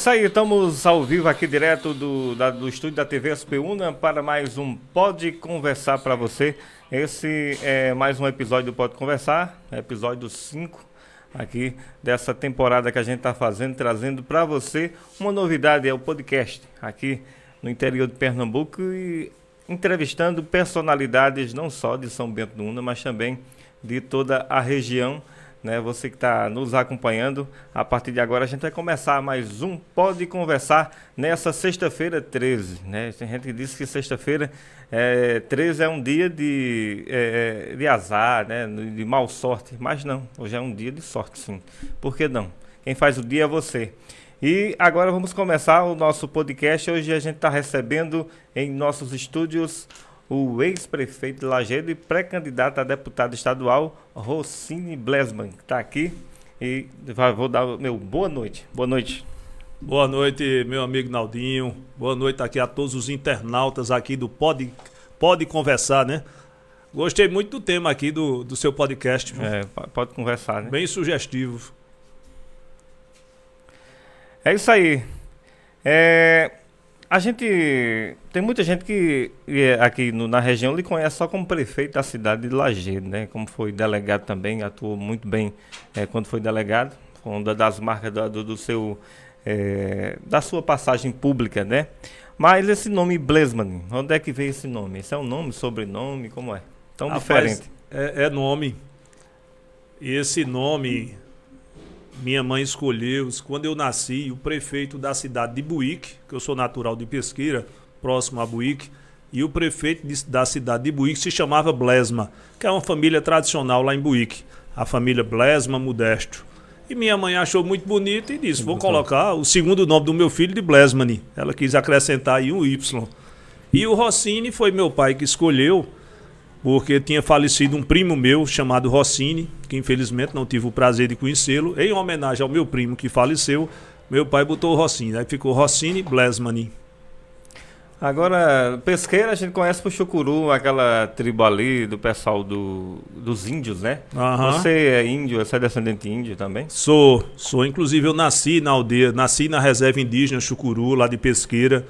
isso aí, estamos ao vivo aqui direto do, da, do estúdio da TV sp para mais um Pode Conversar para você. Esse é mais um episódio do Pode Conversar, episódio 5 aqui dessa temporada que a gente está fazendo, trazendo para você uma novidade, é o podcast aqui no interior de Pernambuco e entrevistando personalidades não só de São Bento do Una, mas também de toda a região né? Você que está nos acompanhando, a partir de agora a gente vai começar mais um Pode Conversar nessa sexta-feira 13, né? Tem gente que disse que sexta-feira é, 13 é um dia de, é, é de azar, né? De mal sorte, mas não, hoje é um dia de sorte sim. Por que não? Quem faz o dia é você. E agora vamos começar o nosso podcast. Hoje a gente está recebendo em nossos estúdios o ex-prefeito de Lagedo e pré-candidato a deputado estadual, Rossini Blesman, que está aqui. E vou dar meu boa noite. Boa noite. Boa noite, meu amigo Naldinho. Boa noite aqui a todos os internautas aqui do Pode, Pode Conversar, né? Gostei muito do tema aqui do, do seu podcast. É, pode conversar, né? Bem sugestivo. É isso aí. É, a gente. Tem muita gente que é aqui no, na região lhe conhece só como prefeito da cidade de Lajeiro, né? Como foi delegado também, atuou muito bem é, quando foi delegado. Foi uma das marcas do, do, do seu. É, da sua passagem pública, né? Mas esse nome Blesman, onde é que veio esse nome? Esse é um nome, sobrenome, como é? Tão Rapaz, diferente. É, é nome. Esse nome minha mãe escolheu, quando eu nasci, o prefeito da cidade de Buíque, que eu sou natural de Pesqueira, próximo a Buíque, e o prefeito de, da cidade de Buíque se chamava Blesma, que é uma família tradicional lá em Buíque, a família Blesma Modesto. E minha mãe achou muito bonito e disse: vou colocar o segundo nome do meu filho de Blesmani. Ela quis acrescentar aí um Y. E o Rossini foi meu pai que escolheu porque tinha falecido um primo meu chamado Rossini, que infelizmente não tive o prazer de conhecê-lo. Em homenagem ao meu primo que faleceu, meu pai botou Rossini, aí ficou Rossini Blesmani. Agora, pesqueira a gente conhece por Chucuru, aquela tribo ali do pessoal do, dos índios, né? Uhum. Você é índio, você é descendente índio também? Sou, sou. Inclusive eu nasci na aldeia, nasci na reserva indígena Chucuru, lá de Pesqueira.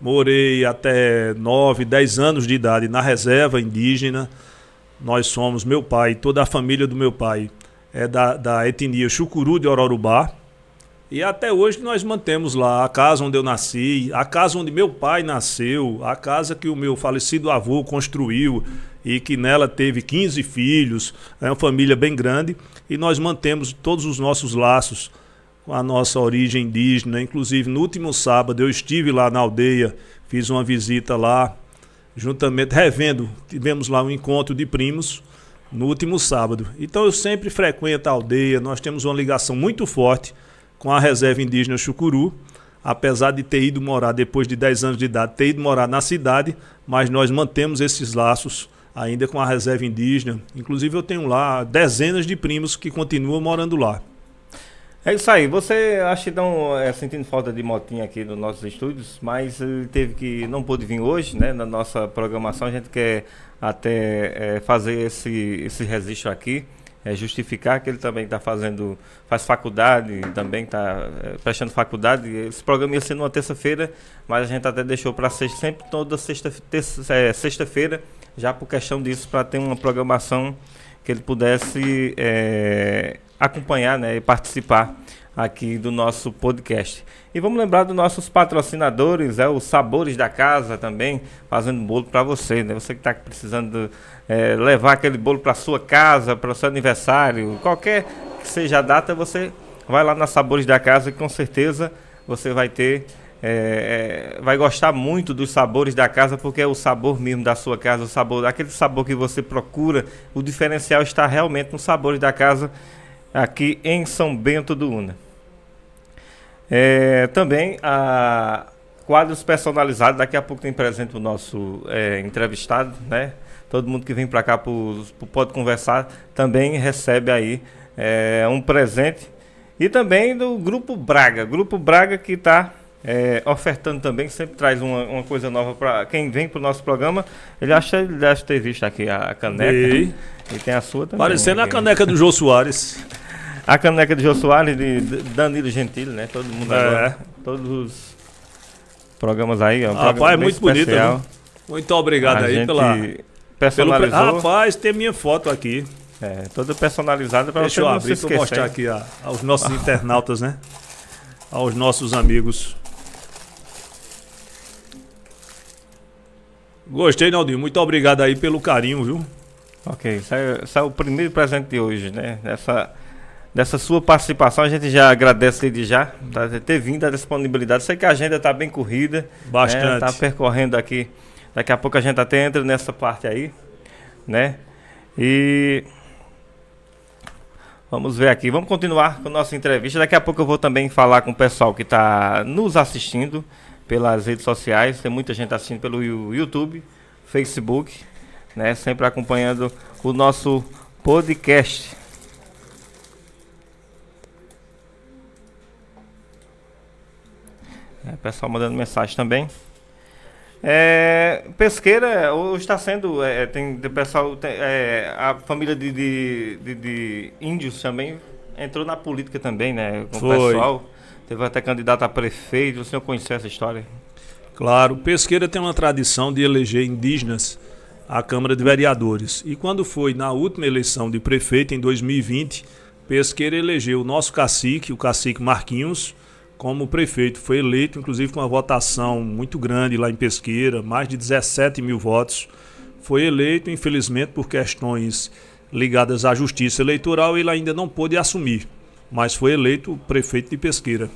Morei até 9, 10 anos de idade na reserva indígena. Nós somos, meu pai, toda a família do meu pai é da, da etnia Chucuru de Ororubá. E até hoje nós mantemos lá a casa onde eu nasci, a casa onde meu pai nasceu, a casa que o meu falecido avô construiu e que nela teve 15 filhos, é uma família bem grande, e nós mantemos todos os nossos laços com a nossa origem indígena. Inclusive, no último sábado eu estive lá na aldeia, fiz uma visita lá, juntamente, revendo, tivemos lá um encontro de primos no último sábado. Então eu sempre frequento a aldeia, nós temos uma ligação muito forte com a reserva indígena Chucuru, apesar de ter ido morar depois de 10 anos de idade, ter ido morar na cidade, mas nós mantemos esses laços ainda com a reserva indígena. Inclusive eu tenho lá dezenas de primos que continuam morando lá. É isso aí. Você acha que não é, sentindo falta de Motinha aqui nos nossos estúdios, mas ele eh, teve que não pôde vir hoje, né? Na nossa programação a gente quer até é, fazer esse esse registro aqui, é, justificar que ele também está fazendo faz faculdade, também tá, eh, está é, faculdade. Esse programa ia ser numa terça-feira, mas a gente até deixou para sexta, sempre toda sexta é, sexta-feira, já por questão disso para ter uma programação que ele pudesse acompanhar né, e participar aqui do nosso podcast. E vamos lembrar dos nossos patrocinadores, é os Sabores da Casa também, fazendo bolo para você, né? Você que está precisando é, levar aquele bolo para sua casa, para o seu aniversário, qualquer que seja a data, você vai lá na Sabores da Casa e com certeza você vai ter é, é, vai gostar muito dos sabores da casa, porque é o sabor mesmo da sua casa, o sabor, aquele sabor que você procura, o diferencial está realmente nos sabores da casa aqui em São Bento do Una. É, também a quadros personalizados, daqui a pouco tem presente o nosso é, entrevistado, né? Todo mundo que vem para cá pro, pro Pode Conversar também recebe aí é, um presente. E também do Grupo Braga, Grupo Braga que está é, ofertando também, sempre traz uma, uma coisa nova para quem vem para o nosso programa. Ele acha, ele deve ter visto aqui a, caneca. E... Né? e tem a sua também. Parecendo a caneca do Jô Soares. A caneca do Jô Soares, de Danilo Gentili, né? Todo mundo é. agora. Todos os programas aí. É um rapaz, programa é muito bonito. Né? Muito obrigado a aí pela. Personalizou. Pelo, rapaz, tem minha foto aqui. É, toda personalizada para você. Deixa eu abrir para mostrar aqui a, aos nossos internautas, né? Aos nossos amigos. Gostei, Naldinho. Muito obrigado aí pelo carinho, viu? Ok, saiu, é, é o primeiro presente de hoje, né? Essa dessa sua participação. A gente já agradece desde já tá, ter vindo, a disponibilidade. Sei que a agenda está bem corrida. Né? Bastante. Está né? percorrendo aqui. Daqui a pouco a gente até entra nessa parte aí, né? E vamos ver aqui. Vamos continuar com a nossa entrevista. Daqui a pouco eu vou também falar com o pessoal que está nos assistindo pelas redes sociais. Tem muita gente assistindo pelo YouTube, Facebook, né? Sempre acompanhando o nosso podcast. É, pessoal mandando mensagem também. É, pesqueira hoje está sendo é, é tem, tem pessoal tem, é, a família de, de, de, de, índios também entrou na política também né com Foi. o pessoal Teve até candidato a prefeito. O senhor conhece essa história? Claro. Pesqueira tem uma tradição de eleger indígenas à Câmara de Vereadores. E quando foi na última eleição de prefeito, em 2020, Pesqueira elegeu o nosso cacique, o cacique Marquinhos, como prefeito. Foi eleito, inclusive, com uma votação muito grande lá em Pesqueira, mais de 17 mil votos. Foi eleito, infelizmente, por questões ligadas à justiça eleitoral, ele ainda não pôde assumir mas foi eleito prefeito de Pesqueira.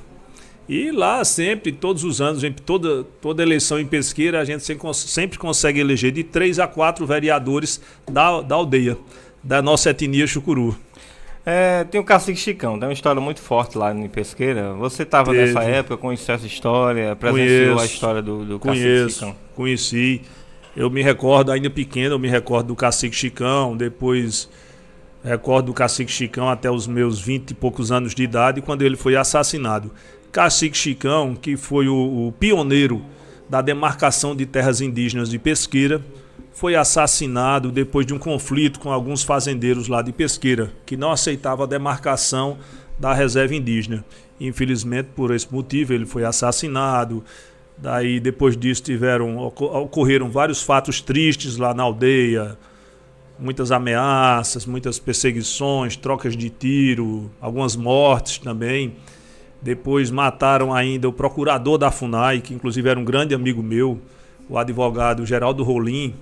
E lá sempre, todos os anos, em toda, toda eleição em Pesqueira, a gente sempre consegue eleger de três a quatro vereadores da, da aldeia, da nossa etnia Chucuru. É, tem o Cacique Chicão, tem uma história muito forte lá em Pesqueira. Você estava nessa época, conheceu essa história, presenciou conheço, a história do, do Cacique conheço, Chicão? Conheci. Eu me recordo, ainda pequeno, eu me recordo do Cacique Chicão, depois Recordo do cacique Chicão até os meus vinte e poucos anos de idade, quando ele foi assassinado. Cacique Chicão, que foi o, o pioneiro da demarcação de terras indígenas de Pesqueira, foi assassinado depois de um conflito com alguns fazendeiros lá de Pesqueira, que não aceitava a demarcação da reserva indígena. Infelizmente, por esse motivo, ele foi assassinado. Daí, depois disso, tiveram ocorreram vários fatos tristes lá na aldeia muitas ameaças, muitas perseguições, trocas de tiro, algumas mortes também. Depois mataram ainda o procurador da FUNAI, que inclusive era um grande amigo meu, o advogado Geraldo Rolim.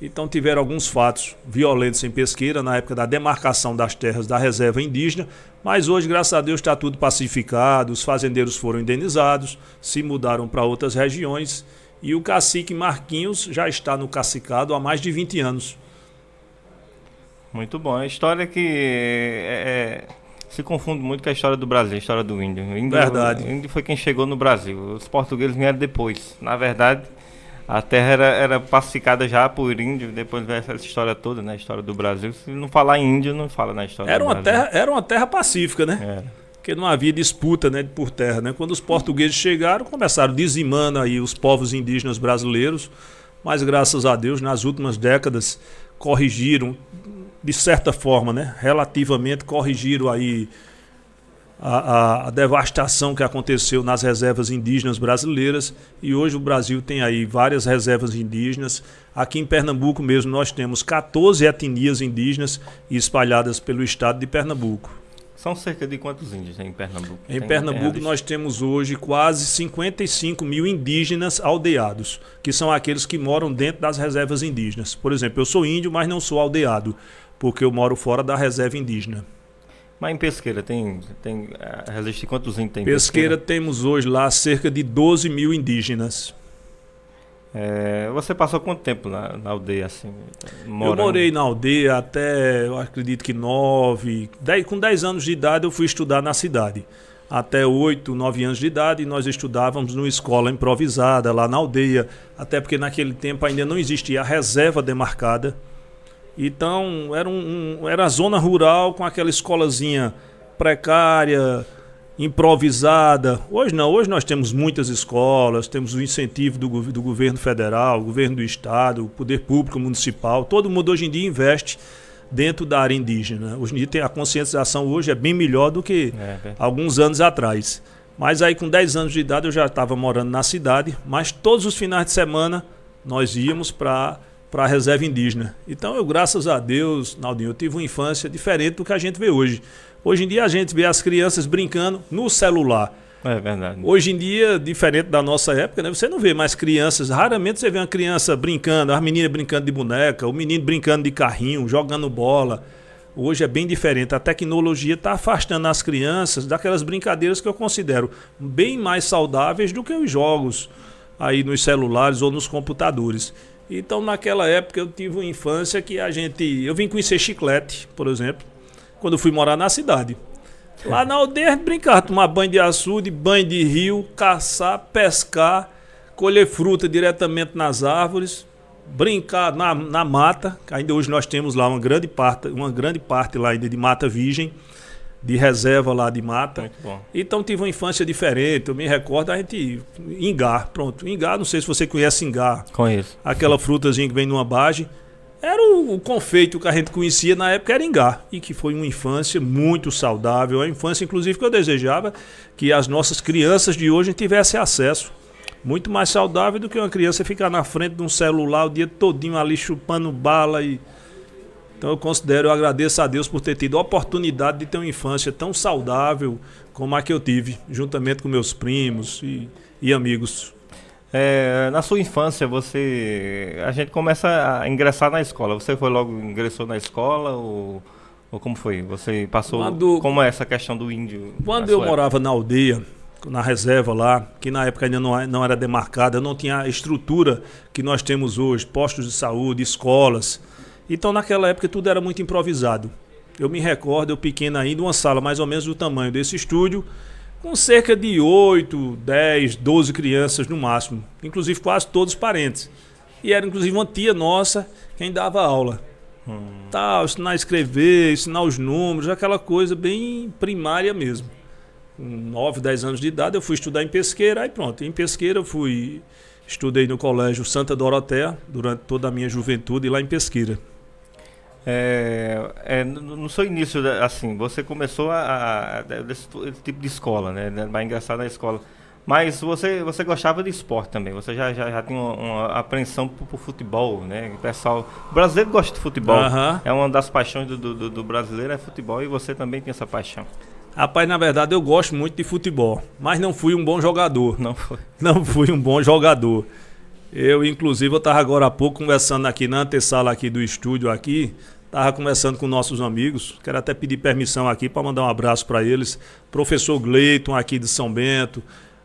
Então tiveram alguns fatos violentos em Pesqueira na época da demarcação das terras da reserva indígena, mas hoje, graças a Deus, está tudo pacificado, os fazendeiros foram indenizados, se mudaram para outras regiões e o cacique Marquinhos já está no cacicado há mais de 20 anos. Muito bom. É história que é, é, se confunde muito com a história do Brasil, a história do índio. O índio verdade. O índio foi quem chegou no Brasil. Os portugueses vieram depois. Na verdade, a terra era, era pacificada já por índio, depois vem essa história toda, né? A história do Brasil. Se não falar em índio, não fala na história era uma Terra, era uma terra pacífica, né? Era porque não havia disputa né, por terra. Né? Quando os portugueses chegaram, começaram dizimando aí os povos indígenas brasileiros, mas graças a Deus, nas últimas décadas, corrigiram de certa forma, né, relativamente corrigiram aí a, a, a, devastação que aconteceu nas reservas indígenas brasileiras e hoje o Brasil tem aí várias reservas indígenas. Aqui em Pernambuco mesmo nós temos 14 etnias indígenas espalhadas pelo estado de Pernambuco. São cerca de quantos índios em Pernambuco? Em tem Pernambuco nós temos hoje quase 55 mil indígenas aldeados, que são aqueles que moram dentro das reservas indígenas. Por exemplo, eu sou índio, mas não sou aldeado porque eu moro fora da reserva indígena. Mas em Pesqueira tem, tem a eh, quantos índios tem? Pesqueira, pesqueira temos hoje lá cerca de 12 mil indígenas. É, você passou quanto tempo na, na aldeia assim? Morando? Eu morei na aldeia até, eu acredito que 9, com 10 anos de idade eu fui estudar na cidade. Até 8, 9 anos de idade nós estudávamos numa escola improvisada lá na aldeia, até porque naquele tempo ainda não existia a reserva demarcada. Então, era, um, era a zona rural com aquela escolazinha precária, improvisada. Hoje não, hoje nós temos muitas escolas, temos o incentivo do, do governo federal, governo do estado, o poder público municipal. Todo mundo hoje em dia investe dentro da área indígena. Hoje em dia tem, a conscientização hoje é bem melhor do que é, alguns anos atrás. Mas aí com 10 anos de idade eu já estava morando na cidade, mas todos os finais de semana nós íamos para para a reserva indígena. Então, eu, graças a Deus, Naldinho, eu tive uma infância diferente do que a gente vê hoje. Hoje em dia a gente vê as crianças brincando no celular. É verdade. Hoje em dia, diferente da nossa época, né? Você não vê mais crianças. Raramente você vê uma criança brincando, as meninas brincando de boneca, o menino brincando de carrinho, jogando bola. Hoje é bem diferente. A tecnologia está afastando as crianças daquelas brincadeiras que eu considero bem mais saudáveis do que os jogos aí nos celulares ou nos computadores. Então, naquela época, eu tive uma infância que a gente. Eu vim conhecer chiclete, por exemplo, quando fui morar na cidade. Lá na aldeia, brincar, tomar banho de açude, banho de rio, caçar, pescar, colher fruta diretamente nas árvores, brincar na, na mata. Ainda hoje nós temos lá uma grande parte, uma grande parte lá ainda de mata virgem de reserva lá de mata. Então tive uma infância diferente. Eu me recordo, a gente. Ingá, pronto. Ingá, não sei se você conhece Ingá. Conheço. Aquela frutazinha que vem numa bagem. Era o, o confeito que a gente conhecia na época, era Ingá. E que foi uma infância muito saudável. A infância, inclusive, que eu desejava que as nossas crianças de hoje tivessem acesso. Muito mais saudável do que uma criança ficar na frente de um celular o dia todinho ali chupando bala e. Então eu considero, eu agradeço a Deus por ter tido a oportunidade de ter uma infância tão saudável como a que eu tive, juntamente com meus primos e, e amigos. É, na sua infância, você. A gente começa a ingressar na escola. Você foi logo, ingressou na escola ou, ou como foi? Você passou. Quando, como é essa questão do índio? Quando eu época? morava na aldeia, na reserva lá, que na época ainda não, é, não era demarcada, não tinha a estrutura que nós temos hoje postos de saúde, escolas. Então naquela época tudo era muito improvisado. Eu me recordo, eu pequeno ainda, uma sala mais ou menos do tamanho desse estúdio, com cerca de 8, 10, 12 crianças no máximo, inclusive quase todos parentes. E era inclusive uma tia nossa quem dava aula. Hum. Tal, ensinar a escrever, ensinar os números, aquela coisa bem primária mesmo. Com 9, 10 anos de idade eu fui estudar em Pesqueira, aí pronto, em Pesqueira eu fui estudei no colégio Santa Dorotea durante toda a minha juventude lá em Pesqueira. É, é, no seu início, assim, você começou a, a desse, tipo de escola, né? Vai né, ingressar na escola. Mas você, você gostava de esporte também, você já, já, já tinha uma, uma apreensão pro, por, futebol, né? O pessoal. O brasileiro gosta de futebol. Uhum. É uma das paixões do, do, do, brasileiro, é futebol, e você também tem essa paixão. Rapaz, na verdade eu gosto muito de futebol, mas não fui um bom jogador. Não foi. Não fui um bom jogador. Eu, inclusive, eu estava agora há pouco conversando aqui na antessala aqui do estúdio aqui, Estava conversando com nossos amigos, quero até pedir permissão aqui para mandar um abraço para eles. Professor Gleiton, aqui de São Bento,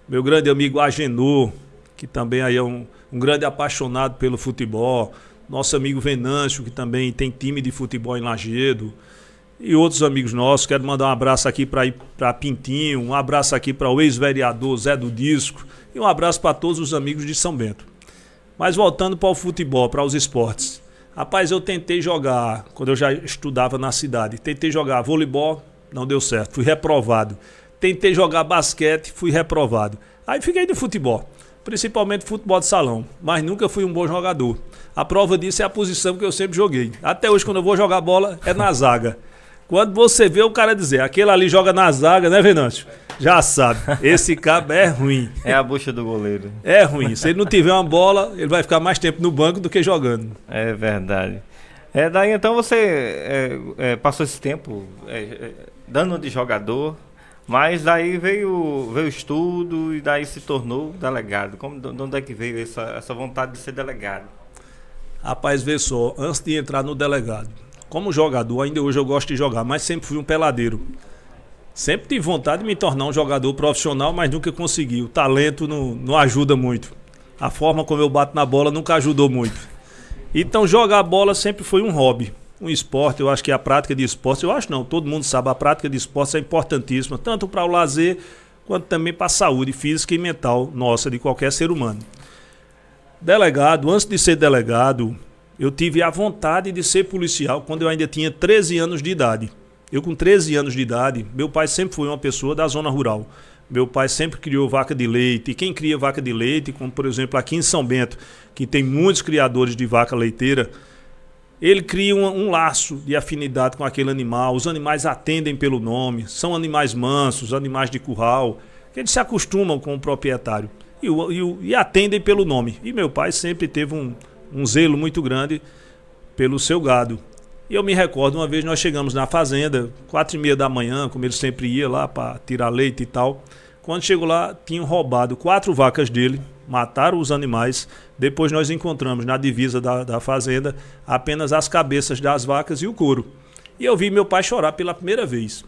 meu grande amigo Agenor, que também aí é um, um grande apaixonado pelo futebol. Nosso amigo Venâncio, que também tem time de futebol em Lagedo e outros amigos nossos. Quero mandar um abraço aqui para Pintinho, um abraço aqui para o ex-vereador Zé do Disco e um abraço para todos os amigos de São Bento. Mas voltando para o futebol, para os esportes. Rapaz, eu tentei jogar, quando eu já estudava na cidade, tentei jogar voleibol, não deu certo, fui reprovado. Tentei jogar basquete, fui reprovado. Aí fiquei de futebol, principalmente futebol de salão, mas nunca fui um bom jogador. A prova disso é a posição que eu sempre joguei. Até hoje, quando eu vou jogar bola, é na zaga. Quando você vê o cara dizer, aquele ali joga na zaga, né, Venâncio? Já sabe, esse cabo é ruim. É a bucha do goleiro. É ruim. Se ele não tiver uma bola, ele vai ficar mais tempo no banco do que jogando. É verdade. É, daí então você é, é, passou esse tempo é, é, dando de jogador, mas daí veio veio estudo e daí se tornou delegado. Como, de onde é que veio essa, essa vontade de ser delegado? Rapaz, vê só, antes de entrar no delegado, como jogador, ainda hoje eu gosto de jogar, mas sempre fui um peladeiro. Sempre tive vontade de me tornar um jogador profissional, mas nunca consegui. O talento não, não ajuda muito. A forma como eu bato na bola nunca ajudou muito. Então jogar bola sempre foi um hobby, um esporte. Eu acho que a prática de esporte, eu acho não, todo mundo sabe, a prática de esporte é importantíssima, tanto para o lazer quanto também para a saúde física e mental nossa, de qualquer ser humano. Delegado, antes de ser delegado, eu tive a vontade de ser policial quando eu ainda tinha 13 anos de idade. Eu, com 13 anos de idade, meu pai sempre foi uma pessoa da zona rural. Meu pai sempre criou vaca de leite. E quem cria vaca de leite, como por exemplo aqui em São Bento, que tem muitos criadores de vaca leiteira, ele cria um, um, laço de afinidade com aquele animal. Os animais atendem pelo nome, são animais mansos, animais de curral, que eles se acostumam com o proprietário e, e, e atendem pelo nome. E meu pai sempre teve um, um zelo muito grande pelo seu gado. E eu me recordo, uma vez nós chegamos na fazenda, quatro e meia da manhã, como ele sempre ia lá para tirar leite e tal. Quando chegou lá, tinham roubado quatro vacas dele, mataram os animais. Depois nós encontramos na divisa da, da fazenda apenas as cabeças das vacas e o couro. E eu vi meu pai chorar pela primeira vez.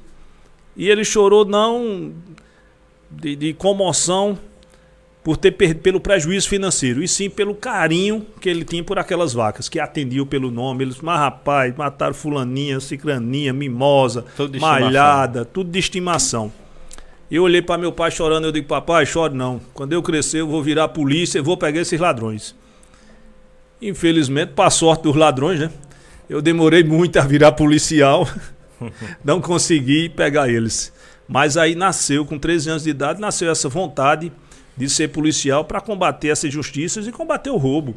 E ele chorou não de, de comoção, por ter pelo prejuízo financeiro, e sim pelo carinho que ele tinha por aquelas vacas, que atendiam pelo nome. Eles, mas rapaz, mataram fulaninha, cicraninha, mimosa, tudo malhada, tudo de estimação. Eu olhei para meu pai chorando, eu digo, papai, chore não. Quando eu crescer, eu vou virar polícia e vou pegar esses ladrões. Infelizmente, para sorte dos ladrões, né? Eu demorei muito a virar policial, não consegui pegar eles. Mas aí nasceu, com 13 anos de idade, nasceu essa vontade de ser policial para combater essas injustiças e combater o roubo.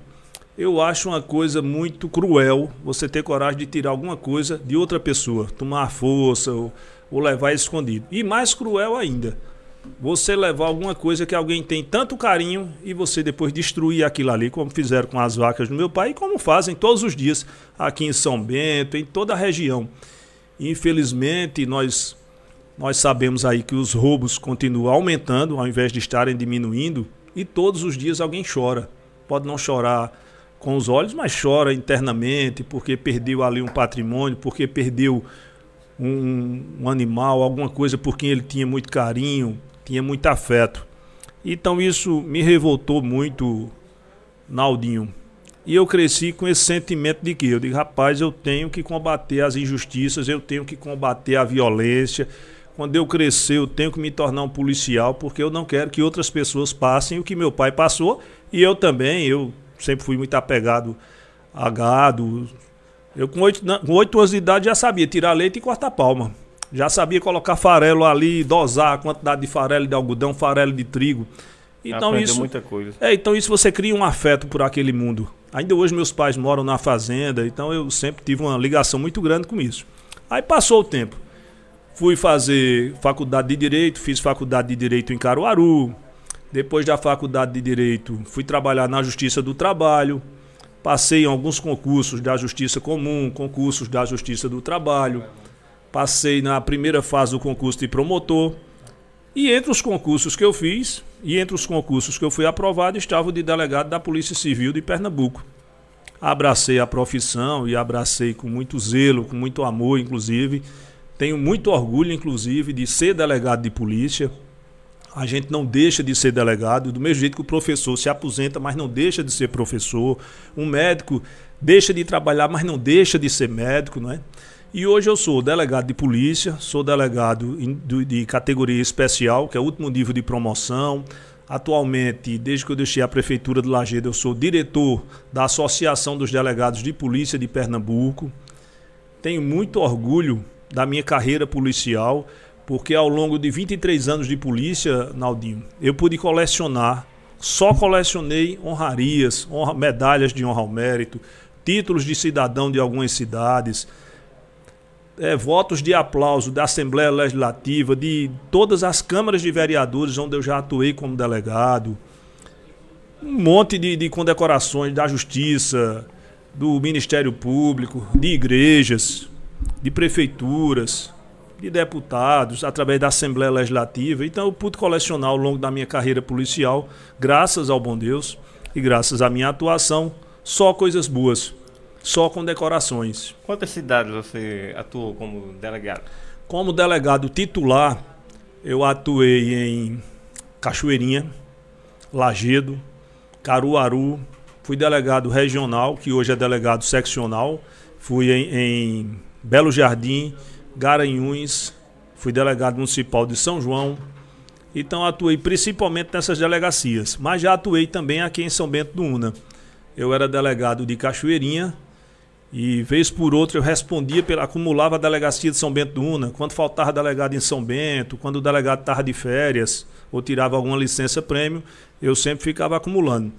Eu acho uma coisa muito cruel você ter coragem de tirar alguma coisa de outra pessoa, tomar força ou, ou levar escondido. E mais cruel ainda, você levar alguma coisa que alguém tem tanto carinho e você depois destruir aquilo ali, como fizeram com as vacas do meu pai e como fazem todos os dias aqui em São Bento, em toda a região. Infelizmente, nós nós sabemos aí que os roubos continuam aumentando ao invés de estarem diminuindo e todos os dias alguém chora. Pode não chorar com os olhos, mas chora internamente porque perdeu ali um patrimônio, porque perdeu um, um animal, alguma coisa por quem ele tinha muito carinho, tinha muito afeto. Então isso me revoltou muito, Naldinho. E eu cresci com esse sentimento de que eu digo, rapaz, eu tenho que combater as injustiças, eu tenho que combater a violência, quando eu crescer, eu tenho que me tornar um policial, porque eu não quero que outras pessoas passem o que meu pai passou. E eu também, eu sempre fui muito apegado a gado. Eu com oito, com oito anos de idade já sabia tirar leite e cortar palma. Já sabia colocar farelo ali, dosar a quantidade de farelo de algodão, farelo de trigo. Então Aprendeu isso muita coisa. É, então isso você cria um afeto por aquele mundo. Ainda hoje meus pais moram na fazenda, então eu sempre tive uma ligação muito grande com isso. Aí passou o tempo. Fui fazer faculdade de Direito, fiz faculdade de Direito em Caruaru. Depois da faculdade de Direito, fui trabalhar na Justiça do Trabalho. Passei em alguns concursos da Justiça Comum, concursos da Justiça do Trabalho. Passei na primeira fase do concurso de promotor. E entre os concursos que eu fiz, e entre os concursos que eu fui aprovado, estava o de delegado da Polícia Civil de Pernambuco. Abracei a profissão e abracei com muito zelo, com muito amor, inclusive tenho muito orgulho, inclusive, de ser delegado de polícia. A gente não deixa de ser delegado, do mesmo jeito que o professor se aposenta, mas não deixa de ser professor. Um médico deixa de trabalhar, mas não deixa de ser médico, é? E hoje eu sou delegado de polícia, sou delegado de categoria especial, que é o último nível de promoção. Atualmente, desde que eu deixei a Prefeitura de Lajeado, eu sou diretor da Associação dos Delegados de Polícia de Pernambuco. Tenho muito orgulho da minha carreira policial, porque ao longo de 23 anos de polícia, Naldinho, eu pude colecionar, só colecionei honrarias, honra, medalhas de honra ao mérito, títulos de cidadão de algumas cidades, é, votos de aplauso da Assembleia Legislativa, de todas as câmaras de vereadores onde eu já atuei como delegado, um monte de, de condecorações da Justiça, do Ministério Público, de igrejas, de prefeituras, de deputados, através da Assembleia Legislativa. Então eu pude colecionar ao longo da minha carreira policial, graças ao bom Deus e graças à minha atuação, só coisas boas, só com decorações. Quantas cidades você atuou como delegado? Como delegado titular, eu atuei em Cachoeirinha, Lagedo, Caruaru, fui delegado regional, que hoje é delegado seccional, fui em, em Belo Jardim, Garanhuns, fui delegado municipal de São João. Então atuei principalmente nessas delegacias, mas já atuei também aqui em São Bento do Una. Eu era delegado de Cachoeirinha e vez por outra eu respondia, pela, acumulava a delegacia de São Bento do Una, quando faltava delegado em São Bento, quando o delegado estava de férias ou tirava alguma licença prêmio, eu sempre ficava acumulando.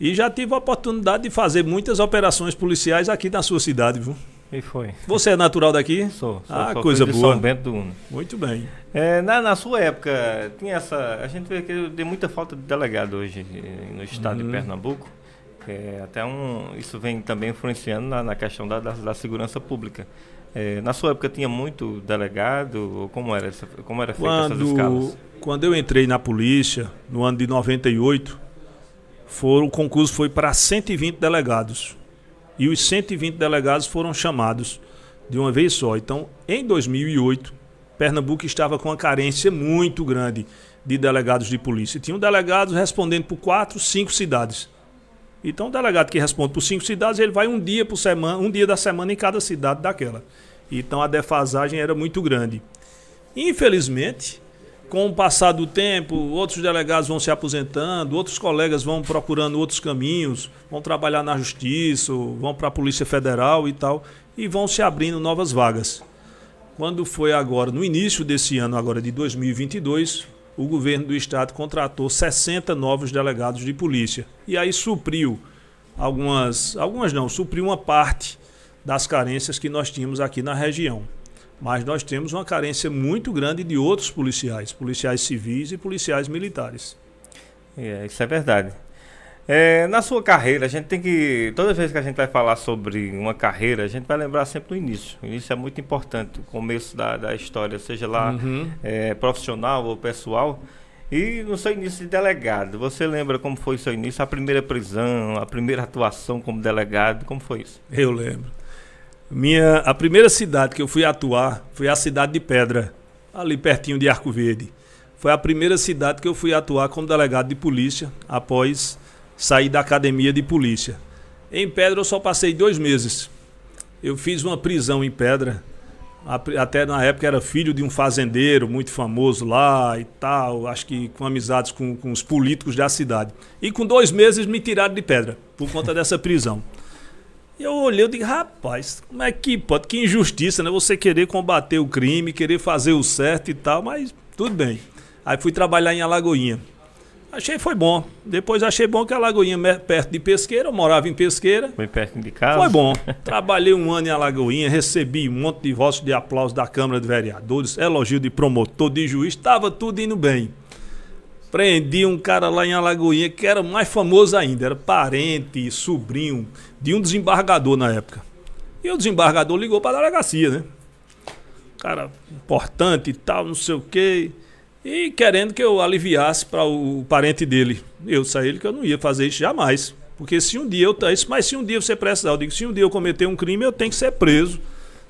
E já tive a oportunidade de fazer muitas operações policiais aqui na sua cidade, viu? E foi. Você é natural daqui? Sou. sou ah, coisa boa. São Bento do Uno. Muito bem. É, na, na, sua época, tinha essa. A gente vê que tem muita falta de delegado hoje eh, no estado uhum. de Pernambuco. É, até um, isso vem também influenciando na, na questão da, da, da, segurança pública. É, na sua época tinha muito delegado? Como era, essa, como era feita essas escalas? Quando eu entrei na polícia, no ano de 98, foram, o concurso foi para 120 delegados e os 120 delegados foram chamados de uma vez só. Então, em 2008, Pernambuco estava com uma carência muito grande de delegados de polícia. Tinha tinham delegados respondendo por quatro, cinco cidades. Então, o delegado que responde por cinco cidades, ele vai um dia por semana, um dia da semana em cada cidade daquela. Então, a defasagem era muito grande. Infelizmente, com o passar do tempo, outros delegados vão se aposentando, outros colegas vão procurando outros caminhos, vão trabalhar na justiça, vão para a Polícia Federal e tal, e vão se abrindo novas vagas. Quando foi agora, no início desse ano, agora de 2022, o governo do estado contratou 60 novos delegados de polícia. E aí supriu algumas, algumas não, supriu uma parte das carências que nós tínhamos aqui na região. Mas nós temos uma carência muito grande de outros policiais, policiais civis e policiais militares. É, isso é verdade. É, na sua carreira, a gente tem que. Toda vez que a gente vai falar sobre uma carreira, a gente vai lembrar sempre do início. O início é muito importante, o começo da, da história, seja lá uhum. é, profissional ou pessoal. E no seu início de delegado, você lembra como foi o seu início? A primeira prisão, a primeira atuação como delegado, como foi isso? Eu lembro. Minha, a primeira cidade que eu fui atuar foi a cidade de Pedra, ali pertinho de Arco Verde. Foi a primeira cidade que eu fui atuar como delegado de polícia após sair da academia de polícia. Em Pedra eu só passei dois meses. Eu fiz uma prisão em Pedra. Até na época era filho de um fazendeiro muito famoso lá e tal, acho que com amizades com, com os políticos da cidade. E com dois meses me tiraram de pedra por conta dessa prisão. E eu olhei, eu digo, rapaz, como é que pode? Que injustiça, né? Você querer combater o crime, querer fazer o certo e tal, mas tudo bem. Aí fui trabalhar em Alagoinha. Achei foi bom. Depois achei bom que a Lagoinha perto de Pesqueira, eu morava em Pesqueira. Foi perto de casa? Foi bom. Trabalhei um ano em Alagoinha, recebi um monte de votos de aplauso da Câmara de Vereadores, elogio de promotor, de juiz, estava tudo indo bem. Prendi um cara lá em Alagoinha que era mais famoso ainda, era parente, sobrinho de um desembargador na época. E o desembargador ligou para a delegacia, né? Cara importante e tal, não sei o quê. E querendo que eu aliviasse para o parente dele. Eu disse a ele que eu não ia fazer isso jamais. Porque se um dia eu. Mas se um dia você precisar, eu digo, se um dia eu cometer um crime, eu tenho que ser preso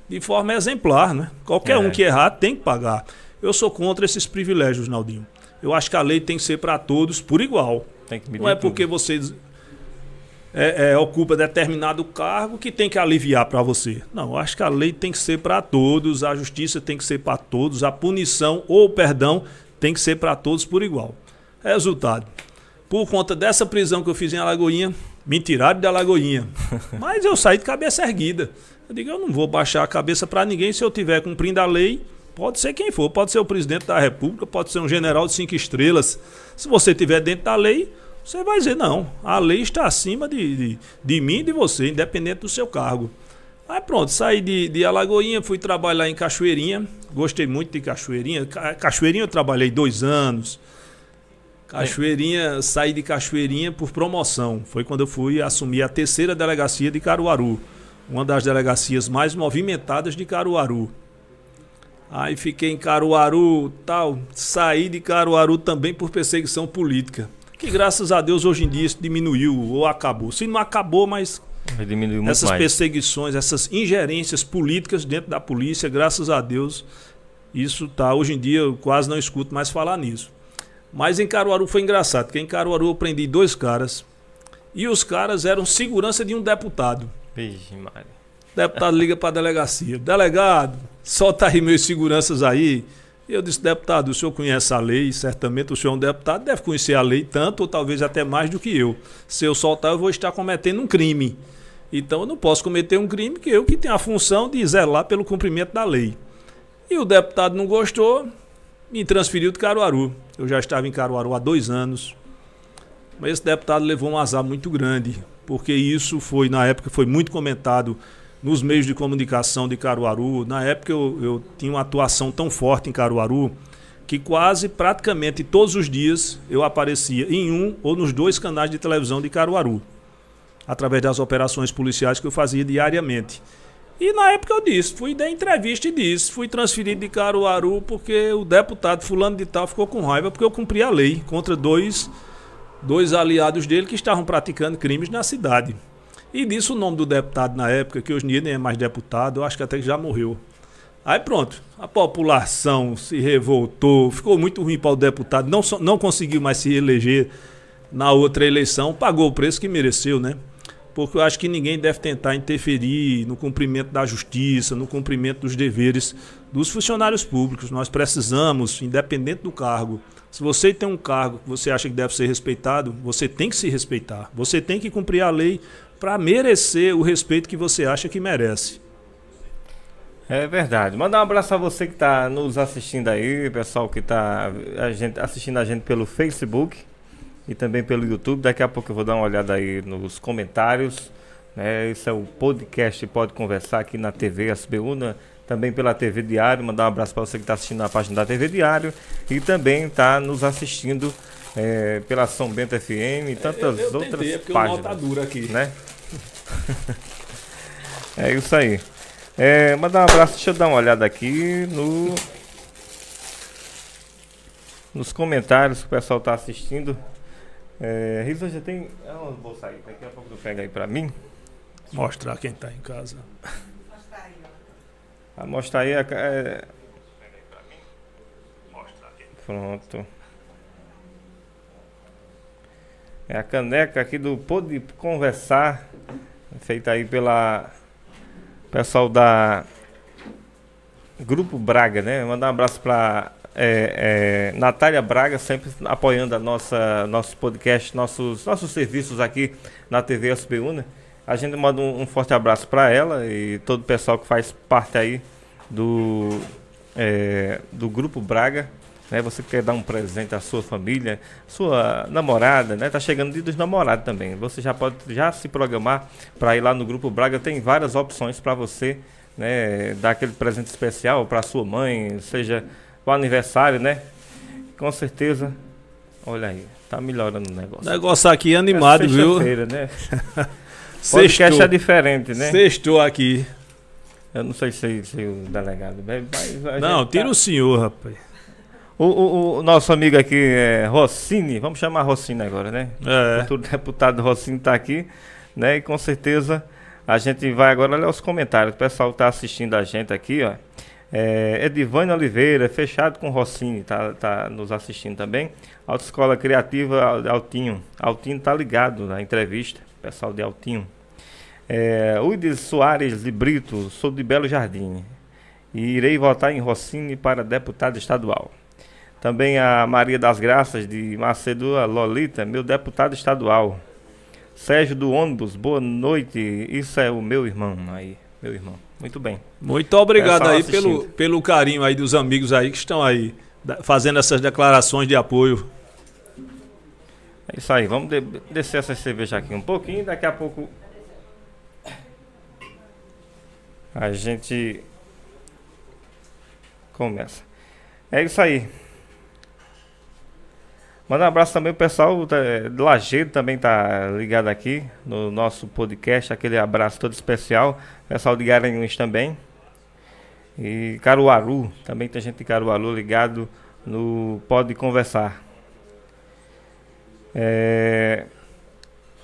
de forma exemplar, né? Qualquer é. um que errar tem que pagar. Eu sou contra esses privilégios, Naldinho eu acho que a lei tem que ser para todos por igual. Não é porque você é, é, ocupa determinado cargo que tem que aliviar para você. Não, eu acho que a lei tem que ser para todos, a justiça tem que ser para todos, a punição ou perdão tem que ser para todos por igual. Resultado: por conta dessa prisão que eu fiz em Alagoinha, me tiraram da Alagoinha. Mas eu saí de cabeça erguida. Eu digo, eu não vou baixar a cabeça para ninguém se eu tiver cumprindo a lei Pode ser quem for, pode ser o presidente da República, pode ser um general de cinco estrelas. Se você tiver dentro da lei, você vai dizer não. A lei está acima de, de, de mim e de você, independente do seu cargo. Aí pronto, saí de, de Alagoinha, fui trabalhar em Cachoeirinha. Gostei muito de Cachoeirinha. Cachoeirinha eu trabalhei dois anos. Cachoeirinha, é. saí de Cachoeirinha por promoção. Foi quando eu fui assumir a terceira delegacia de Caruaru. Uma das delegacias mais movimentadas de Caruaru. Aí fiquei em Caruaru, tal, saí de Caruaru também por perseguição política. Que graças a Deus hoje em dia isso diminuiu ou acabou. Se não acabou, mas essas mais. perseguições, essas ingerências políticas dentro da polícia, graças a Deus, isso tá hoje em dia eu quase não escuto mais falar nisso. Mas em Caruaru foi engraçado, porque em Caruaru eu prendi dois caras e os caras eram segurança de um deputado. Vixe, Maria. Deputado liga para a delegacia. Delegado, solta aí meus seguranças aí. Eu disse, deputado, o senhor conhece a lei, certamente o senhor é um deputado, deve conhecer a lei tanto ou talvez até mais do que eu. Se eu soltar, eu vou estar cometendo um crime. Então eu não posso cometer um crime que eu que tenho a função de zelar pelo cumprimento da lei. E o deputado não gostou, me transferiu de Caruaru. Eu já estava em Caruaru há dois anos. Mas esse deputado levou um azar muito grande, porque isso foi, na época, foi muito comentado nos meios de comunicação de Caruaru. Na época eu, eu tinha uma atuação tão forte em Caruaru que quase praticamente todos os dias eu aparecia em um ou nos dois canais de televisão de Caruaru, através das operações policiais que eu fazia diariamente. E na época eu disse, fui dar entrevista e disse, fui transferido de Caruaru porque o deputado fulano de tal ficou com raiva porque eu cumpri a lei contra dois, dois aliados dele que estavam praticando crimes na cidade. E disse o nome do deputado na época, que hoje em dia nem é mais deputado, eu acho que até que já morreu. Aí pronto, a população se revoltou, ficou muito ruim para o deputado, não, não conseguiu mais se eleger na outra eleição, pagou o preço que mereceu, né? Porque eu acho que ninguém deve tentar interferir no cumprimento da justiça, no cumprimento dos deveres dos funcionários públicos. Nós precisamos, independente do cargo, se você tem um cargo que você acha que deve ser respeitado, você tem que se respeitar. Você tem que cumprir a lei para merecer o respeito que você acha que merece. É verdade. Mandar um abraço a você que está nos assistindo aí, pessoal que está assistindo a gente pelo Facebook e também pelo YouTube. Daqui a pouco eu vou dar uma olhada aí nos comentários. Né? isso é o podcast Pode Conversar aqui na TV SBUNA, né? também pela TV Diário. Mandar um abraço para você que está assistindo a página da TV Diário e também está nos assistindo é, pela São Bento FM e tantas é, eu, é eu outras tentei, porque páginas. Tá dura aqui. Né? é isso aí. É, mandar um abraço, deixa eu dar uma olhada aqui no nos comentários que o pessoal está assistindo. É, já tem. vou sair, daqui a pouco tu pega aí para mim. Mostrar quem está em casa. Mostrar ah, aí, ó. mostra aí a. É... Tá Pronto. É a caneca aqui do Pode Conversar, feita aí pela pessoal da Grupo Braga, né? Mandar um abraço para é, é, Natália Braga, sempre apoiando a nossa, nosso podcast, nossos, nossos serviços aqui na TV SBU, né? A gente manda um, um forte abraço para ela e todo o pessoal que faz parte aí do, é, do Grupo Braga né? Você quer dar um presente à sua família, sua namorada, né? Tá chegando dia dos namorados também. Você já pode já se programar para ir lá no grupo Braga, tem várias opções para você, né, dar aquele presente especial para sua mãe, seja o aniversário, né? Com certeza. Olha aí, tá melhorando o negócio. O negócio aqui é animado, né? é viu? né? Sextou. é diferente, né? Sextou aqui. Eu não sei se, o delegado mas. Não, tira tá... o senhor, rapaz. O, o, o, nosso amigo aqui é Rossini, vamos chamar Rossini agora, né? É. O deputado Rossini está aqui, né? E com certeza a gente vai agora ler os comentários. O pessoal está assistindo a gente aqui, ó. É, Edivane Oliveira, fechado com Rossini, tá, tá nos assistindo também. Autoescola Criativa Altinho. Altinho tá ligado na entrevista, pessoal de Altinho. É, Soares de Brito, sou de Belo Jardim. E irei votar em Rossini para deputado estadual. Também a Maria das Graças de Macedo, Lolita, meu deputado estadual. Sérgio do ônibus, boa noite. Isso é o meu irmão aí, meu irmão. Muito bem. Muito obrigado aí pelo, pelo carinho aí dos amigos aí que estão aí fazendo essas declarações de apoio. É isso aí, vamos de descer essa cerveja aqui um pouquinho, daqui a pouco a gente começa. É isso aí. Manda um abraço também o pessoal do tá, é, Lajeiro também tá ligado aqui no nosso podcast. Aquele abraço todo especial. Pessoal de Garanhuns também. E Caruaru, também tem gente de Caruaru ligado no Pode Conversar. É,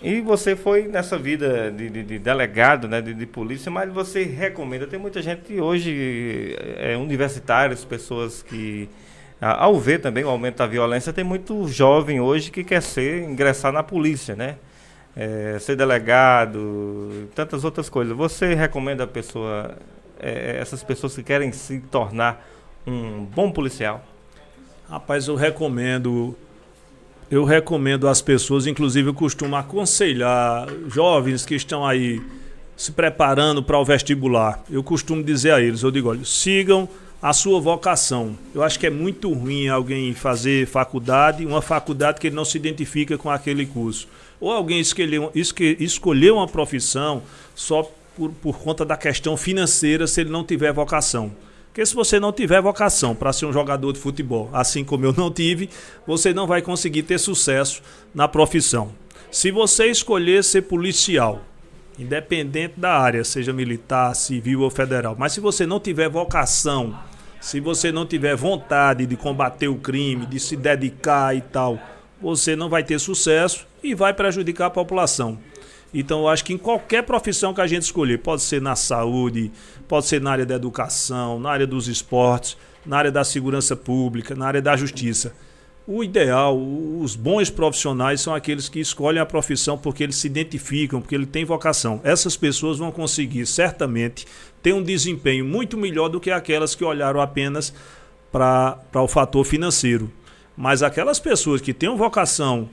e você foi nessa vida de, de, de delegado, né, de, de, polícia, mas você recomenda? Tem muita gente hoje, é, é universitários, pessoas que ao ver também o aumento da violência, tem muito jovem hoje que quer ser, ingressar na polícia, né? É, ser delegado, tantas outras coisas. Você recomenda a pessoa, é, essas pessoas que querem se tornar um bom policial? Rapaz, eu recomendo. Eu recomendo às pessoas, inclusive eu costumo aconselhar jovens que estão aí se preparando para o vestibular. Eu costumo dizer a eles, eu digo, olha, sigam a sua vocação. Eu acho que é muito ruim alguém fazer faculdade, uma faculdade que ele não se identifica com aquele curso. Ou alguém escolher, escolheu uma profissão só por, por conta da questão financeira se ele não tiver vocação. Porque se você não tiver vocação para ser um jogador de futebol, assim como eu não tive, você não vai conseguir ter sucesso na profissão. Se você escolher ser policial, independente da área, seja militar, civil ou federal. Mas se você não tiver vocação, se você não tiver vontade de combater o crime, de se dedicar e tal, você não vai ter sucesso e vai prejudicar a população. Então, eu acho que em qualquer profissão que a gente escolher, pode ser na saúde, pode ser na área da educação, na área dos esportes, na área da segurança pública, na área da justiça o ideal, os bons profissionais são aqueles que escolhem a profissão porque eles se identificam, porque ele tem vocação. Essas pessoas vão conseguir certamente ter um desempenho muito melhor do que aquelas que olharam apenas para o fator financeiro. Mas aquelas pessoas que têm vocação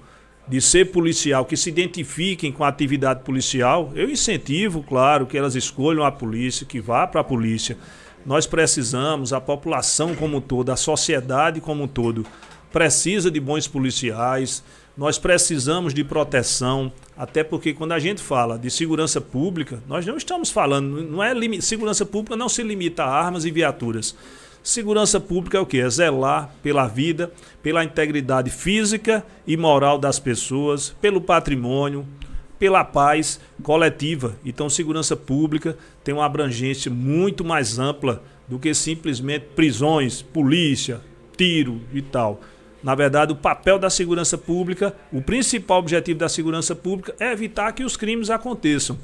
de ser policial, que se identifiquem com a atividade policial, eu incentivo, claro, que elas escolham a polícia, que vá para a polícia. Nós precisamos, a população como um todo, a sociedade como um todo, precisa de bons policiais, nós precisamos de proteção, até porque quando a gente fala de segurança pública, nós não estamos falando, não é segurança pública não se limita a armas e viaturas. Segurança pública é o que? É zelar pela vida, pela integridade física e moral das pessoas, pelo patrimônio, pela paz coletiva. Então, segurança pública tem uma abrangência muito mais ampla do que simplesmente prisões, polícia, tiro e tal. Na verdade, o papel da segurança pública, o principal objetivo da segurança pública é evitar que os crimes aconteçam.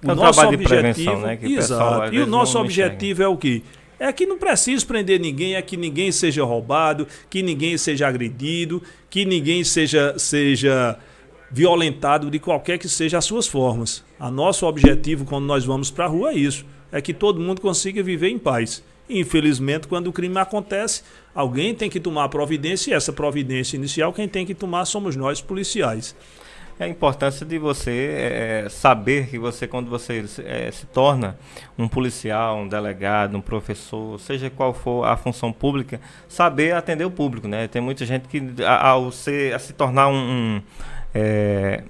É o é nosso objetivo, né? exato. e o nosso objetivo é o quê? É que não precisa prender ninguém, é que ninguém seja roubado, que ninguém seja agredido, que ninguém seja seja violentado de qualquer que seja as suas formas. A nosso objetivo quando nós vamos para a rua é isso, é que todo mundo consiga viver em paz. Infelizmente, quando o crime acontece, alguém tem que tomar providência e essa providência inicial, quem tem que tomar somos nós, policiais. É a importância de você é, é, saber que você, quando você é, se torna um policial, um delegado, um professor, seja qual for a função pública, saber atender o público, né? Tem muita gente que, ao, ser, a se tornar um... um, é,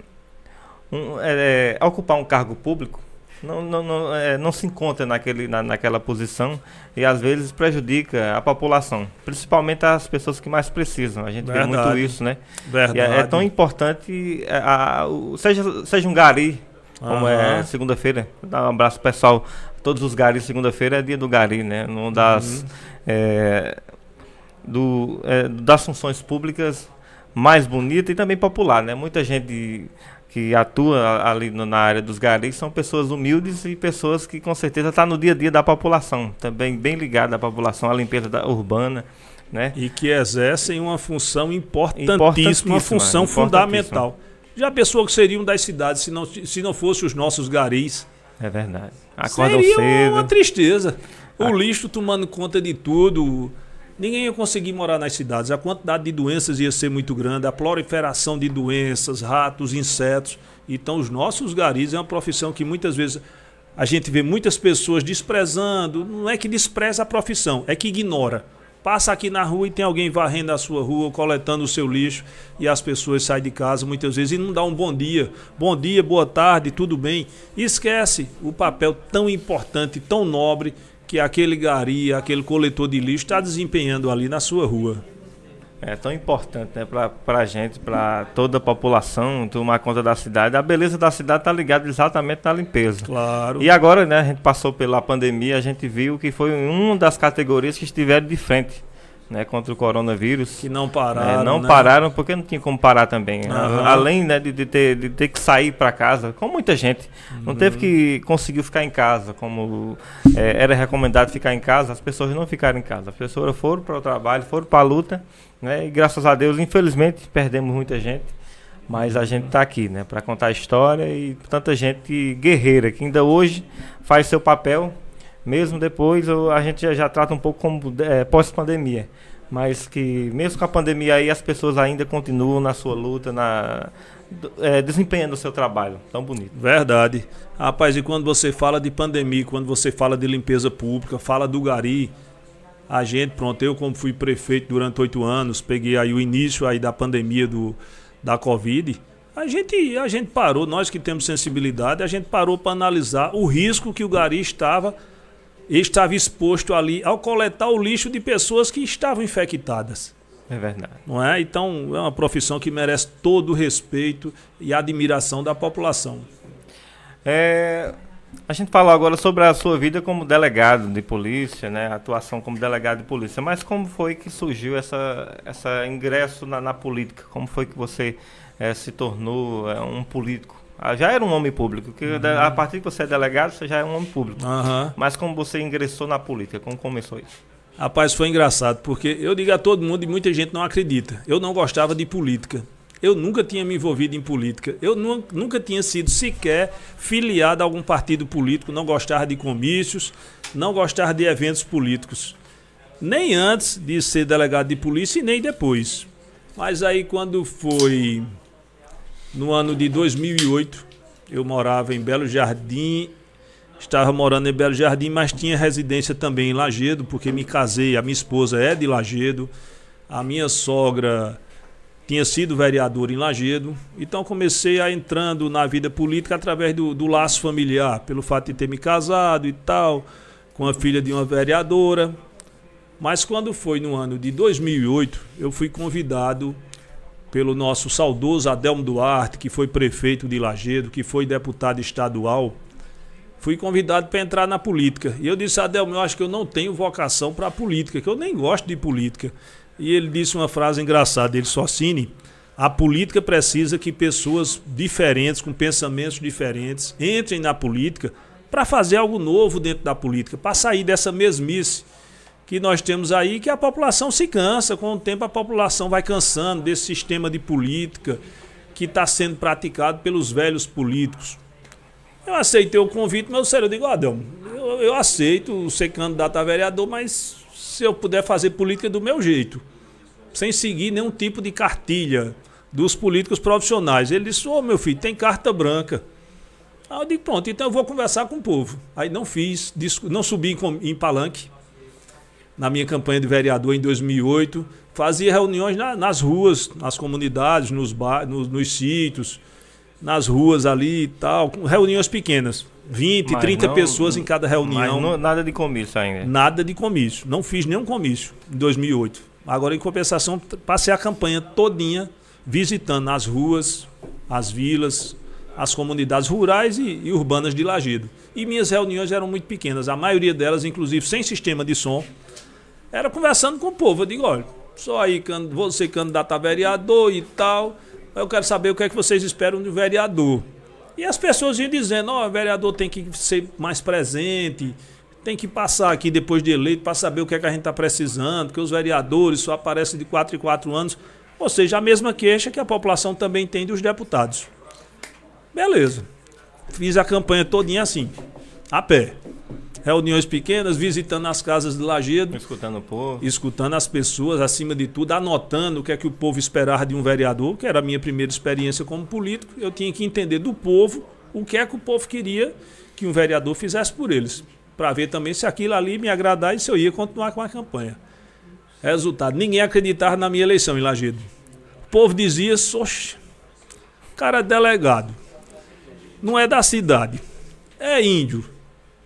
um é, é, ocupar um cargo público, não, não, não, é, não se encontra naquele, na, naquela posição e às vezes prejudica a população, principalmente as pessoas que mais precisam. A gente Verdade. vê muito isso, né? Verdade. É, é, tão importante, a, é, a, o, seja, seja um gari, como é segunda-feira. Dá um abraço pessoal. Todos os garis, segunda-feira é dia do gari, né? Um das, uhum. é, do, é, das funções públicas mais bonita e também popular, né? Muita gente que atua ali na área dos garis são pessoas humildes e pessoas que com certeza estão tá no dia a dia da população, também bem ligada à população, à limpeza da, urbana. Né? E que exercem uma função importantíssima, importantíssima uma função importantíssima. fundamental. Já pensou que seriam das cidades se não, se não fossem os nossos garis? É verdade. Acordam seria cedo. uma tristeza. O lixo tomando conta de tudo, ninguém ia conseguir morar nas cidades. A quantidade de doenças ia ser muito grande, a proliferação de doenças, ratos, insetos. Então, os nossos garis é uma profissão que muitas vezes a gente vê muitas pessoas desprezando. Não é que despreza a profissão, é que ignora. Passa aqui na rua e tem alguém varrendo a sua rua, coletando o seu lixo, e as pessoas saem de casa muitas vezes e não dá um bom dia. Bom dia, boa tarde, tudo bem. E esquece o papel tão importante, tão nobre que aquele gari, aquele coletor de lixo está desempenhando ali na sua rua. É tão importante né, para a gente, para toda a população, tomar conta da cidade. A beleza da cidade está ligada exatamente na limpeza. Claro. E agora, né, a gente passou pela pandemia, a gente viu que foi uma das categorias que estiveram de frente né, contra o coronavírus. Que não pararam. Né, não né? pararam, porque não tinha como parar também. Uhum. Além né, de, de, ter, de ter que sair para casa, como muita gente. Uhum. Não teve que conseguir ficar em casa, como é, era recomendado ficar em casa, as pessoas não ficaram em casa. As pessoas foram para o trabalho, foram para a luta. Né, e graças a Deus, infelizmente, perdemos muita gente. Mas a gente está aqui, né, para contar a história e tanta gente guerreira que ainda hoje faz seu papel mesmo depois eu, a gente já, já, trata um pouco como é, pós-pandemia. Mas que mesmo com a pandemia aí as pessoas ainda continuam na sua luta, na, é, desempenhando o seu trabalho tão bonito. Verdade. Rapaz, e quando você fala de pandemia, quando você fala de limpeza pública, fala do Gari, a gente, pronto, eu como fui prefeito durante oito anos, peguei aí o início aí da pandemia do, da Covid, a gente, a gente parou, nós que temos sensibilidade, a gente parou para analisar o risco que o Gari estava estava exposto ali ao coletar o lixo de pessoas que estavam infectadas. É verdade. Não é? Então, é uma profissão que merece todo o respeito e admiração da população. É, a gente falou agora sobre a sua vida como delegado de polícia, né? Atuação como delegado de polícia. Mas como foi que surgiu essa, essa ingresso na, na política? Como foi que você é, se tornou é, um político? Ah, já era um homem público, que uhum. a partir que você é delegado, você já é um homem público. Uhum. Mas como você ingressou na política, como começou isso? Rapaz, foi engraçado, porque eu digo a todo mundo e muita gente não acredita. Eu não gostava de política. Eu nunca tinha me envolvido em política. Eu nunca tinha sido sequer filiado a algum partido político. Não gostava de comícios, não gostava de eventos políticos. Nem antes de ser delegado de polícia e nem depois. Mas aí, quando foi no ano de 2008, eu morava em Belo Jardim, estava morando em Belo Jardim, mas tinha residência também em Lagedo, porque me casei, a minha esposa é de Lagedo, a minha sogra tinha sido vereadora em Lagedo, então comecei a entrando na vida política através do, do laço familiar, pelo fato de ter me casado e tal, com a filha de uma vereadora. Mas quando foi no ano de 2008, eu fui convidado pelo nosso saudoso Adelmo Duarte, que foi prefeito de Lagedo, que foi deputado estadual, fui convidado para entrar na política. E eu disse, Adelmo, eu acho que eu não tenho vocação para a política, que eu nem gosto de política. E ele disse uma frase engraçada, ele só assine A política precisa que pessoas diferentes, com pensamentos diferentes, entrem na política para fazer algo novo dentro da política, para sair dessa mesmice que nós temos aí, que a população se cansa, com o tempo a população vai cansando desse sistema de política que está sendo praticado pelos velhos políticos. Eu aceitei o convite, mas sério, eu digo, Adão, eu, eu aceito ser candidato a vereador, mas se eu puder fazer política do meu jeito, sem seguir nenhum tipo de cartilha dos políticos profissionais. Ele disse, ô oh, meu filho, tem carta branca. Aí eu digo, pronto, então eu vou conversar com o povo. Aí não fiz, não subi em palanque, na minha campanha de vereador em 2008, fazia reuniões na, nas ruas, nas comunidades, nos, nos, nos sítios, nas ruas ali e tal, reuniões pequenas. 20, mas 30 não, pessoas em cada reunião. Não, nada de comício ainda. Nada de comício. Não fiz nenhum comício em 2008. Agora, em compensação, passei a campanha todinha visitando as ruas, as vilas, as comunidades rurais e, e urbanas de Lagido. E minhas reuniões eram muito pequenas, a maioria delas, inclusive, sem sistema de som. Era conversando com o povo. Eu digo, olha, só aí você candidato a vereador e tal. Eu quero saber o que é que vocês esperam de vereador. E as pessoas iam dizendo, ó, oh, o vereador tem que ser mais presente, tem que passar aqui depois de eleito para saber o que é que a gente está precisando, que os vereadores só aparecem de 4 em 4 anos. Ou seja, a mesma queixa que a população também tem dos deputados. Beleza. Fiz a campanha todinha assim, a pé reuniões pequenas, visitando as casas de Lagedo. Escutando o povo. Escutando as pessoas, acima de tudo, anotando o que é que o povo esperava de um vereador, que era a minha primeira experiência como político. Eu tinha que entender do povo o que é que o povo queria que um vereador fizesse por eles. Para ver também se aquilo ali me agradar e se eu ia continuar com a campanha. Resultado, ninguém acreditava na minha eleição em Lagedo. O povo dizia, oxe, cara é delegado, não é da cidade, é índio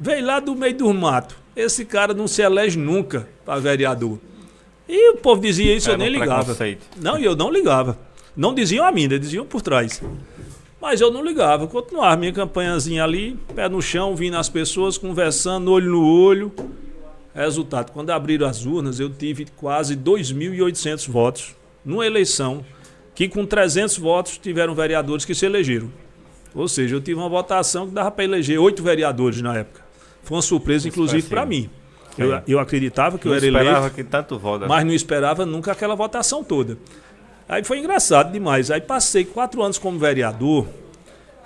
Veio lá do meio do mato. Esse cara não se elege nunca para vereador. E o povo dizia isso, Era eu nem ligava. Não, e eu não ligava. Não diziam a mim, eles né? diziam por trás. Mas eu não ligava, continuava minha campanhazinha ali, pé no chão, vindo as pessoas, conversando, olho no olho. Resultado, quando abriram as urnas, eu tive quase 2.800 votos numa eleição que com 300 votos tiveram vereadores que se elegeram. Ou seja, eu tive uma votação que dava para eleger oito vereadores na época. Foi uma surpresa, inclusive, para assim. mim. Eu, eu, acreditava que não eu era eleito. esperava que tanto vota. Mas não esperava nunca aquela votação toda. Aí foi engraçado demais. Aí passei quatro anos como vereador,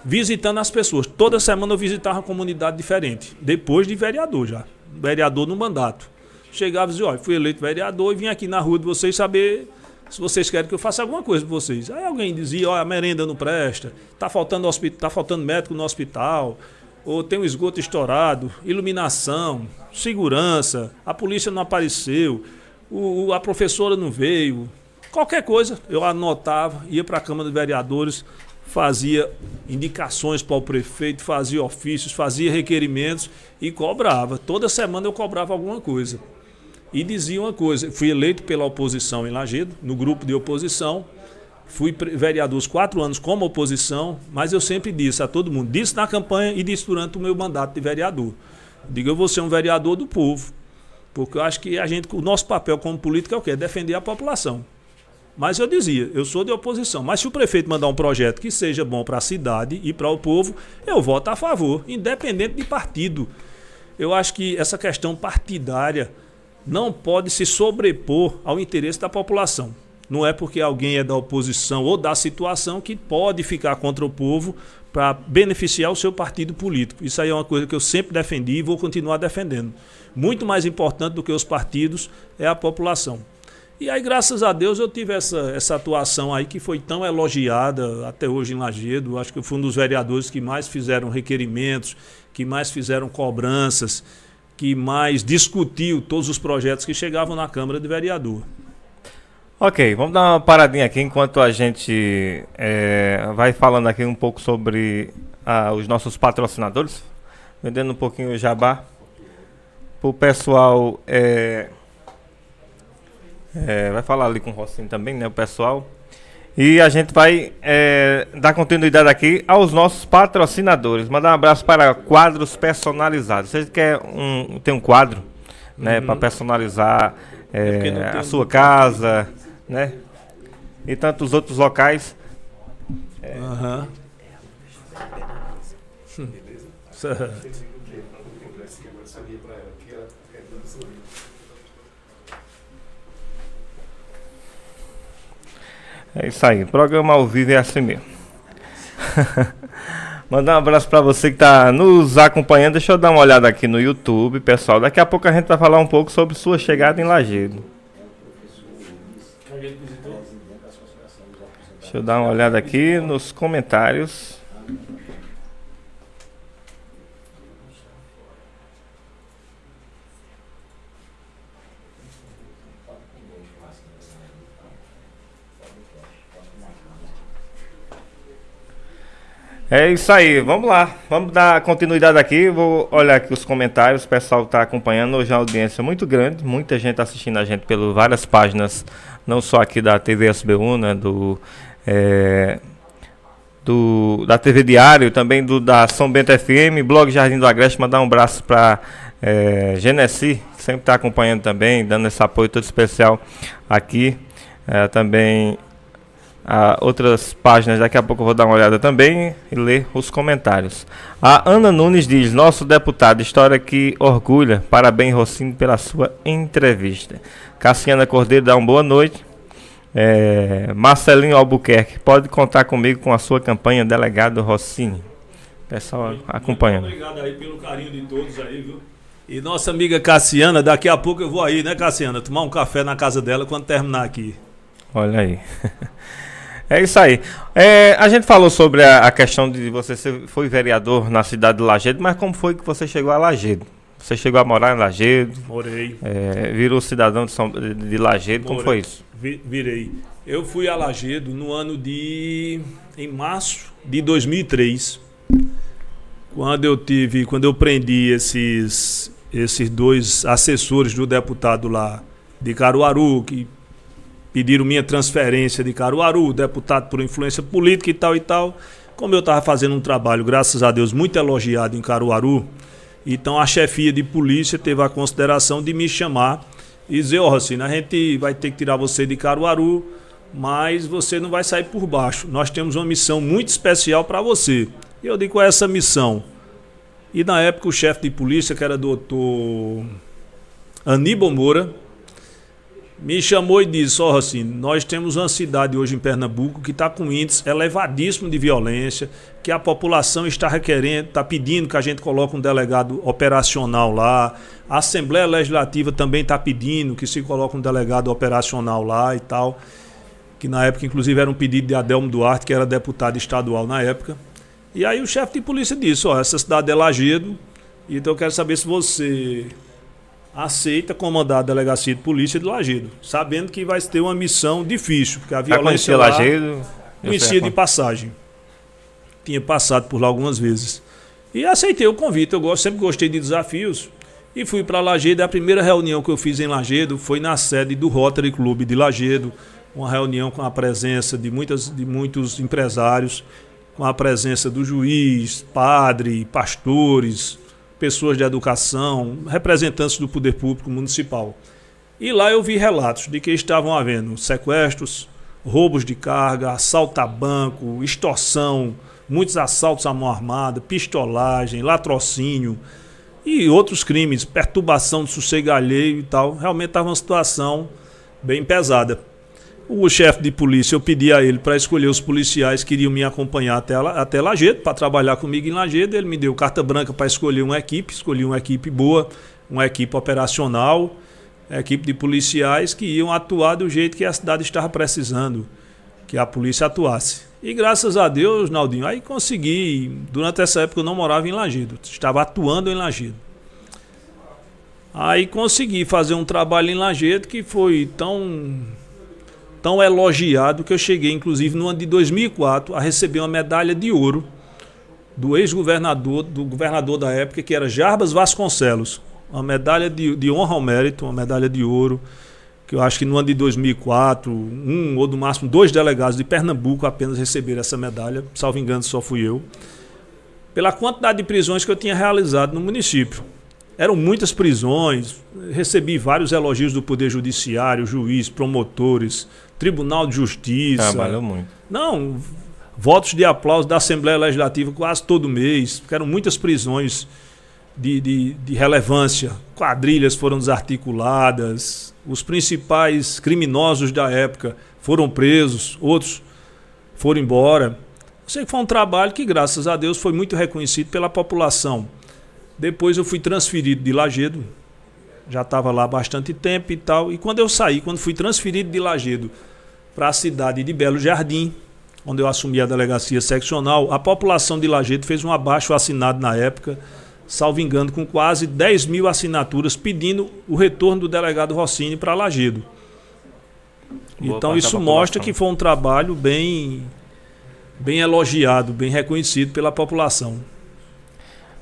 visitando as pessoas. Toda semana eu visitava uma comunidade diferente. Depois de vereador já. Vereador no mandato. Chegava e dizia, olha, fui eleito vereador e vim aqui na rua de vocês saber se vocês querem que eu faça alguma coisa para vocês. Aí alguém dizia, olha, a merenda não presta, está faltando, tá faltando médico no hospital, ou tem um esgoto estourado, iluminação, segurança, a polícia não apareceu, o, a professora não veio, qualquer coisa, eu anotava, ia para a Câmara dos Vereadores, fazia indicações para o prefeito, fazia ofícios, fazia requerimentos e cobrava. Toda semana eu cobrava alguma coisa. E dizia uma coisa, fui eleito pela oposição em Lagedo, no grupo de oposição, Fui vereador os quatro anos como oposição, mas eu sempre disse a todo mundo, disse na campanha e disse durante o meu mandato de vereador. Digo, eu vou ser um vereador do povo. Porque eu acho que a gente, o nosso papel como político é o quê? É defender a população. Mas eu dizia, eu sou de oposição. Mas se o prefeito mandar um projeto que seja bom para a cidade e para o povo, eu voto a favor, independente de partido. Eu acho que essa questão partidária não pode se sobrepor ao interesse da população. Não é porque alguém é da oposição ou da situação que pode ficar contra o povo para beneficiar o seu partido político. Isso aí é uma coisa que eu sempre defendi e vou continuar defendendo. Muito mais importante do que os partidos é a população. E aí, graças a Deus, eu tive essa, essa atuação aí que foi tão elogiada até hoje em Lagedo. Acho que eu fui um dos vereadores que mais fizeram requerimentos, que mais fizeram cobranças, que mais discutiu todos os projetos que chegavam na Câmara de Vereador. Ok, vamos dar uma paradinha aqui enquanto a gente é, vai falando aqui um pouco sobre ah, os nossos patrocinadores, vendendo um pouquinho o jabá o pessoal. É, é, vai falar ali com o Rocinho também, né? O pessoal. E a gente vai é, dar continuidade aqui aos nossos patrocinadores. Mandar um abraço para quadros personalizados. Você quer um, tem um quadro, né? Uhum. Para personalizar é, é a sua casa, né? E tantos outros locais. É. Uhum. É isso aí, programa ao vivo é assim mesmo. Mandar um abraço para você que está nos acompanhando. Deixa eu dar uma olhada aqui no YouTube, pessoal. Daqui a pouco a gente vai falar um pouco sobre sua chegada em Lajedo. Deixa eu dar uma olhada aqui nos comentários. É isso aí, vamos lá. Vamos dar continuidade aqui. Vou olhar aqui os comentários. O pessoal está acompanhando hoje é a audiência é muito grande. Muita gente assistindo a gente pelas várias páginas não só aqui da TV SB1, né, do, é, do, da TV Diário, também do da São Bento FM, blog Jardim do Agreste, mandar um abraço para é, Genesi, que sempre está acompanhando também, dando esse apoio todo especial aqui. É, também a, outras páginas, daqui a pouco eu vou dar uma olhada também e ler os comentários. A Ana Nunes diz: Nosso deputado, história que orgulha. Parabéns, Rocinho, pela sua entrevista. Cassiana Cordeiro dá uma boa noite. É, Marcelinho Albuquerque, pode contar comigo com a sua campanha, delegado Rossini. Pessoal, acompanhando. Muito né? obrigado aí pelo carinho de todos aí, viu? E nossa amiga Cassiana, daqui a pouco eu vou aí, né, Cassiana? Tomar um café na casa dela quando terminar aqui. Olha aí. É isso aí. É, a gente falou sobre a, a, questão de você ser, foi vereador na cidade de Lagedo, mas como foi que você chegou a Lagedo? Você chegou a morar em Lagedo? Morei. É, virou cidadão de, São, de Lagedo, Morei. como foi isso? Virei. Eu fui a Lagedo no ano de. em março de 2003. Quando eu tive. quando eu prendi esses, esses dois assessores do deputado lá de Caruaru, que pediram minha transferência de Caruaru, deputado por influência política e tal e tal. Como eu estava fazendo um trabalho, graças a Deus, muito elogiado em Caruaru então a chefia de polícia teve a consideração de me chamar e dizer, ó, oh, Racine, a gente vai ter que tirar você de Caruaru, mas você não vai sair por baixo. Nós temos uma missão muito especial para você. E eu digo, qual é essa missão? E na época o chefe de polícia, que era doutor Aníbal Moura, me chamou e disse: Ó, oh, assim, nós temos uma cidade hoje em Pernambuco que está com índice elevadíssimo de violência, que a população está requerendo, está pedindo que a gente coloque um delegado operacional lá. A Assembleia Legislativa também está pedindo que se coloque um delegado operacional lá e tal. Que na época, inclusive, era um pedido de Adelmo Duarte, que era deputado estadual na época. E aí o chefe de polícia disse: Ó, oh, essa cidade é Lagedo, então eu quero saber se você aceita comandar a delegacia de polícia de Lagedo, sabendo que vai ter uma missão difícil, porque a violência lá, Lagedo, conhecia de passagem. Tinha passado por lá algumas vezes. E aceitei o convite, eu gosto, sempre gostei de desafios. E fui para Lagedo, a primeira reunião que eu fiz em Lagedo foi na sede do Rotary Club de Lagedo, uma reunião com a presença de, muitas, de muitos empresários, com a presença do juiz, padre, pastores, pessoas de educação, representantes do poder público municipal. E lá eu vi relatos de que estavam havendo sequestros, roubos de carga, assalto a banco, extorsão, muitos assaltos à mão armada, pistolagem, latrocínio e outros crimes, perturbação do sossego alheio e tal. Realmente estava uma situação bem pesada. O chefe de polícia, eu pedi a ele para escolher os policiais que iriam me acompanhar até, até Lagedo, para trabalhar comigo em Lagedo. Ele me deu carta branca para escolher uma equipe, escolhi uma equipe boa, uma equipe operacional, equipe de policiais que iam atuar do jeito que a cidade estava precisando, que a polícia atuasse. E graças a Deus, Naldinho, aí consegui. Durante essa época eu não morava em Lagido estava atuando em Lagido Aí consegui fazer um trabalho em Lagedo que foi tão tão elogiado que eu cheguei, inclusive, no ano de 2004, a receber uma medalha de ouro do ex-governador, do governador da época, que era Jarbas Vasconcelos. Uma medalha de, de honra ao mérito, uma medalha de ouro, que eu acho que no ano de 2004, um ou no máximo dois delegados de Pernambuco apenas receberam essa medalha, salvo engano só fui eu, pela quantidade de prisões que eu tinha realizado no município. Eram muitas prisões, recebi vários elogios do Poder Judiciário, juiz, promotores, Tribunal de Justiça. Trabalhou muito. Não, votos de aplauso da Assembleia Legislativa quase todo mês. eram muitas prisões de, de, de relevância. Quadrilhas foram desarticuladas, os principais criminosos da época foram presos, outros foram embora. sei que foi um trabalho que, graças a Deus, foi muito reconhecido pela população. Depois eu fui transferido de Lagedo, já estava lá há bastante tempo e tal. E quando eu saí, quando fui transferido de Lagedo para a cidade de Belo Jardim, onde eu assumi a delegacia seccional, a população de Lagedo fez um abaixo assinado na época, salvo engano, com quase 10 mil assinaturas pedindo o retorno do delegado Rossini para Lagedo. então isso mostra que foi um trabalho bem, bem elogiado, bem reconhecido pela população.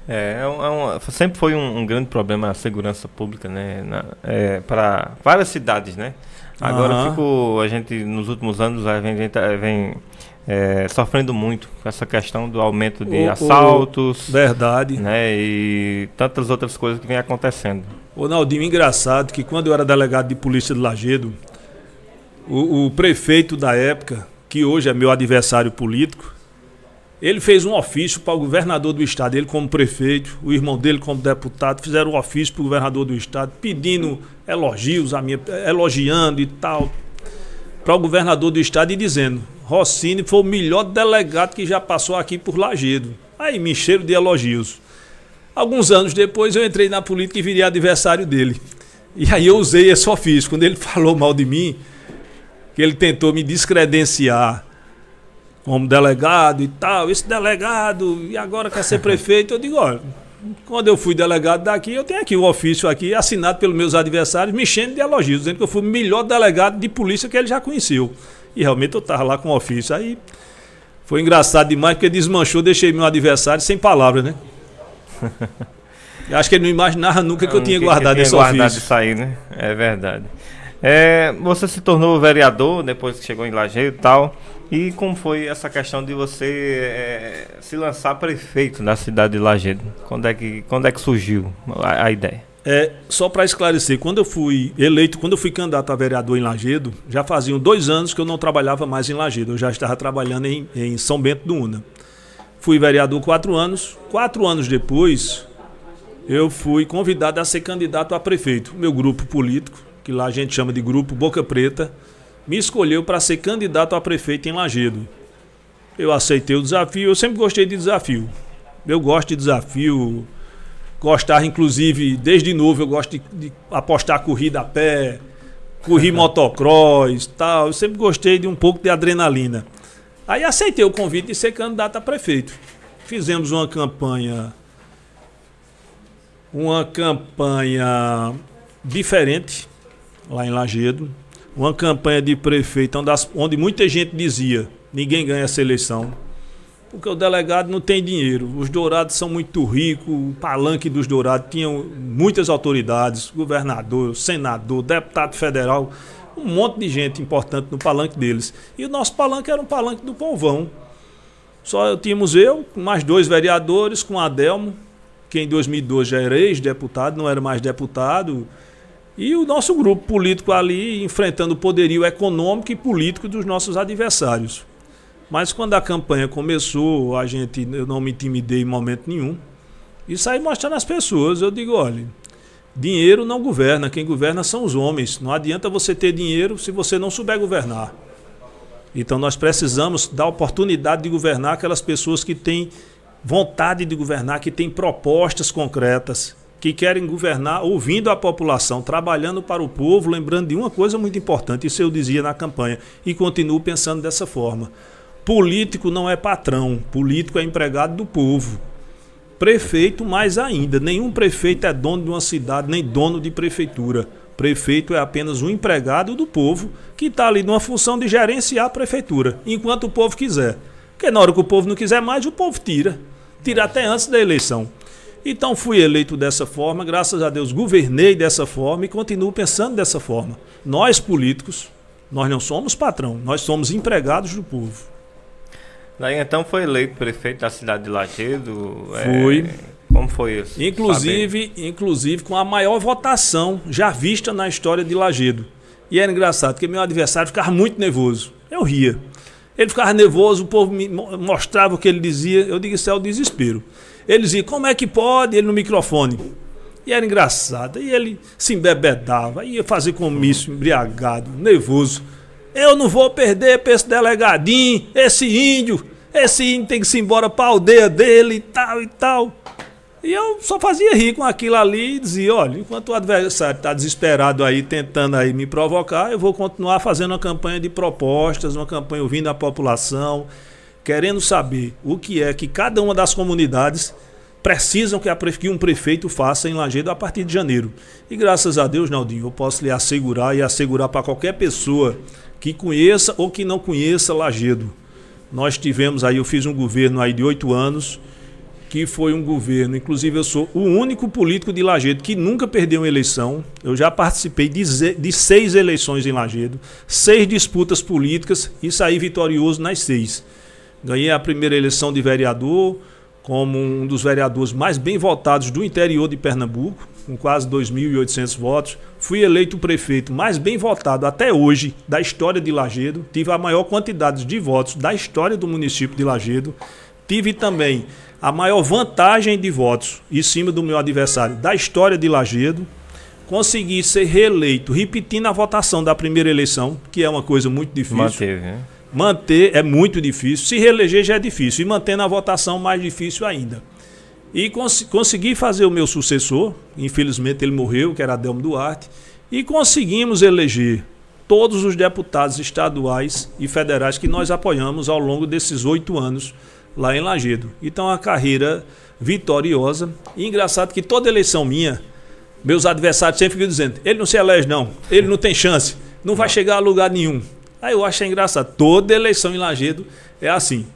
É, é, é, um, sempre foi um, um, grande problema a segurança pública, né? é, para várias cidades, né? Agora uhum. a gente nos últimos anos vem, tá, vem é, sofrendo muito com essa questão do aumento de o, assaltos. O, verdade. Né, e tantas outras coisas que vem acontecendo. Ronaldinho, engraçado que quando eu era delegado de polícia de Lagedo, o, o prefeito da época, que hoje é meu adversário político, ele fez um ofício para o governador do estado, ele como prefeito, o irmão dele como deputado, fizeram um ofício para o governador do estado, pedindo elogios, a minha, elogiando e tal, para o governador do estado e dizendo: Rossini foi o melhor delegado que já passou aqui por Lagedo. Aí me encheram de elogios. Alguns anos depois eu entrei na política e virei adversário dele. E aí eu usei esse ofício. Quando ele falou mal de mim, que ele tentou me descredenciar como delegado e tal, esse delegado, e agora quer ser prefeito, eu digo, olha, quando eu fui delegado daqui, eu tenho aqui o um ofício aqui, assinado pelos meus adversários, me enchendo de elogios, dizendo que eu fui o melhor delegado de polícia que ele já conheceu. E realmente eu estava lá com o ofício. Aí foi engraçado demais, porque desmanchou, deixei meu adversário sem palavras, né? Eu acho que ele não imaginava nunca que eu, eu tinha guardado eu tinha esse guardado ofício. Isso aí, né? É verdade. É, você se tornou vereador depois que chegou em Lajeiro e tal. E como foi essa questão de você é, se lançar prefeito na cidade de Lajeado? Quando é que, quando é que surgiu a, a ideia? É, só para esclarecer, quando eu fui eleito, quando eu fui candidato a vereador em Lagedo, já faziam dois anos que eu não trabalhava mais em Lagedo, eu já estava trabalhando em, em São Bento do Una. Fui vereador quatro anos, quatro anos depois eu fui convidado a ser candidato a prefeito. Meu grupo político, que lá a gente chama de Grupo Boca Preta, me escolheu para ser candidato a prefeito em Lagedo. Eu aceitei o desafio, eu sempre gostei de desafio. Eu gosto de desafio, gostar inclusive, desde novo, eu gosto de, de apostar corrida a pé, corri motocross tal. Eu sempre gostei de um pouco de adrenalina. Aí aceitei o convite de ser candidato a prefeito. Fizemos uma campanha. Uma campanha diferente lá em Lagedo uma campanha de prefeito onde muita gente dizia: ninguém ganha essa eleição, porque o delegado não tem dinheiro. Os Dourados são muito ricos, o palanque dos Dourados tinham muitas autoridades, governador, senador, deputado federal, um monte de gente importante no palanque deles. E o nosso palanque era um palanque do povão. Só tínhamos eu, mais dois vereadores, com Adelmo, que em 2002 já era ex-deputado, não era mais deputado, e o nosso grupo político ali enfrentando o poderio econômico e político dos nossos adversários. Mas quando a campanha começou, a gente, eu não me intimidei em momento nenhum. E saí mostrando às pessoas. Eu digo, olha, dinheiro não governa, quem governa são os homens. Não adianta você ter dinheiro se você não souber governar. Então nós precisamos dar oportunidade de governar aquelas pessoas que têm vontade de governar, que têm propostas concretas que querem governar ouvindo a população, trabalhando para o povo, lembrando de uma coisa muito importante, isso eu dizia na campanha e continuo pensando dessa forma. Político não é patrão, político é empregado do povo. Prefeito mais ainda, nenhum prefeito é dono de uma cidade, nem dono de prefeitura. Prefeito é apenas um empregado do povo que está ali numa função de gerenciar a prefeitura, enquanto o povo quiser. Porque na hora que o povo não quiser mais, o povo tira. Tira até antes da eleição. Então fui eleito dessa forma, graças a Deus governei dessa forma e continuo pensando dessa forma. Nós políticos, nós não somos patrão, nós somos empregados do povo. Daí então foi eleito prefeito da cidade de Lajedo. É, fui. É, como foi isso? Inclusive, inclusive com a maior votação já vista na história de Lajedo. E era engraçado, porque meu adversário ficava muito nervoso. Eu ria. Ele ficava nervoso, o povo me mostrava o que ele dizia. Eu digo, isso é o desespero. Ele dizia, como é que pode? Ele no microfone. E era engraçado. E ele se embebedava, ia fazer comício embriagado, nervoso. Eu não vou perder para esse delegadinho, esse índio. Esse índio tem que se embora para a aldeia dele e tal e tal. E eu só fazia rir com aquilo ali e dizia, olha, enquanto o adversário está desesperado aí, tentando aí me provocar, eu vou continuar fazendo uma campanha de propostas, uma campanha ouvindo a população, querendo saber o que é que cada uma das comunidades precisam que, um prefeito faça em Lajeado a partir de janeiro. E graças a Deus, Naldinho, eu posso lhe assegurar e assegurar para qualquer pessoa que conheça ou que não conheça Lajeado. Nós tivemos aí, eu fiz um governo aí de oito anos, que foi um governo, inclusive eu sou o único político de Lajeado que nunca perdeu uma eleição. Eu já participei de, de seis eleições em Lajeado, seis disputas políticas e saí vitorioso nas seis. Ganhei a primeira eleição de vereador como um dos vereadores mais bem votados do interior de Pernambuco, com quase 2.800 votos. Fui eleito o prefeito mais bem votado até hoje da história de Lagedo. Tive a maior quantidade de votos da história do município de Lagedo. Tive também a maior vantagem de votos em cima do meu adversário da história de Lagedo. Consegui ser reeleito, repetindo a votação da primeira eleição, que é uma coisa muito difícil. Manteve, né? Manter é muito difícil. Se reeleger já é difícil. E manter na votação mais difícil ainda. E cons consegui fazer o meu sucessor. Infelizmente ele morreu, que era Adelmo Duarte. E conseguimos eleger todos os deputados estaduais e federais que nós apoiamos ao longo desses oito anos lá em Lagedo. Então, é uma carreira vitoriosa. E engraçado que toda eleição minha, meus adversários sempre ficam dizendo: ele não se elege, não, ele não tem chance, não vai chegar a lugar nenhum. Aí eu acho engraçado. Toda eleição em Lagedo é assim.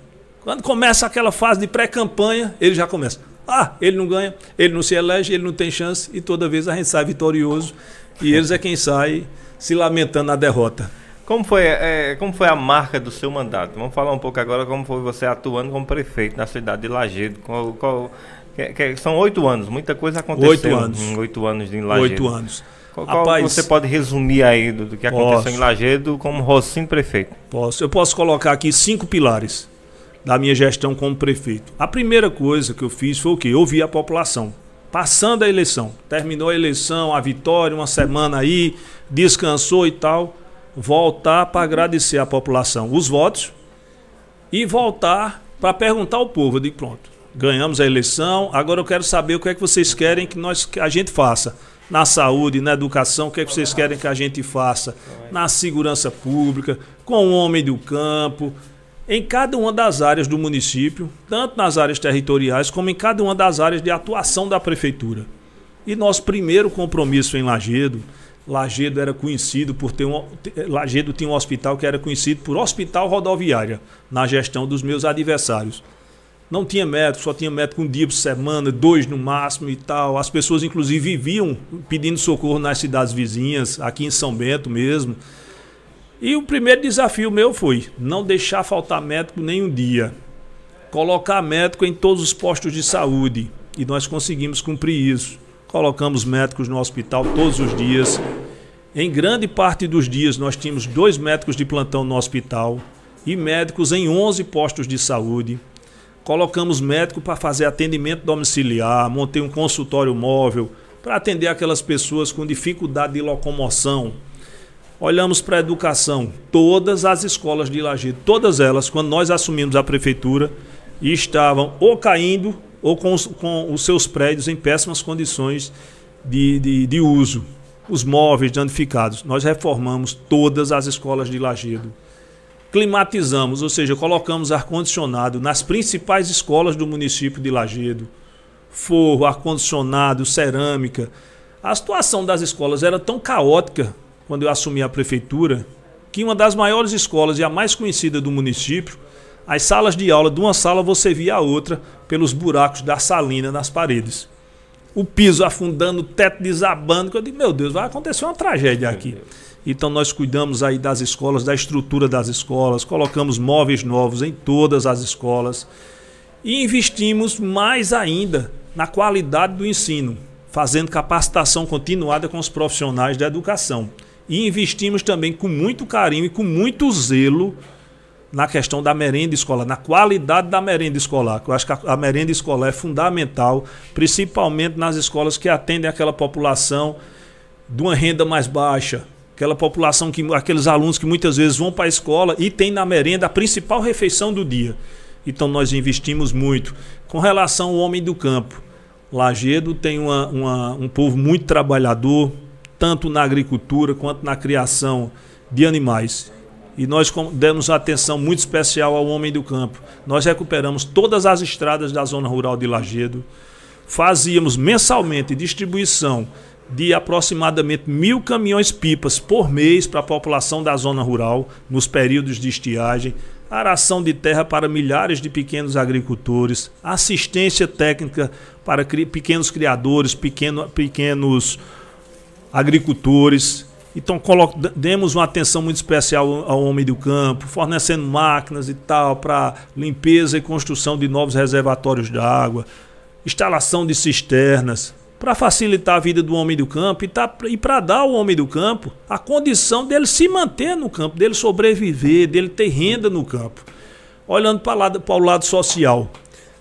Quando começa aquela fase de pré-campanha, ele já começa. Ah, ele não ganha, ele não se elege, ele não tem chance, e toda vez a gente sai vitorioso. E eles é quem sai se lamentando na derrota. Como foi, é, como foi a marca do seu mandato? Vamos falar um pouco agora como foi você atuando como prefeito na cidade de Lagedo. Qual, qual, que, que, são oito anos, muita coisa aconteceu. Oito anos. Oito anos de Lagedo. Oito anos. Qual, qual Rapaz, você pode resumir aí do, do que aconteceu em Lagedo como Rocinho prefeito? Posso. Eu posso colocar aqui cinco pilares da minha gestão como prefeito. A primeira coisa que eu fiz foi o quê? Ouvir a população. Passando a eleição, terminou a eleição, a vitória, uma semana aí, descansou e tal, voltar para agradecer à população os votos e voltar para perguntar ao povo, eu digo, pronto, ganhamos a eleição, agora eu quero saber o que é que vocês querem que nós que a gente faça na saúde, na educação, o que, é que vocês querem que a gente faça? Na segurança pública, com o homem do campo, em cada uma das áreas do município, tanto nas áreas territoriais como em cada uma das áreas de atuação da prefeitura. E nosso primeiro compromisso em Lagedo, Lagedo era conhecido por ter um Lagedo tinha um hospital que era conhecido por Hospital Rodoviária, na gestão dos meus adversários. Não tinha médico, só tinha médico um dia por semana, dois no máximo e tal. As pessoas, inclusive, viviam pedindo socorro nas cidades vizinhas, aqui em São Bento mesmo. E o primeiro desafio meu foi não deixar faltar médico nenhum dia. Colocar médico em todos os postos de saúde. E nós conseguimos cumprir isso. Colocamos médicos no hospital todos os dias. Em grande parte dos dias, nós tínhamos dois médicos de plantão no hospital e médicos em 11 postos de saúde colocamos médico para fazer atendimento domiciliar, montei um consultório móvel para atender aquelas pessoas com dificuldade de locomoção. Olhamos para a educação, todas as escolas de Lajeado, todas elas, quando nós assumimos a prefeitura, estavam ou caindo ou com os, com os seus prédios em péssimas condições de, de, de uso. Os móveis danificados. Nós reformamos todas as escolas de Lajeado climatizamos, ou seja, colocamos ar-condicionado nas principais escolas do município de Lagedo. Forro, ar-condicionado, cerâmica. A situação das escolas era tão caótica quando eu assumi a prefeitura que uma das maiores escolas e a mais conhecida do município, as salas de aula de uma sala você via a outra pelos buracos da salina nas paredes o piso afundando, o teto desabando, que eu digo, meu Deus, vai acontecer uma tragédia aqui. É então nós cuidamos aí das escolas, da estrutura das escolas, colocamos móveis novos em todas as escolas e investimos mais ainda na qualidade do ensino, fazendo capacitação continuada com os profissionais da educação. E investimos também com muito carinho e com muito zelo na questão da merenda escolar, na qualidade da merenda escolar. Eu acho que a, a merenda escolar é fundamental, principalmente nas escolas que atendem aquela população de uma renda mais baixa, aquela população que aqueles alunos que muitas vezes vão para a escola e tem na merenda a principal refeição do dia. Então nós investimos muito com relação ao homem do campo. Lagedo tem uma, uma, um povo muito trabalhador, tanto na agricultura quanto na criação de animais e nós demos atenção muito especial ao homem do campo. Nós recuperamos todas as estradas da zona rural de Lagedo, fazíamos mensalmente distribuição de aproximadamente mil caminhões pipas por mês para a população da zona rural nos períodos de estiagem, aração de terra para milhares de pequenos agricultores, assistência técnica para cri pequenos criadores, pequeno, pequenos agricultores, então demos uma atenção muito especial ao homem do campo, fornecendo máquinas e tal para limpeza e construção de novos reservatórios de água, instalação de cisternas, para facilitar a vida do homem do campo e, tá, e para dar ao homem do campo a condição dele se manter no campo, dele sobreviver, dele ter renda no campo. Olhando para, para o lado social,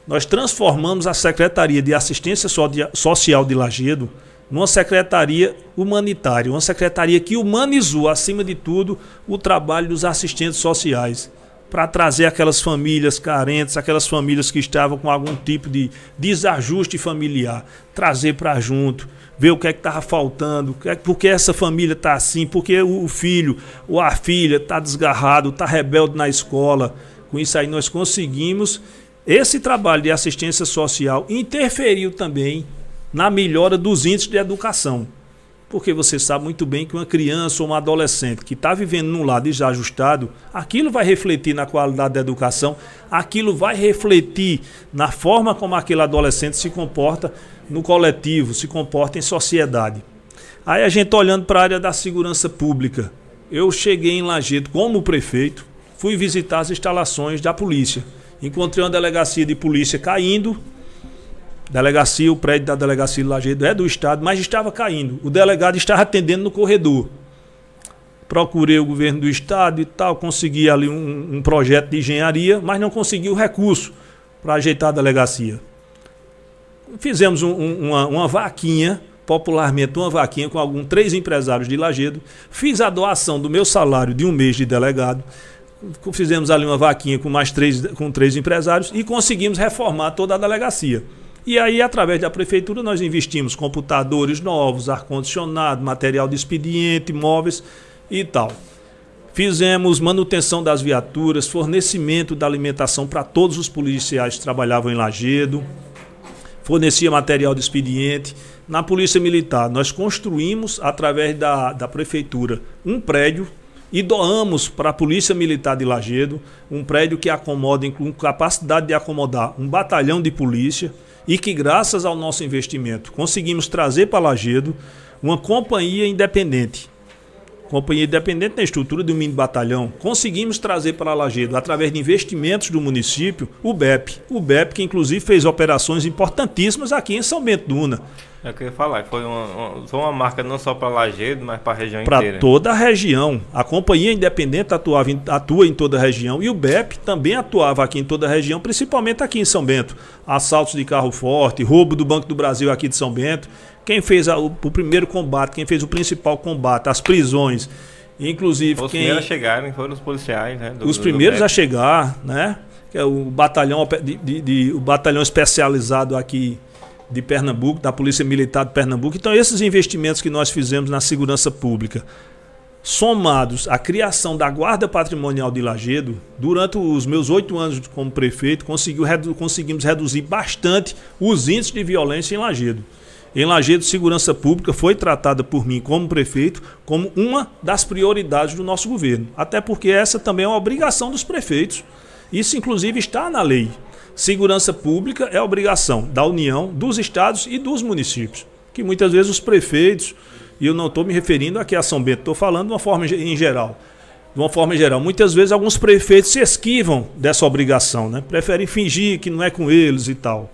nós transformamos a Secretaria de Assistência Social de Lagedo numa secretaria humanitária, uma secretaria que humanizou, acima de tudo, o trabalho dos assistentes sociais para trazer aquelas famílias carentes, aquelas famílias que estavam com algum tipo de desajuste familiar, trazer para junto, ver o que é que estava faltando, é por que essa família está assim, porque o filho ou a filha está desgarrado, está rebelde na escola. Com isso aí nós conseguimos esse trabalho de assistência social interferiu também na melhora dos índices de educação. Porque você sabe muito bem que uma criança ou uma adolescente que está vivendo num lado desajustado, aquilo vai refletir na qualidade da educação, aquilo vai refletir na forma como aquele adolescente se comporta no coletivo, se comporta em sociedade. Aí a gente olhando para a área da segurança pública, eu cheguei em Lajeado, como prefeito, fui visitar as instalações da polícia. Encontrei uma delegacia de polícia caindo, Delegacia, o prédio da delegacia de Lagedo é do Estado, mas estava caindo. O delegado estava atendendo no corredor. Procurei o governo do Estado e tal, consegui ali um, um projeto de engenharia, mas não consegui o recurso para ajeitar a delegacia. Fizemos um, um, uma, uma vaquinha popularmente uma vaquinha com alguns três empresários de Lagedo, fiz a doação do meu salário de um mês de delegado, fizemos ali uma vaquinha com mais três, com três empresários e conseguimos reformar toda a delegacia. E aí, através da prefeitura, nós investimos computadores novos, ar-condicionado, material de expediente, móveis e tal. Fizemos manutenção das viaturas, fornecimento da alimentação para todos os policiais que trabalhavam em Lagedo, fornecia material de expediente. Na Polícia Militar, nós construímos, através da, da prefeitura, um prédio e doamos para a Polícia Militar de Lagedo um prédio que acomoda, com capacidade de acomodar um batalhão de polícia e que, graças ao nosso investimento, conseguimos trazer para Lagedo uma companhia independente Companhia Independente, na estrutura do mini batalhão, conseguimos trazer para Lagedo, através de investimentos do município, o BEP. O BEP, que inclusive fez operações importantíssimas aqui em São Bento do Una. É eu queria falar, foi uma, uma, uma marca não só para Lagedo, mas para a região pra inteira. Para toda a região. A Companhia Independente atuava em, atua em toda a região e o BEP também atuava aqui em toda a região, principalmente aqui em São Bento. Assaltos de carro forte, roubo do Banco do Brasil aqui de São Bento. Quem fez a, o, o, primeiro combate, quem fez o principal combate, as prisões, inclusive os quem... primeiros a chegar foram os policiais, né? Do, os primeiros a chegar, né? Que é o batalhão de, de, de, o batalhão especializado aqui de Pernambuco, da Polícia Militar de Pernambuco. Então esses investimentos que nós fizemos na segurança pública, somados à criação da Guarda Patrimonial de Lagedo, durante os meus oito anos como prefeito, conseguimos reduzir bastante os índices de violência em Lagedo. Em Lajedo, segurança pública foi tratada por mim como prefeito como uma das prioridades do nosso governo. Até porque essa também é uma obrigação dos prefeitos. Isso, inclusive, está na lei. Segurança pública é obrigação da União, dos estados e dos municípios. Que muitas vezes os prefeitos, e eu não estou me referindo aqui a São Bento, estou falando de uma forma em geral. De uma forma geral, muitas vezes alguns prefeitos se esquivam dessa obrigação, né? preferem fingir que não é com eles e tal.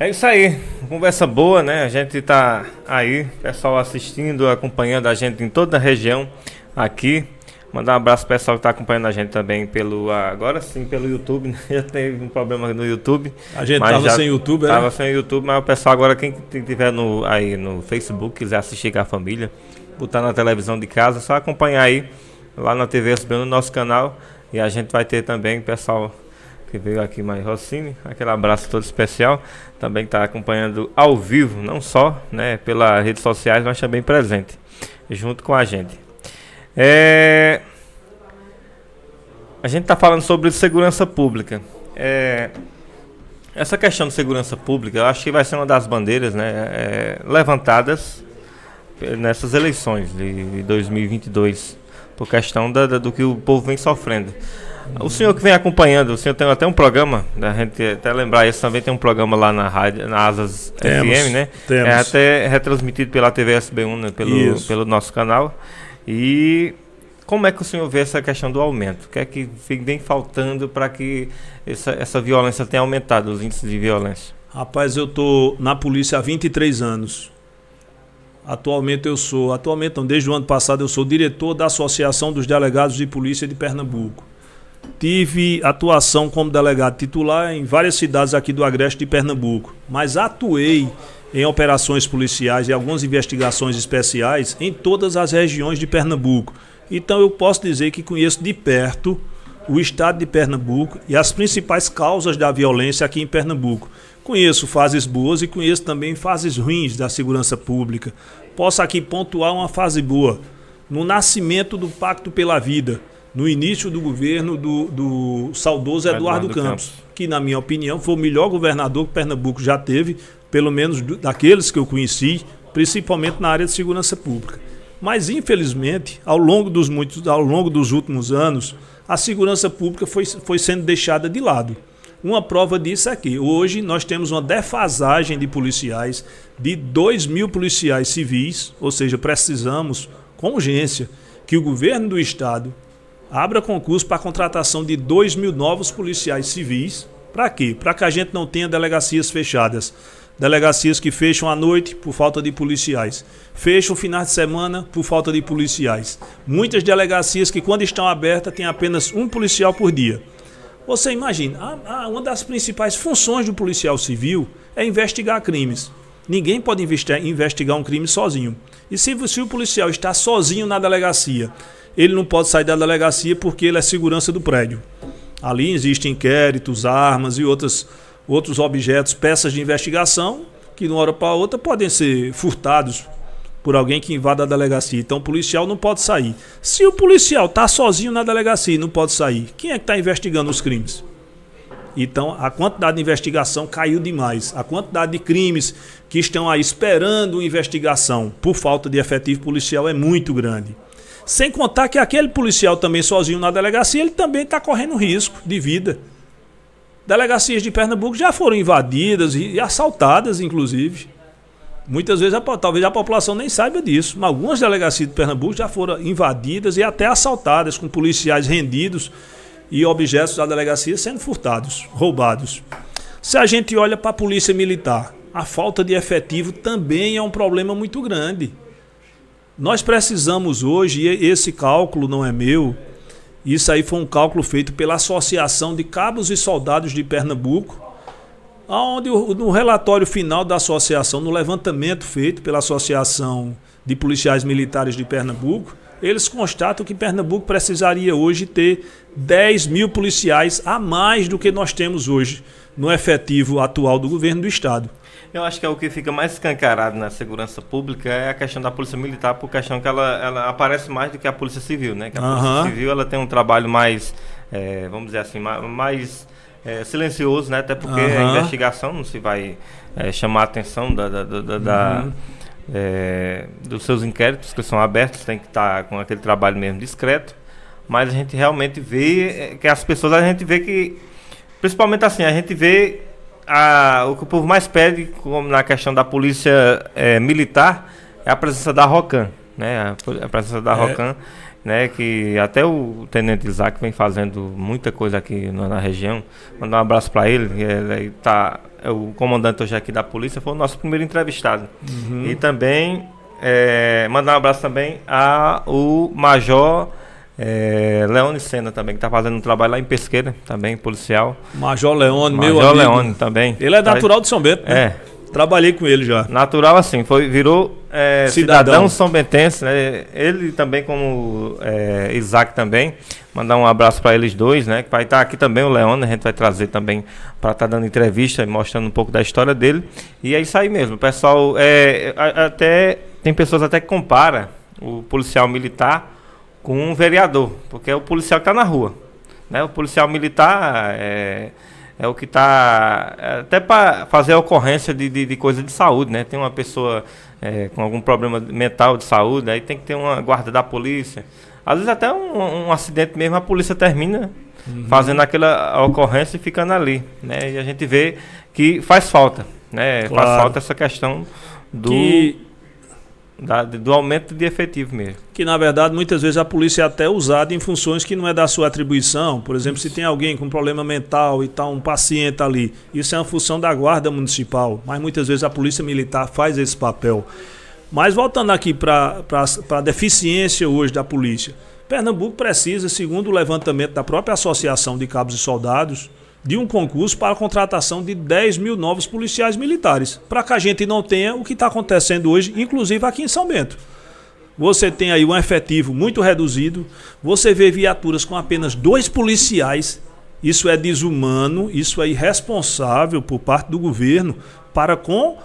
É isso aí, conversa boa, né? A gente tá aí, pessoal assistindo, acompanhando a gente em toda a região aqui. Mandar um abraço pro pessoal que tá acompanhando a gente também pelo agora sim pelo YouTube, né? Já teve um problema no YouTube. A gente tava sem YouTube, né? Tava sem YouTube, mas o pessoal agora quem tiver no aí no Facebook quiser assistir com a família, botar na televisão de casa, só acompanhar aí lá na TV subindo no nosso canal e a gente vai ter também pessoal que veio aqui mais Rossini, aquele abraço todo especial, também está acompanhando ao vivo, não só né, pelas redes sociais, mas também presente, junto com a gente. É... A gente está falando sobre segurança pública. É... Essa questão de segurança pública, eu acho que vai ser uma das bandeiras né, é, levantadas nessas eleições de 2022, por questão da, da, do que o povo vem sofrendo. O senhor que vem acompanhando, o senhor tem até um programa, né? a gente até lembrar isso também, tem um programa lá na rádio, na Asas temos, FM, né? Temos. É até retransmitido pela TV SB1, né? pelo, pelo nosso canal. E como é que o senhor vê essa questão do aumento? O que é que vem faltando para que essa, essa violência tenha aumentado, os índices de violência? Rapaz, eu tô na polícia há 23 anos. Atualmente eu sou, atualmente desde o ano passado eu sou diretor da Associação dos Delegados de Polícia de Pernambuco. Tive atuação como delegado titular em várias cidades aqui do Agreste de Pernambuco, mas atuei em operações policiais e algumas investigações especiais em todas as regiões de Pernambuco. Então eu posso dizer que conheço de perto o estado de Pernambuco e as principais causas da violência aqui em Pernambuco. Conheço fases boas e conheço também fases ruins da segurança pública. Posso aqui pontuar uma fase boa. No nascimento do Pacto pela Vida, no início do governo do, do saudoso Eduardo, Eduardo Campos, Campos, que, na minha opinião, foi o melhor governador que Pernambuco já teve, pelo menos daqueles que eu conheci, principalmente na área de segurança pública. Mas, infelizmente, ao longo dos, muitos, ao longo dos últimos anos, a segurança pública foi, foi sendo deixada de lado. Uma prova disso é que hoje nós temos uma defasagem de policiais de 2 mil policiais civis, ou seja, precisamos, com urgência, que o governo do Estado abra concurso para a contratação de 2 mil novos policiais civis. Para quê? Para que a gente não tenha delegacias fechadas. Delegacias que fecham à noite por falta de policiais. Fecham final de semana por falta de policiais. Muitas delegacias que, quando estão abertas, têm apenas um policial por dia. Você imagina, a, a, uma das principais funções do policial civil é investigar crimes. Ninguém pode investigar um crime sozinho. E se, se o policial está sozinho na delegacia, ele não pode sair da delegacia porque ele é segurança do prédio. Ali existem inquéritos, armas e outras, outros objetos, peças de investigação, que de uma hora para outra podem ser furtados por alguém que invada a delegacia. Então o policial não pode sair. Se o policial está sozinho na delegacia e não pode sair, quem é que está investigando os crimes? Então a quantidade de investigação caiu demais. A quantidade de crimes que estão aí esperando investigação por falta de efetivo policial é muito grande. Sem contar que aquele policial também sozinho na delegacia, ele também está correndo risco de vida. Delegacias de Pernambuco já foram invadidas e assaltadas, inclusive. Muitas vezes, talvez a população nem saiba disso, mas algumas delegacias de Pernambuco já foram invadidas e até assaltadas, com policiais rendidos e objetos da delegacia sendo furtados, roubados. Se a gente olha para a polícia militar, a falta de efetivo também é um problema muito grande. Nós precisamos hoje, e esse cálculo não é meu, isso aí foi um cálculo feito pela Associação de Cabos e Soldados de Pernambuco, onde no relatório final da associação, no levantamento feito pela Associação de Policiais Militares de Pernambuco, eles constatam que Pernambuco precisaria hoje ter 10 mil policiais a mais do que nós temos hoje no efetivo atual do governo do Estado. Eu acho que é o que fica mais escancarado na segurança pública é a questão da polícia militar, por questão que ela, ela aparece mais do que a polícia civil, né? Que a uhum. polícia civil ela tem um trabalho mais, é, vamos dizer assim, mais é, silencioso, né? Até porque uhum. a investigação não se vai é, chamar a atenção da, da, da, uhum. da é, dos seus inquéritos que são abertos, tem que estar tá com aquele trabalho mesmo discreto. Mas a gente realmente vê que as pessoas, a gente vê que, principalmente assim, a gente vê a, o que o povo mais pede, como na questão da polícia é, militar, é a presença da ROCAN, né? A, a presença da é. ROCAN, né? Que até o Tenente Isaac vem fazendo muita coisa aqui na, na região. Mandar um abraço para ele, ele tá, é o comandante hoje aqui da polícia, foi o nosso primeiro entrevistado. Uhum. E também é, mandar um abraço também ao Major é, Leone Senna também, que está fazendo um trabalho lá em Pesqueira, também, policial. Major Leone, Major meu amigo. Major Leone também. Ele é natural de São Bento, né? É. Trabalhei com ele já. Natural assim, foi, virou é, cidadão. cidadão São Bentense, né? Ele também, como é, Isaac também. Mandar um abraço para eles dois, né? Que vai estar tá aqui também o Leone, a gente vai trazer também para estar tá dando entrevista, e mostrando um pouco da história dele. E é isso aí mesmo, pessoal. É, até, tem pessoas até que compara o policial militar com um vereador, porque é o policial que está na rua. Né? O policial militar é, é o que está. É até para fazer a ocorrência de, de, de, coisa de saúde, né? Tem uma pessoa é, com algum problema mental de saúde, aí tem que ter uma guarda da polícia. Às vezes até um, um acidente mesmo, a polícia termina uhum. fazendo aquela ocorrência e ficando ali. Né? E a gente vê que faz falta. Né? Claro. Faz falta essa questão do. Que da, do aumento de efetivo mesmo. Que na verdade muitas vezes a polícia é até usada em funções que não é da sua atribuição. Por exemplo, se tem alguém com problema mental e tal, tá um paciente ali, isso é uma função da guarda municipal. Mas muitas vezes a polícia militar faz esse papel. Mas voltando aqui para a deficiência hoje da polícia, Pernambuco precisa, segundo o levantamento da própria Associação de Cabos e Soldados, de um concurso para a contratação de 10 mil novos policiais militares, para que a gente não tenha o que está acontecendo hoje, inclusive aqui em São Bento. Você tem aí um efetivo muito reduzido, você vê viaturas com apenas dois policiais. Isso é desumano, isso é irresponsável por parte do governo para com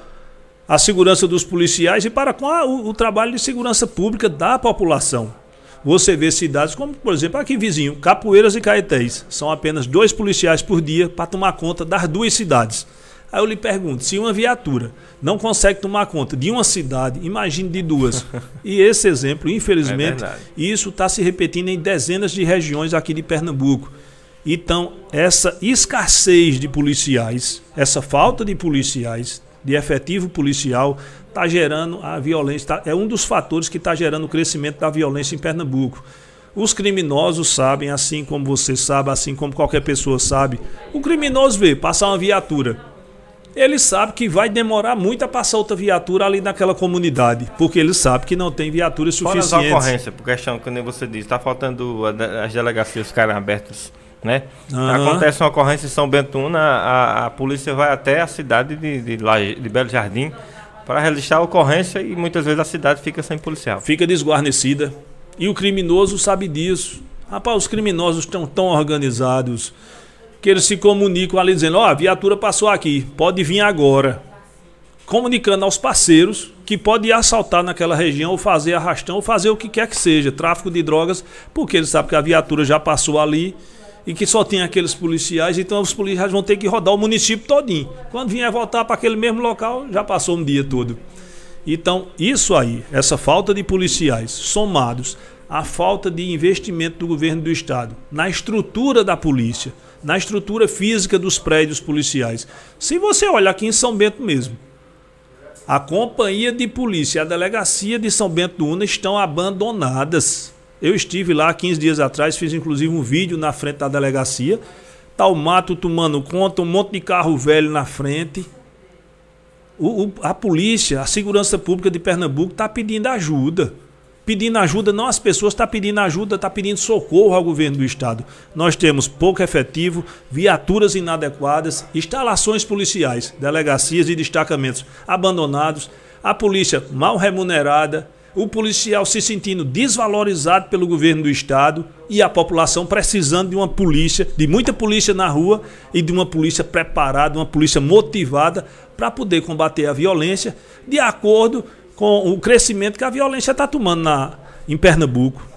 a segurança dos policiais e para com a, o, o trabalho de segurança pública da população você vê cidades como, por exemplo, aqui vizinho, Capoeiras e Caetés. São apenas dois policiais por dia para tomar conta das duas cidades. Aí eu lhe pergunto, se uma viatura não consegue tomar conta de uma cidade, imagine de duas. E esse exemplo, infelizmente, é isso está se repetindo em dezenas de regiões aqui de Pernambuco. Então, essa escassez de policiais, essa falta de policiais, de efetivo policial, está gerando a violência, tá, é um dos fatores que está gerando o crescimento da violência em Pernambuco. Os criminosos sabem, assim como você sabe, assim como qualquer pessoa sabe. O criminoso vê passar uma viatura. Ele sabe que vai demorar muito a passar outra viatura ali naquela comunidade, porque ele sabe que não tem viatura suficiente. Fora as ocorrências, por questão que nem você disse, está faltando as delegacias ficarem abertas, né? Uhum. Acontece uma ocorrência em São Bentuna, a, a polícia vai até a cidade de, de, de Belo Jardim para registrar a ocorrência e muitas vezes a cidade fica sem policial. Fica desguarnecida. E o criminoso sabe disso. Rapaz, os criminosos estão tão organizados que eles se comunicam ali dizendo: Ó, oh, a viatura passou aqui, pode vir agora. Comunicando aos parceiros que pode assaltar naquela região, ou fazer arrastão, ou fazer o que quer que seja, tráfico de drogas, porque eles sabem que a viatura já passou ali e que só tem aqueles policiais, então os policiais vão ter que rodar o município todinho. Quando vier voltar para aquele mesmo local, já passou um dia todo. Então, isso aí, essa falta de policiais somados à falta de investimento do governo do estado na estrutura da polícia, na estrutura física dos prédios policiais. Se você olhar aqui em São Bento mesmo, a companhia de polícia e a delegacia de São Bento do Una estão abandonadas. Eu estive lá 15 dias atrás, fiz inclusive um vídeo na frente da delegacia. Tá o mato tomando conta, um monte de carro velho na frente. O, o, a polícia, a segurança pública de Pernambuco está pedindo ajuda. Pedindo ajuda, não as pessoas, está pedindo ajuda, está pedindo socorro ao governo do estado. Nós temos pouco efetivo, viaturas inadequadas, instalações policiais, delegacias e destacamentos abandonados, a polícia mal remunerada, o policial se sentindo desvalorizado pelo governo do estado e a população precisando de uma polícia, de muita polícia na rua e de uma polícia preparada, uma polícia motivada para poder combater a violência de acordo com o crescimento que a violência está tomando na, em Pernambuco.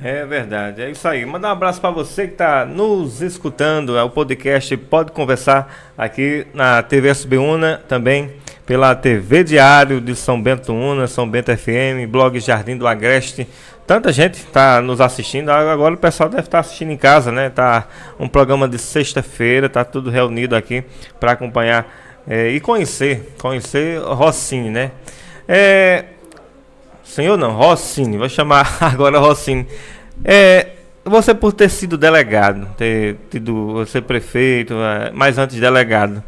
É verdade, é isso aí. Mandar um abraço para você que está nos escutando. É o podcast Pode Conversar aqui na TV SB Una também pela TV Diário de São Bento Una, São Bento FM, blog Jardim do Agreste. Tanta gente está nos assistindo. Agora o pessoal deve estar tá assistindo em casa, né? Tá um programa de sexta-feira, tá tudo reunido aqui para acompanhar é, e conhecer, conhecer Rossini, né? É, senhor não, Rossini, vou chamar agora Rossini. É, você por ter sido delegado, ter tido ser prefeito, mas antes delegado,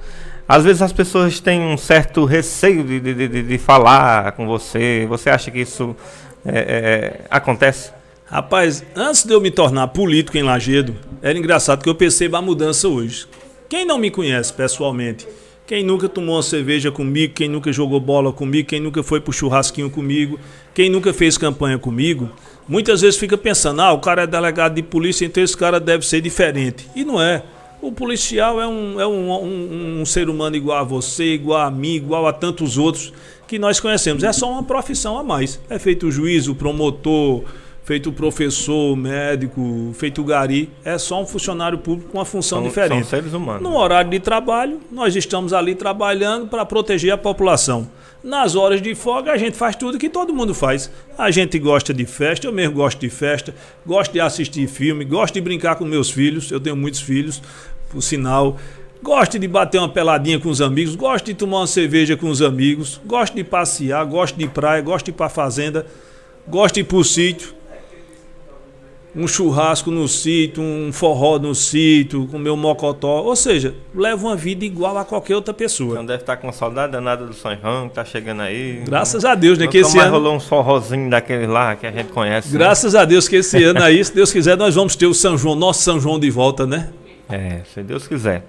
às vezes as pessoas têm um certo receio de, de, de, de falar com você. Você acha que isso é, é, é, acontece? Rapaz, antes de eu me tornar político em Lagedo, era engraçado que eu percebo a mudança hoje. Quem não me conhece pessoalmente, quem nunca tomou uma cerveja comigo, quem nunca jogou bola comigo, quem nunca foi pro churrasquinho comigo, quem nunca fez campanha comigo, muitas vezes fica pensando: ah, o cara é delegado de polícia, então esse cara deve ser diferente. E não é. O policial é, um, é um, um, um, ser humano igual a você, igual a mim, igual a tantos outros que nós conhecemos. É só uma profissão a mais. É feito o juiz, o promotor, feito professor, médico, feito gari, é só um funcionário público com uma função são, diferente. São seres humanos. No horário de trabalho, nós estamos ali trabalhando para proteger a população. Nas horas de folga, a gente faz tudo que todo mundo faz. A gente gosta de festa, eu mesmo gosto de festa, gosto de assistir filme, gosto de brincar com meus filhos, eu tenho muitos filhos, por sinal. Gosto de bater uma peladinha com os amigos, gosto de tomar uma cerveja com os amigos, gosto de passear, gosto de praia, gosto de ir para fazenda, gosto de ir para o sítio um churrasco no sítio, um forró no sítio, com meu mocotó. Ou seja, leva uma vida igual a qualquer outra pessoa. Então deve estar com saudade danada do São João, que está chegando aí. Graças a Deus, né? Que esse ano... rolou um forrozinho daquele lá que a gente conhece. Né? Graças né? a Deus que esse ano aí, se Deus quiser, nós vamos ter o São João, nosso São João de volta, né? É, se Deus quiser.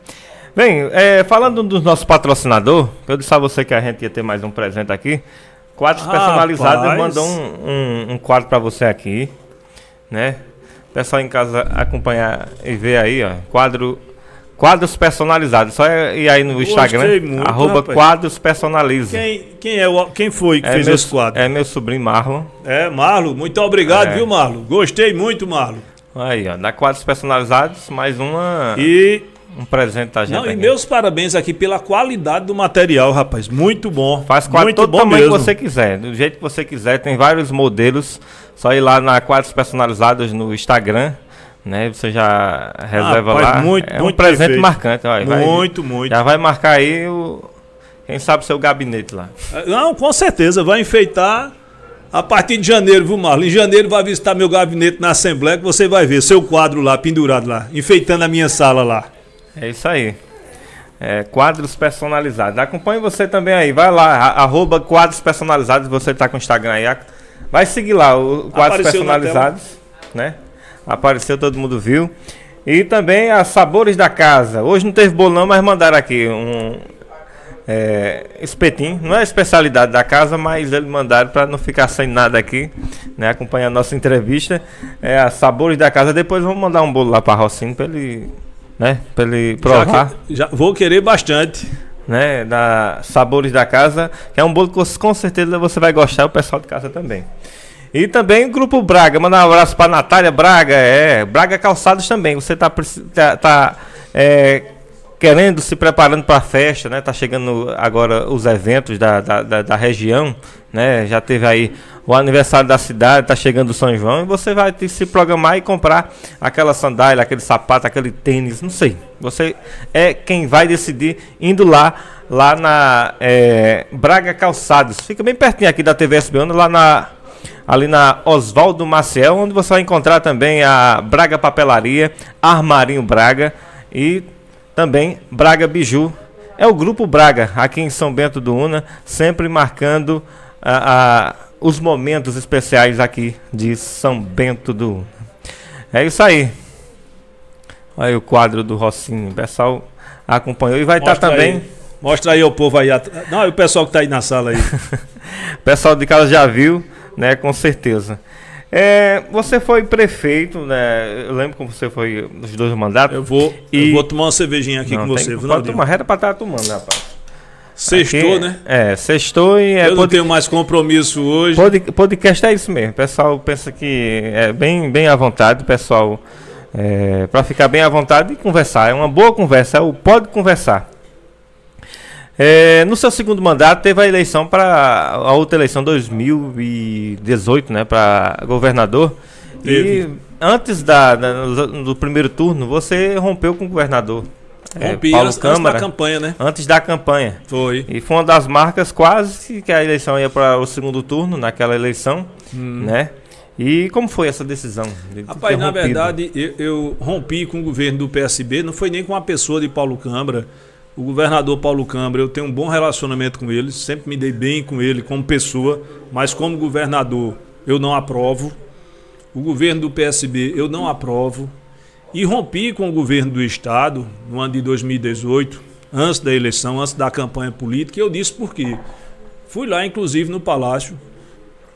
Bem, é, falando dos nosso patrocinador, eu disse a você que a gente ia ter mais um presente aqui. Quadros ah, personalizados, mandou um, um, um quadro para você aqui, né? Pessoal é em casa acompanhar e ver aí, ó. Quadro, quadros personalizados. Só ir aí no Instagram. Muito, arroba rapaz. quadros personaliza. Quem, quem, é o, quem foi que é fez meu, esse quadro? É meu sobrinho Marlon. É, Marlon, muito obrigado, é. viu, Marlon? Gostei muito, Marlon. Aí, ó. Na quadros personalizados, mais uma. E um presente da gente. Não, e aqui. meus parabéns aqui pela qualidade do material, rapaz. Muito bom. Faz quase todo o tamanho mesmo. que você quiser, do jeito que você quiser. Tem vários modelos só ir lá na quadros Personalizados no Instagram, né? Você já reserva ah, rapaz, lá. Muito, é muito um presente perfeito. marcante. muito, vai, muito. Já vai marcar aí o, quem sabe seu gabinete lá. Ah, não, com certeza vai enfeitar. A partir de janeiro, viu, Marlon? Em janeiro vai visitar meu gabinete na Assembleia que você vai ver seu quadro lá, pendurado lá, enfeitando a minha sala lá. É isso aí. É, quadros personalizados. Acompanhe você também aí. Vai lá, arroba quadros personalizados. Você tá com o Instagram aí. Vai seguir lá o quadro personalizados, né? Apareceu, todo mundo viu. E também as Sabores da Casa. Hoje não teve bolão, mas mandaram aqui um é, espetinho. Não é a especialidade da casa, mas eles mandaram para não ficar sem nada aqui, né? Acompanhar a nossa entrevista. É, as Sabores da Casa. Depois vamos mandar um bolo lá para Rocinho para ele, né? Para ele provar. Já que, já, vou querer bastante né, da Sabores da Casa, que é um bolo que com certeza você vai gostar, o pessoal de casa também. E também o Grupo Braga, manda um abraço para Natália Braga, é, Braga Calçados também, você tá, tá, tá é, querendo, se preparando para a festa, né? Tá chegando agora os eventos da, da, da, da região, né? Já teve aí o aniversário da cidade, tá chegando o São João, e você vai ter que se programar e comprar aquela sandália, aquele sapato, aquele tênis, não sei. Você é quem vai decidir indo lá, lá na é, Braga Calçados. Fica bem pertinho aqui da TV SBN, lá na ali na Oswaldo Maciel, onde você vai encontrar também a Braga Papelaria, Armarinho Braga e também Braga Biju. É o grupo Braga, aqui em São Bento do Una, sempre marcando a, ah, a, ah, os momentos especiais aqui de São Bento do Una. É isso aí. Olha aí o quadro do Rocinho. O pessoal acompanhou e vai estar tá também. Aí. Mostra aí o povo aí. Não, o pessoal que está aí na sala aí. o pessoal de casa já viu, né? Com certeza. É, você foi prefeito, né? Eu lembro como você foi nos dois mandatos. Eu vou, e... eu vou tomar uma cervejinha aqui não, com você. Pode não tomar, reta pra estar tá tomando, rapaz. Sextou, né? É, sextou e... É, eu pod... não tenho mais compromisso hoje. Pod, podcast é isso mesmo. O pessoal pensa que é bem, bem à vontade, o pessoal... É, para ficar bem à vontade e conversar. É uma boa conversa, é o pode conversar. É, no seu segundo mandato teve a eleição para a outra eleição 2018, né, para governador. Teve. E antes da, da, do primeiro turno você rompeu com o governador. É, rompi é, Paulo antes, Câmara, antes da campanha, né? Antes da campanha. Foi. E foi uma das marcas quase que a eleição ia para o segundo turno naquela eleição, hum. né? E como foi essa decisão? De Rapaz, na verdade, eu, eu, rompi com o governo do PSB, não foi nem com a pessoa de Paulo Câmara. O governador Paulo Câmara, eu tenho um bom relacionamento com ele, sempre me dei bem com ele como pessoa, mas como governador eu não aprovo. O governo do PSB eu não aprovo. E rompi com o governo do Estado no ano de 2018, antes da eleição, antes da campanha política, e eu disse por quê. Fui lá, inclusive, no Palácio,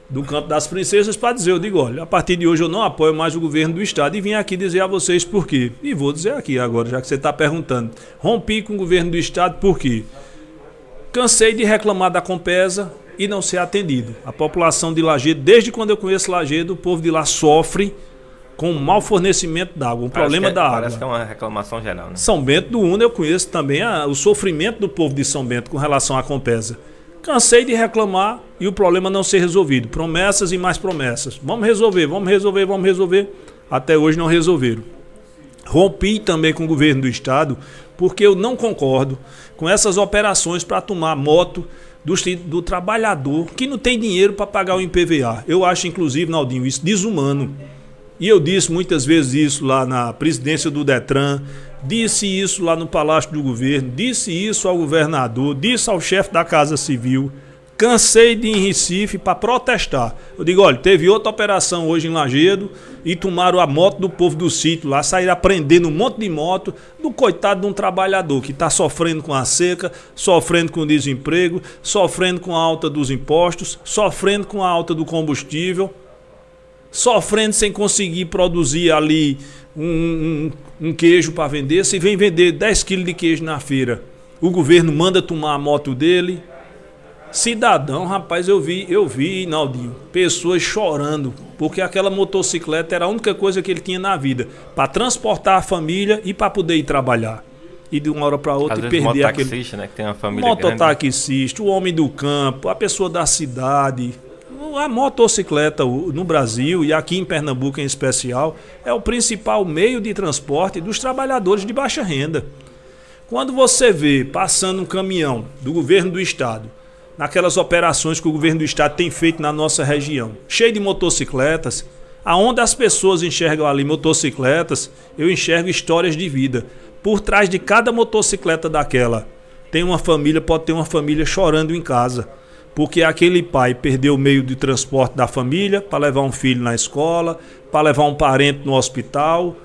do Canto das Princesas para dizer, eu digo, olha, a partir de hoje eu não apoio mais o governo do Estado e vim aqui dizer a vocês por quê. E vou dizer aqui agora, já que você está perguntando. Rompi com o governo do Estado por quê? Cansei de reclamar da Compesa e não ser atendido. A população de Lagedo, desde quando eu conheço Lagedo, o povo de lá sofre com um mau fornecimento d'água, um parece problema é, da água. Parece que é uma reclamação geral, né? São Bento do Una eu conheço também a, o sofrimento do povo de São Bento com relação à Compesa. Cansei de reclamar e o problema não ser resolvido. Promessas e mais promessas. Vamos resolver, vamos resolver, vamos resolver. Até hoje não resolveram. Rompi também com o governo do estado, porque eu não concordo com essas operações para tomar moto do, do, trabalhador que não tem dinheiro para pagar o IPVA. Eu acho, inclusive, Naldinho, isso desumano. E eu disse muitas vezes isso lá na presidência do Detran, disse isso lá no Palácio do Governo, disse isso ao governador, disse ao chefe da Casa Civil. Cansei de ir em Recife para protestar. Eu digo, olha, teve outra operação hoje em Lagedo e tomaram a moto do povo do sítio lá, saíram prendendo um monte de moto do coitado de um trabalhador que está sofrendo com a seca, sofrendo com o desemprego, sofrendo com a alta dos impostos, sofrendo com a alta do combustível sofrendo sem conseguir produzir ali um, um, um queijo para vender, se vem vender 10 quilos de queijo na feira, o governo manda tomar a moto dele. Cidadão, rapaz, eu vi, eu vi, Naldinho, pessoas chorando, porque aquela motocicleta era a única coisa que ele tinha na vida, para transportar a família e para poder ir trabalhar. E de uma hora para outra Às e perder aquele. Mototaxista, né? Que tem uma família. Mototaxista, o homem do campo, a pessoa da cidade a motocicleta no Brasil e aqui em Pernambuco em especial é o principal meio de transporte dos trabalhadores de baixa renda. Quando você vê passando um caminhão do governo do estado, naquelas operações que o governo do estado tem feito na nossa região, cheio de motocicletas, aonde as pessoas enxergam ali motocicletas, eu enxergo histórias de vida. Por trás de cada motocicleta daquela, tem uma família, pode ter uma família chorando em casa porque aquele pai perdeu o meio de transporte da família para levar um filho na escola, para levar um parente no hospital,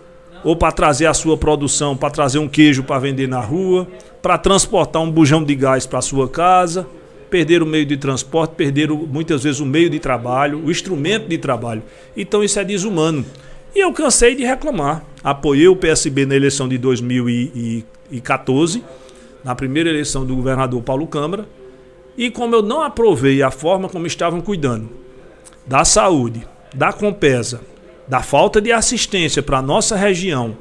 ou para trazer a sua produção, para trazer um queijo para vender na rua, para transportar um bujão de gás para sua casa, perderam o meio de transporte, perderam muitas vezes o meio de trabalho, o instrumento de trabalho. Então isso é desumano. E eu cansei de reclamar. Apoiei o PSB na eleição de 2014, na primeira eleição do governador Paulo Câmara, e como eu não aprovei a forma como estavam cuidando da saúde, da Compesa, da falta de assistência para a nossa região,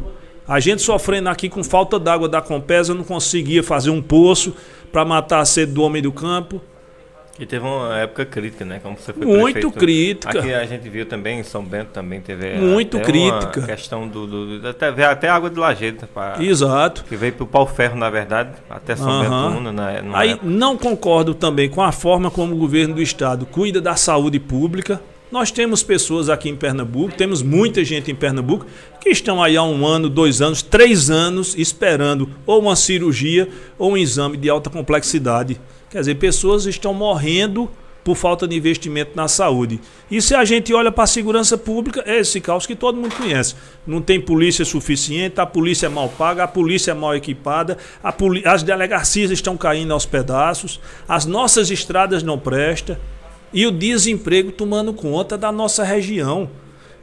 a gente sofrendo aqui com falta d'água da Compesa, não conseguia fazer um poço para matar a sede do homem do campo. E teve uma época crítica, né? Como você foi Muito prefeito. crítica. Aqui a gente viu também, em São Bento também teve eh, Muito crítica. questão do, do, até, até água de lajeira. Exato. Que veio para o pau-ferro, na verdade, até São uhum. Bento Uno, na, né, na Aí época. não concordo também com a forma como o governo do estado cuida da saúde pública. Nós temos pessoas aqui em Pernambuco, temos muita gente em Pernambuco que estão aí há um ano, dois anos, três anos esperando ou uma cirurgia ou um exame de alta complexidade. Quer dizer, pessoas estão morrendo por falta de investimento na saúde. E se a gente olha para a segurança pública, é esse caos que todo mundo conhece. Não tem polícia suficiente, a polícia é mal paga, a polícia é mal equipada, as delegacias estão caindo aos pedaços, as nossas estradas não prestam e o desemprego tomando conta da nossa região.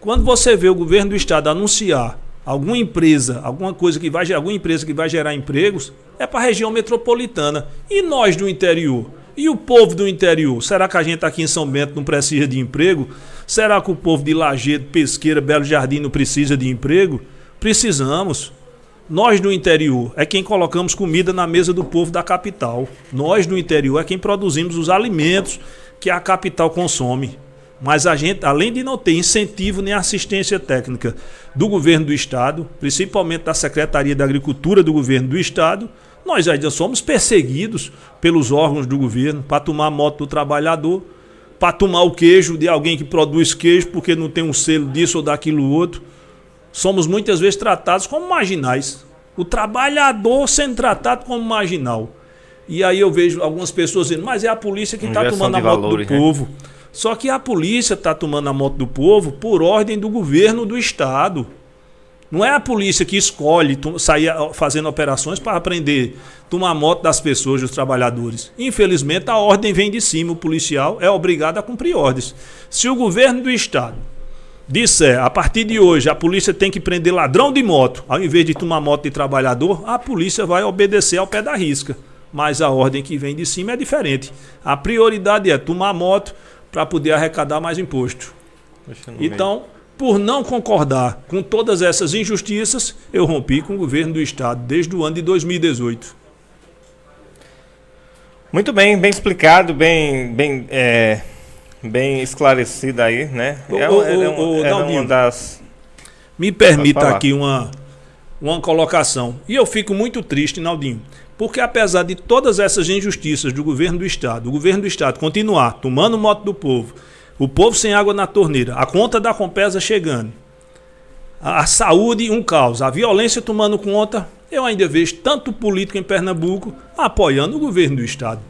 Quando você vê o governo do estado anunciar alguma empresa, alguma coisa que vai alguma empresa que vai gerar empregos, é para a região metropolitana. E nós do interior? E o povo do interior? Será que a gente aqui em São Bento não precisa de emprego? Será que o povo de Lajedo, Pesqueira, Belo Jardim não precisa de emprego? Precisamos. Nós do interior é quem colocamos comida na mesa do povo da capital. Nós do interior é quem produzimos os alimentos que a capital consome. Mas a gente, além de não ter incentivo nem assistência técnica do governo do estado, principalmente da Secretaria da Agricultura do governo do estado, nós ainda somos perseguidos pelos órgãos do governo para tomar a moto do trabalhador, para tomar o queijo de alguém que produz queijo porque não tem um selo disso ou daquilo outro. Somos muitas vezes tratados como marginais. O trabalhador sendo tratado como marginal. E aí eu vejo algumas pessoas dizendo, mas é a polícia que está tomando a moto valores, do né? povo. Só que a polícia está tomando a moto do povo por ordem do governo do Estado. Não é a polícia que escolhe sair fazendo operações para aprender tomar moto das pessoas, dos trabalhadores. Infelizmente, a ordem vem de cima. O policial é obrigado a cumprir ordens. Se o governo do Estado disser, a partir de hoje, a polícia tem que prender ladrão de moto, ao invés de tomar moto de trabalhador, a polícia vai obedecer ao pé da risca mas a ordem que vem de cima é diferente. A prioridade é tomar moto para poder arrecadar mais imposto. Então, por não concordar com todas essas injustiças, eu rompi com o governo do Estado desde o ano de 2018. Muito bem, bem explicado, bem, bem, é, bem esclarecido aí, né? é, o, é, é, o, o, é uma das. Me permita aqui uma, uma colocação. E eu fico muito triste, Naldinho, porque apesar de todas essas injustiças do governo do Estado, o governo do Estado continuar tomando moto do povo, o povo sem água na torneira, a conta da Compesa chegando, a, saúde um caos, a violência tomando conta, eu ainda vejo tanto político em Pernambuco apoiando o governo do Estado.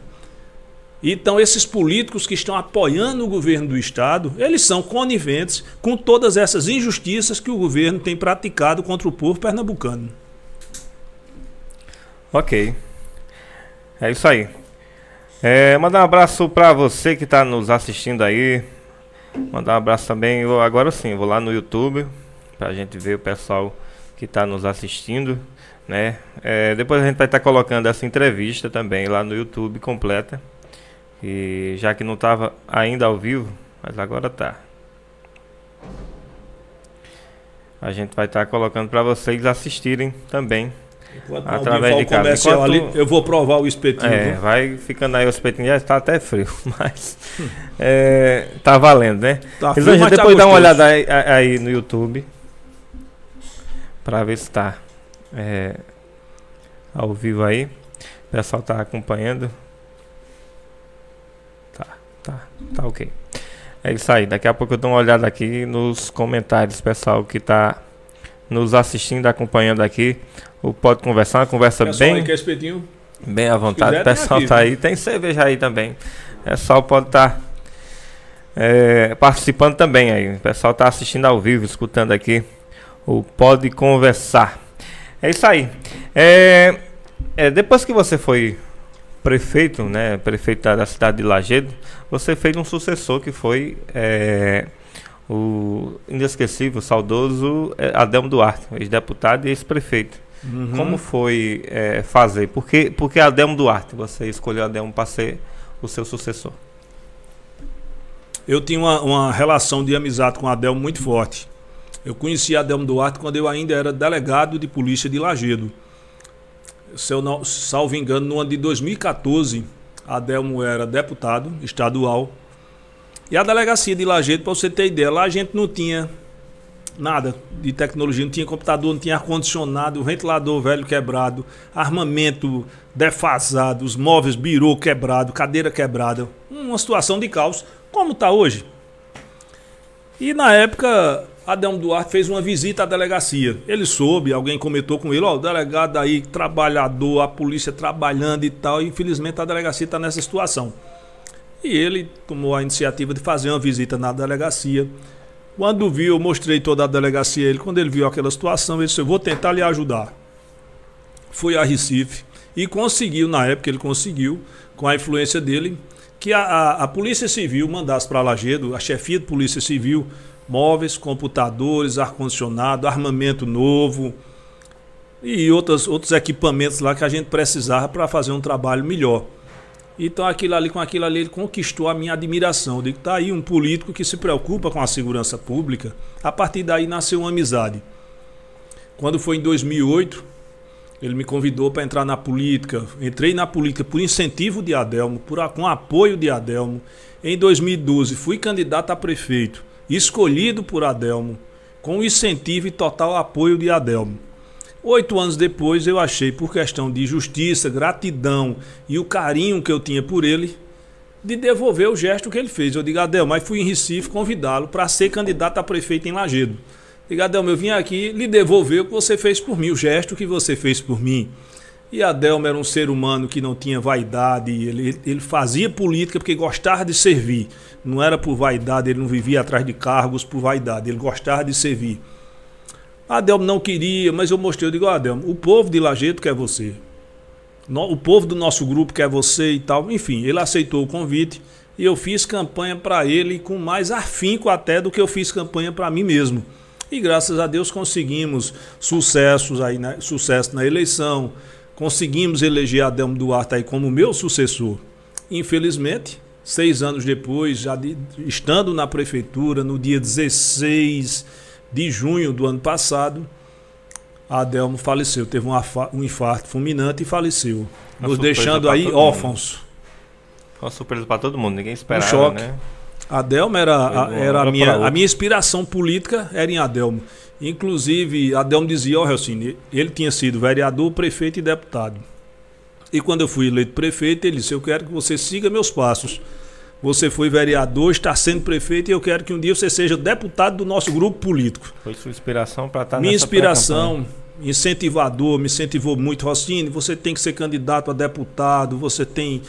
Então, esses políticos que estão apoiando o governo do Estado, eles são coniventes com todas essas injustiças que o governo tem praticado contra o povo pernambucano. Ok. É isso aí. É, mandar um abraço para você que está nos assistindo aí. Mandar um abraço também. Eu, agora sim, vou lá no YouTube para a gente ver o pessoal que está nos assistindo. Né? É, depois a gente vai estar tá colocando essa entrevista também lá no YouTube completa. E já que não estava ainda ao vivo, mas agora tá. A gente vai estar tá colocando para vocês assistirem também. Enquanto através de casa. Enquanto... Ali, eu vou provar o espetinho. É, viu? vai ficando aí o espetinho. Já está até frio, mas hum. é, tá valendo, né? Tá frio, tá depois tá dá uma olhada aí, aí no YouTube para ver se tá é, ao vivo aí. O pessoal tá acompanhando tá, tá ok. É isso aí. Daqui a pouco eu dou uma olhada aqui nos comentários, pessoal, que tá nos assistindo, acompanhando aqui. O Pode Conversar, uma conversa pessoal, bem. Aí, bem à vontade. O pessoal tá aí. Tem cerveja aí também. É o pode estar tá, é, participando também aí. O pessoal tá assistindo ao vivo, escutando aqui o Pode Conversar. É isso aí. É, é, depois que você foi prefeito, né, prefeito da cidade de Lagedo, você fez um sucessor que foi é, o inesquecível, saudoso é, Adelmo Duarte, ex-deputado e ex-prefeito. Uhum. Como foi é, fazer? Por que, por que Adelmo Duarte? Você escolheu Adelmo para ser o seu sucessor? Eu tinha uma, uma relação de amizade com Adelmo muito forte. Eu conheci Adelmo Duarte quando eu ainda era delegado de polícia de Lagedo se eu não salvo engano, no ano de 2014, Adelmo era deputado estadual. E a delegacia de Lajeito, para você ter ideia, lá a gente não tinha nada de tecnologia, não tinha computador, não tinha ar-condicionado, ventilador velho quebrado, armamento defasado, os móveis birô quebrado, cadeira quebrada. Uma situação de caos, como está hoje. E na época Adão Duarte fez uma visita à delegacia. Ele soube, alguém comentou com ele, ó, oh, o delegado aí, trabalhador, a polícia trabalhando e tal, e infelizmente a delegacia está nessa situação. E ele tomou a iniciativa de fazer uma visita na delegacia. Quando viu, eu mostrei toda a delegacia ele. Quando ele viu aquela situação, ele disse: Eu vou tentar lhe ajudar. Foi a Recife e conseguiu, na época ele conseguiu, com a influência dele, que a, a, a Polícia Civil mandasse para Lagedo, a chefia de Polícia Civil, móveis, computadores, ar-condicionado, armamento novo e outros outros equipamentos lá que a gente precisava para fazer um trabalho melhor. Então aquilo ali com aquilo ali ele conquistou a minha admiração. Eu digo, tá aí um político que se preocupa com a segurança pública. A partir daí nasceu uma amizade. Quando foi em 2008, ele me convidou para entrar na política. Entrei na política por incentivo de Adelmo, por, com apoio de Adelmo. Em 2012 fui candidato a prefeito escolhido por Adelmo, com incentivo e total apoio de Adelmo. Oito anos depois, eu achei, por questão de justiça, gratidão e o carinho que eu tinha por ele, de devolver o gesto que ele fez. Eu digo, Adelmo, mas fui em Recife convidá-lo para ser candidato a prefeito em Lagedo. Digo, Adelmo, eu vim aqui lhe devolver o que você fez por mim, o gesto que você fez por mim. E Adelmo era um ser humano que não tinha vaidade, ele, ele fazia política porque gostava de servir. Não era por vaidade, ele não vivia atrás de cargos por vaidade, ele gostava de servir. Adelmo não queria, mas eu mostrei, eu digo, Adelmo, o povo de Lajeto quer você. O povo do nosso grupo quer você e tal. Enfim, ele aceitou o convite e eu fiz campanha para ele com mais afinco até do que eu fiz campanha para mim mesmo. E graças a Deus conseguimos sucessos aí, né? sucesso na eleição, conseguimos eleger Adelmo Duarte aí como meu sucessor. Infelizmente, seis anos depois, já de, estando na prefeitura, no dia 16 de junho do ano passado, Adelmo faleceu, teve um, um infarto fulminante e faleceu, Uma nos deixando aí órfãos. Foi uma surpresa para todo mundo, ninguém esperava, um choque. né? Adelmo era, era a, minha, a minha inspiração política era em Adelmo. Inclusive, Adelmo dizia, ó oh, Helcine, ele tinha sido vereador, prefeito e deputado. E quando eu fui eleito prefeito, ele disse, eu quero que você siga meus passos. Você foi vereador, está sendo prefeito e eu quero que um dia você seja deputado do nosso grupo político. Foi sua inspiração para estar tá Minha inspiração, incentivador, me incentivou muito, Rocine, você tem que ser candidato a deputado, você tem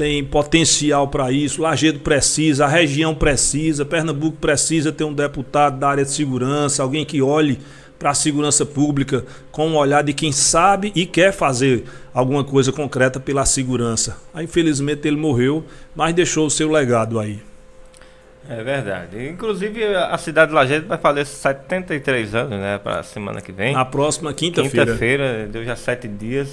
tem potencial para isso, Lagedo precisa, a região precisa, Pernambuco precisa ter um deputado da área de segurança, alguém que olhe para a segurança pública com um olhar de quem sabe e quer fazer alguma coisa concreta pela segurança. Aí, infelizmente ele morreu, mas deixou o seu legado aí. É verdade. Inclusive a cidade de Lajeado vai fazer 73 anos, né, para a semana que vem. Na próxima quinta-feira. Quinta-feira, deu já sete dias.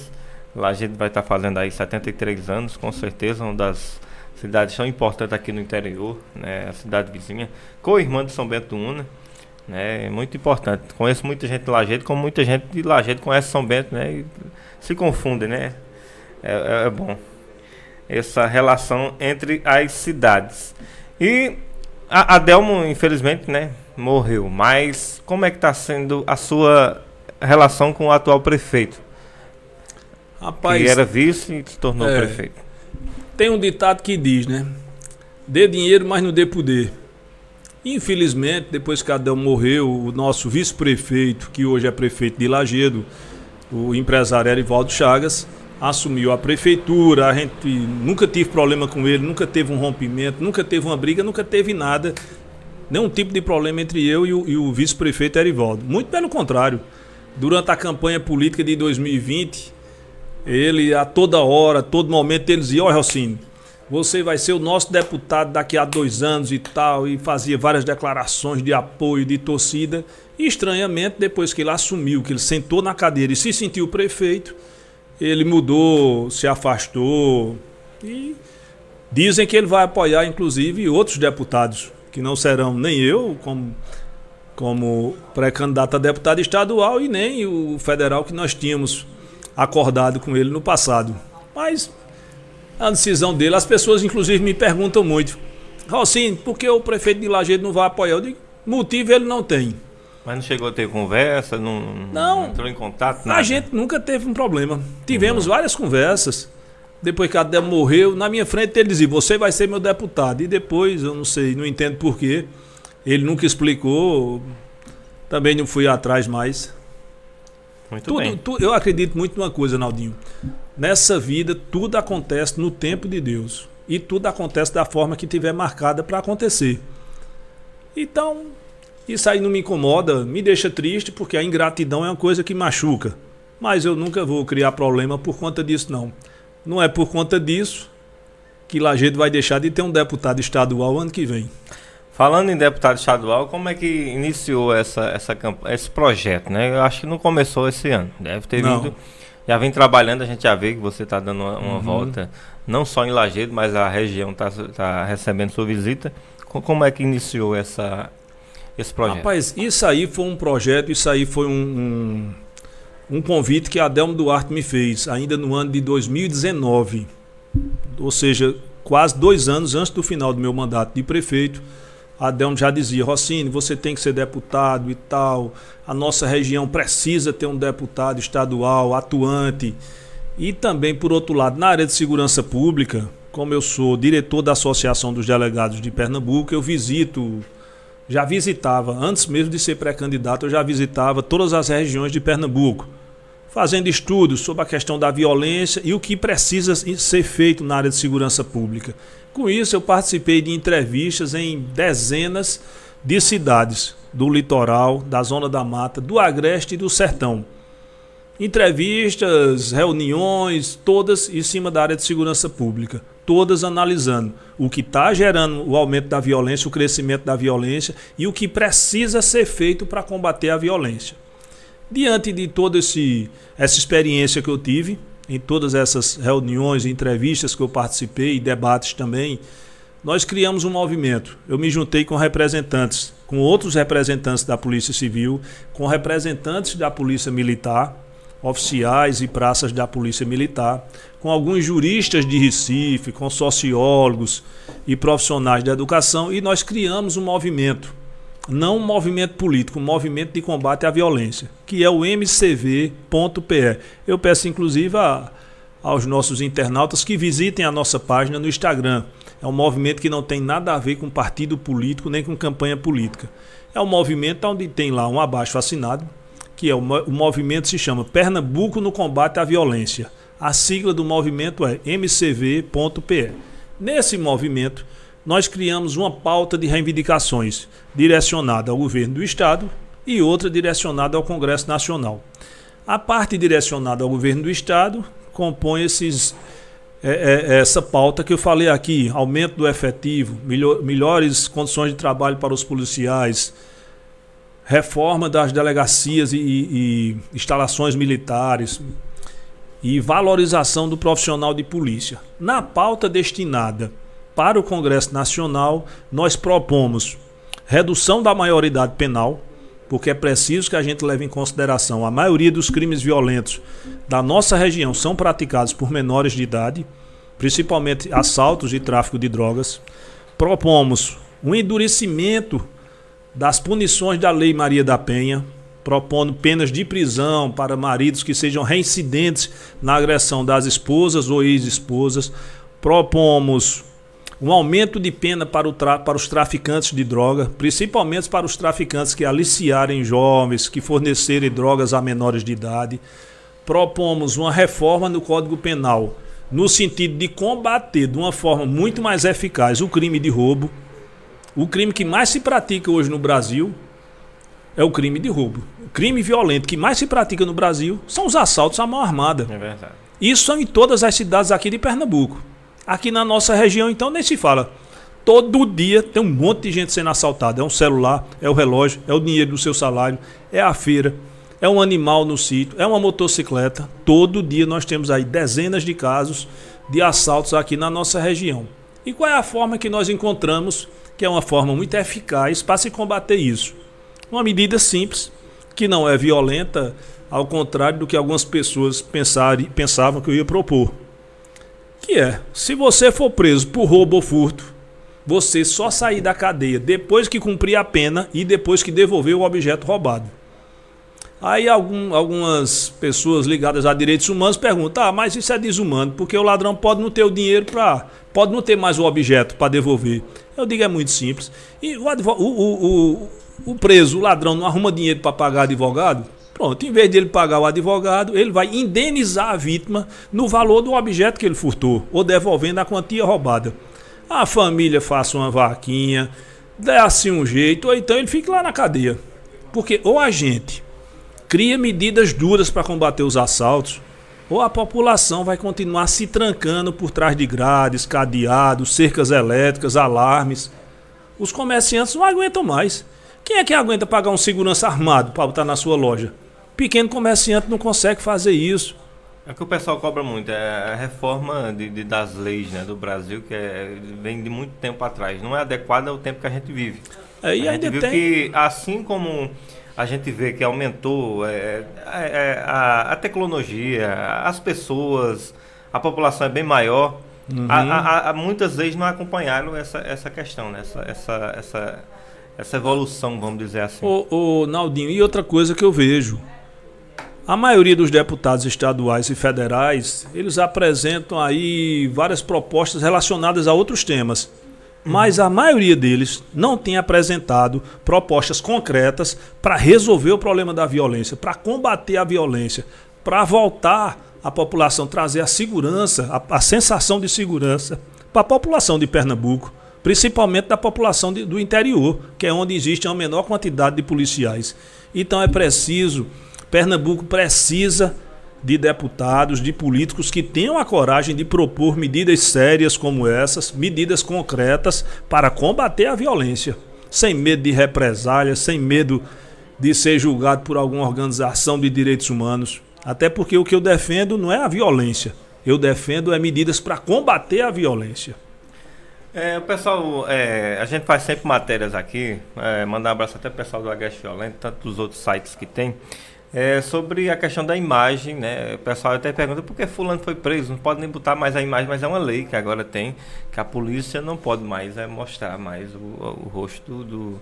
Lajeado vai estar tá fazendo aí 73 anos, com certeza, uma das cidades tão importantes aqui no interior, né? A cidade vizinha, com a irmã de São Bento do Una, né? É muito importante. Conheço muita gente de Lajeado, como muita gente de Lajeado conhece São Bento, né? E se confunde, né? É, é, é bom essa relação entre as cidades. E a Adelmo, infelizmente, né, morreu. Mas como é que está sendo a sua relação com o atual prefeito? Rapaz. Que era vice e se tornou é, prefeito. Tem um ditado que diz, né? Dê dinheiro, mas não dê poder. Infelizmente, depois que Adão morreu, o nosso vice-prefeito, que hoje é prefeito de Lagedo, o empresário Erivaldo Chagas, assumiu a prefeitura, a gente nunca teve problema com ele, nunca teve um rompimento, nunca teve uma briga, nunca teve nada, nenhum tipo de problema entre eu e o, o vice-prefeito Erivaldo. Muito pelo contrário, durante a campanha política de 2020, ele, a toda hora, a todo momento, ele dizia: Ó, oh, Helcine, você vai ser o nosso deputado daqui a dois anos e tal, e fazia várias declarações de apoio, de torcida. E, estranhamente, depois que ele assumiu, que ele sentou na cadeira e se sentiu prefeito, ele mudou, se afastou. E dizem que ele vai apoiar, inclusive, outros deputados, que não serão nem eu, como como pré-candidato a deputado estadual e nem o federal que nós tínhamos acordado com ele no passado. Mas a decisão dele, as pessoas inclusive me perguntam muito: Rocinho, por que o prefeito de Lajeiro não vai apoiar? Eu digo: motivo ele não tem. Mas não chegou a ter conversa? Não, não, não entrou em contato? Nada. A gente nunca teve um problema. Tivemos várias conversas. Depois que Adel morreu, na minha frente ele dizia: Você vai ser meu deputado. E depois, eu não sei, não entendo porquê. Ele nunca explicou. Também não fui atrás mais. Muito tudo, bem. Tu, eu acredito muito numa coisa, Naldinho. Nessa vida, tudo acontece no tempo de Deus. E tudo acontece da forma que tiver marcada para acontecer. Então, isso aí não me incomoda, me deixa triste, porque a ingratidão é uma coisa que machuca. Mas eu nunca vou criar problema por conta disso, não. Não é por conta disso que Lagedo vai deixar de ter um deputado estadual ano que vem. Falando em deputado estadual, como é que iniciou essa, essa esse projeto? Né? Eu acho que não começou esse ano, deve ter não. vindo. Já vem trabalhando, a gente já vê que você está dando uma, uma uhum. volta, não só em Lajeado, mas a região está tá recebendo sua visita. Como é que iniciou essa, esse projeto? Rapaz, isso aí foi um projeto, isso aí foi um, um, um convite que Adelmo Duarte me fez, ainda no ano de 2019, ou seja, quase dois anos antes do final do meu mandato de prefeito Adelmo já dizia, Rocine, você tem que ser deputado e tal, a nossa região precisa ter um deputado estadual atuante. E também, por outro lado, na área de segurança pública, como eu sou diretor da Associação dos Delegados de Pernambuco, eu visito, já visitava, antes mesmo de ser pré-candidato, eu já visitava todas as regiões de Pernambuco fazendo estudos sobre a questão da violência e o que precisa ser feito na área de segurança pública. Com isso, eu participei de entrevistas em dezenas de cidades do litoral, da Zona da Mata, do Agreste e do Sertão. Entrevistas, reuniões, todas em cima da área de segurança pública, todas analisando o que está gerando o aumento da violência, o crescimento da violência e o que precisa ser feito para combater a violência diante de toda essa experiência que eu tive, em todas essas reuniões, entrevistas que eu participei, debates também, nós criamos um movimento. Eu me juntei com representantes, com outros representantes da Polícia Civil, com representantes da Polícia Militar, oficiais e praças da Polícia Militar, com alguns juristas de Recife, com sociólogos e profissionais da educação, e nós criamos um movimento não um movimento político, um movimento de combate à violência, que é o mcv.pe. Eu peço inclusive a, aos nossos internautas que visitem a nossa página no Instagram. É um movimento que não tem nada a ver com partido político nem com campanha política. É um movimento onde tem lá um abaixo assinado, que é o, o movimento se chama Pernambuco no combate à violência. A sigla do movimento é mcv.pe. Nesse movimento, nós criamos uma pauta de reivindicações direcionada ao governo do Estado e outra direcionada ao Congresso Nacional. A parte direcionada ao governo do Estado compõe esses, é, é, é, essa pauta que eu falei aqui: aumento do efetivo, melhor, melhores condições de trabalho para os policiais, reforma das delegacias e, e, e instalações militares e valorização do profissional de polícia. Na pauta destinada para o Congresso Nacional, nós propomos redução da maioridade penal, porque é preciso que a gente leve em consideração a maioria dos crimes violentos da nossa região são praticados por menores de idade, principalmente assaltos e tráfico de drogas. Propomos um endurecimento das punições da Lei Maria da Penha, propondo penas de prisão para maridos que sejam reincidentes na agressão das esposas ou ex-esposas. Propomos um aumento de pena para, para, os traficantes de droga, principalmente para os traficantes que aliciarem jovens, que fornecerem drogas a menores de idade. Propomos uma reforma no Código Penal, no sentido de combater de uma forma muito mais eficaz o crime de roubo. O crime que mais se pratica hoje no Brasil é o crime de roubo. O crime violento que mais se pratica no Brasil são os assaltos à mão armada. É verdade. Isso em todas as cidades aqui de Pernambuco. Aqui na nossa região, então, nem se fala. Todo dia tem um monte de gente sendo assaltada. É um celular, é o relógio, é o dinheiro do seu salário, é a feira, é um animal no sítio, é uma motocicleta. Todo dia nós temos aí dezenas de casos de assaltos aqui na nossa região. E qual é a forma que nós encontramos, que é uma forma muito eficaz para se combater isso? Uma medida simples, que não é violenta, ao contrário do que algumas pessoas pensarem, pensavam que eu ia propor que é, se você for preso por roubo ou furto, você só sair da cadeia depois que cumprir a pena e depois que devolver o objeto roubado. Aí algum, algumas pessoas ligadas a direitos humanos perguntam: "Ah, mas isso é desumano, porque o ladrão pode não ter o dinheiro para, pode não ter mais o objeto para devolver". Eu digo é muito simples. E o, o, o, o preso, o ladrão não arruma dinheiro para pagar advogado? Pronto, em vez de ele pagar o advogado, ele vai indenizar a vítima no valor do objeto que ele furtou ou devolvendo a quantia roubada. A família faça uma vaquinha, dá assim um jeito, ou então ele fica lá na cadeia. Porque ou a gente cria medidas duras para combater os assaltos, ou a população vai continuar se trancando por trás de grades, cadeados, cercas elétricas, alarmes. Os comerciantes não aguentam mais. Quem é que aguenta pagar um segurança armado para botar na sua loja? Pequeno comerciante não consegue fazer isso. É que o pessoal cobra muito, é a reforma de, de das leis né, do Brasil, que é, vem de muito tempo atrás. Não é adequada ao tempo que a gente vive. É, e a gente viu tem... que, assim como a gente vê que aumentou é, é, é a, a, tecnologia, as pessoas, a população é bem maior, uhum. a, a, muitas leis não acompanharam essa, essa questão, né, essa, essa, essa, essa evolução, vamos dizer assim. Ô, ô Naldinho, e outra coisa que eu vejo a maioria dos deputados estaduais e federais, eles apresentam aí várias propostas relacionadas a outros temas. Uhum. Mas a maioria deles não tem apresentado propostas concretas para resolver o problema da violência, para combater a violência, para voltar a população, trazer a segurança, a, a sensação de segurança para a população de Pernambuco, principalmente da população de, do interior, que é onde existe a menor quantidade de policiais. Então é preciso Pernambuco precisa de deputados, de políticos que tenham a coragem de propor medidas sérias como essas, medidas concretas para combater a violência, sem medo de represálias, sem medo de ser julgado por alguma organização de direitos humanos. Até porque o que eu defendo não é a violência, eu defendo é medidas para combater a violência. É, o pessoal, é, a gente faz sempre matérias aqui, é, mandar um abraço até o pessoal do HS Violento, tanto dos outros sites que tem. É, sobre a questão da imagem, né? O pessoal até pergunta por que fulano foi preso, não pode nem botar mais a imagem, mas é uma lei que agora tem, que a polícia não pode mais é, mostrar mais o, o rosto do,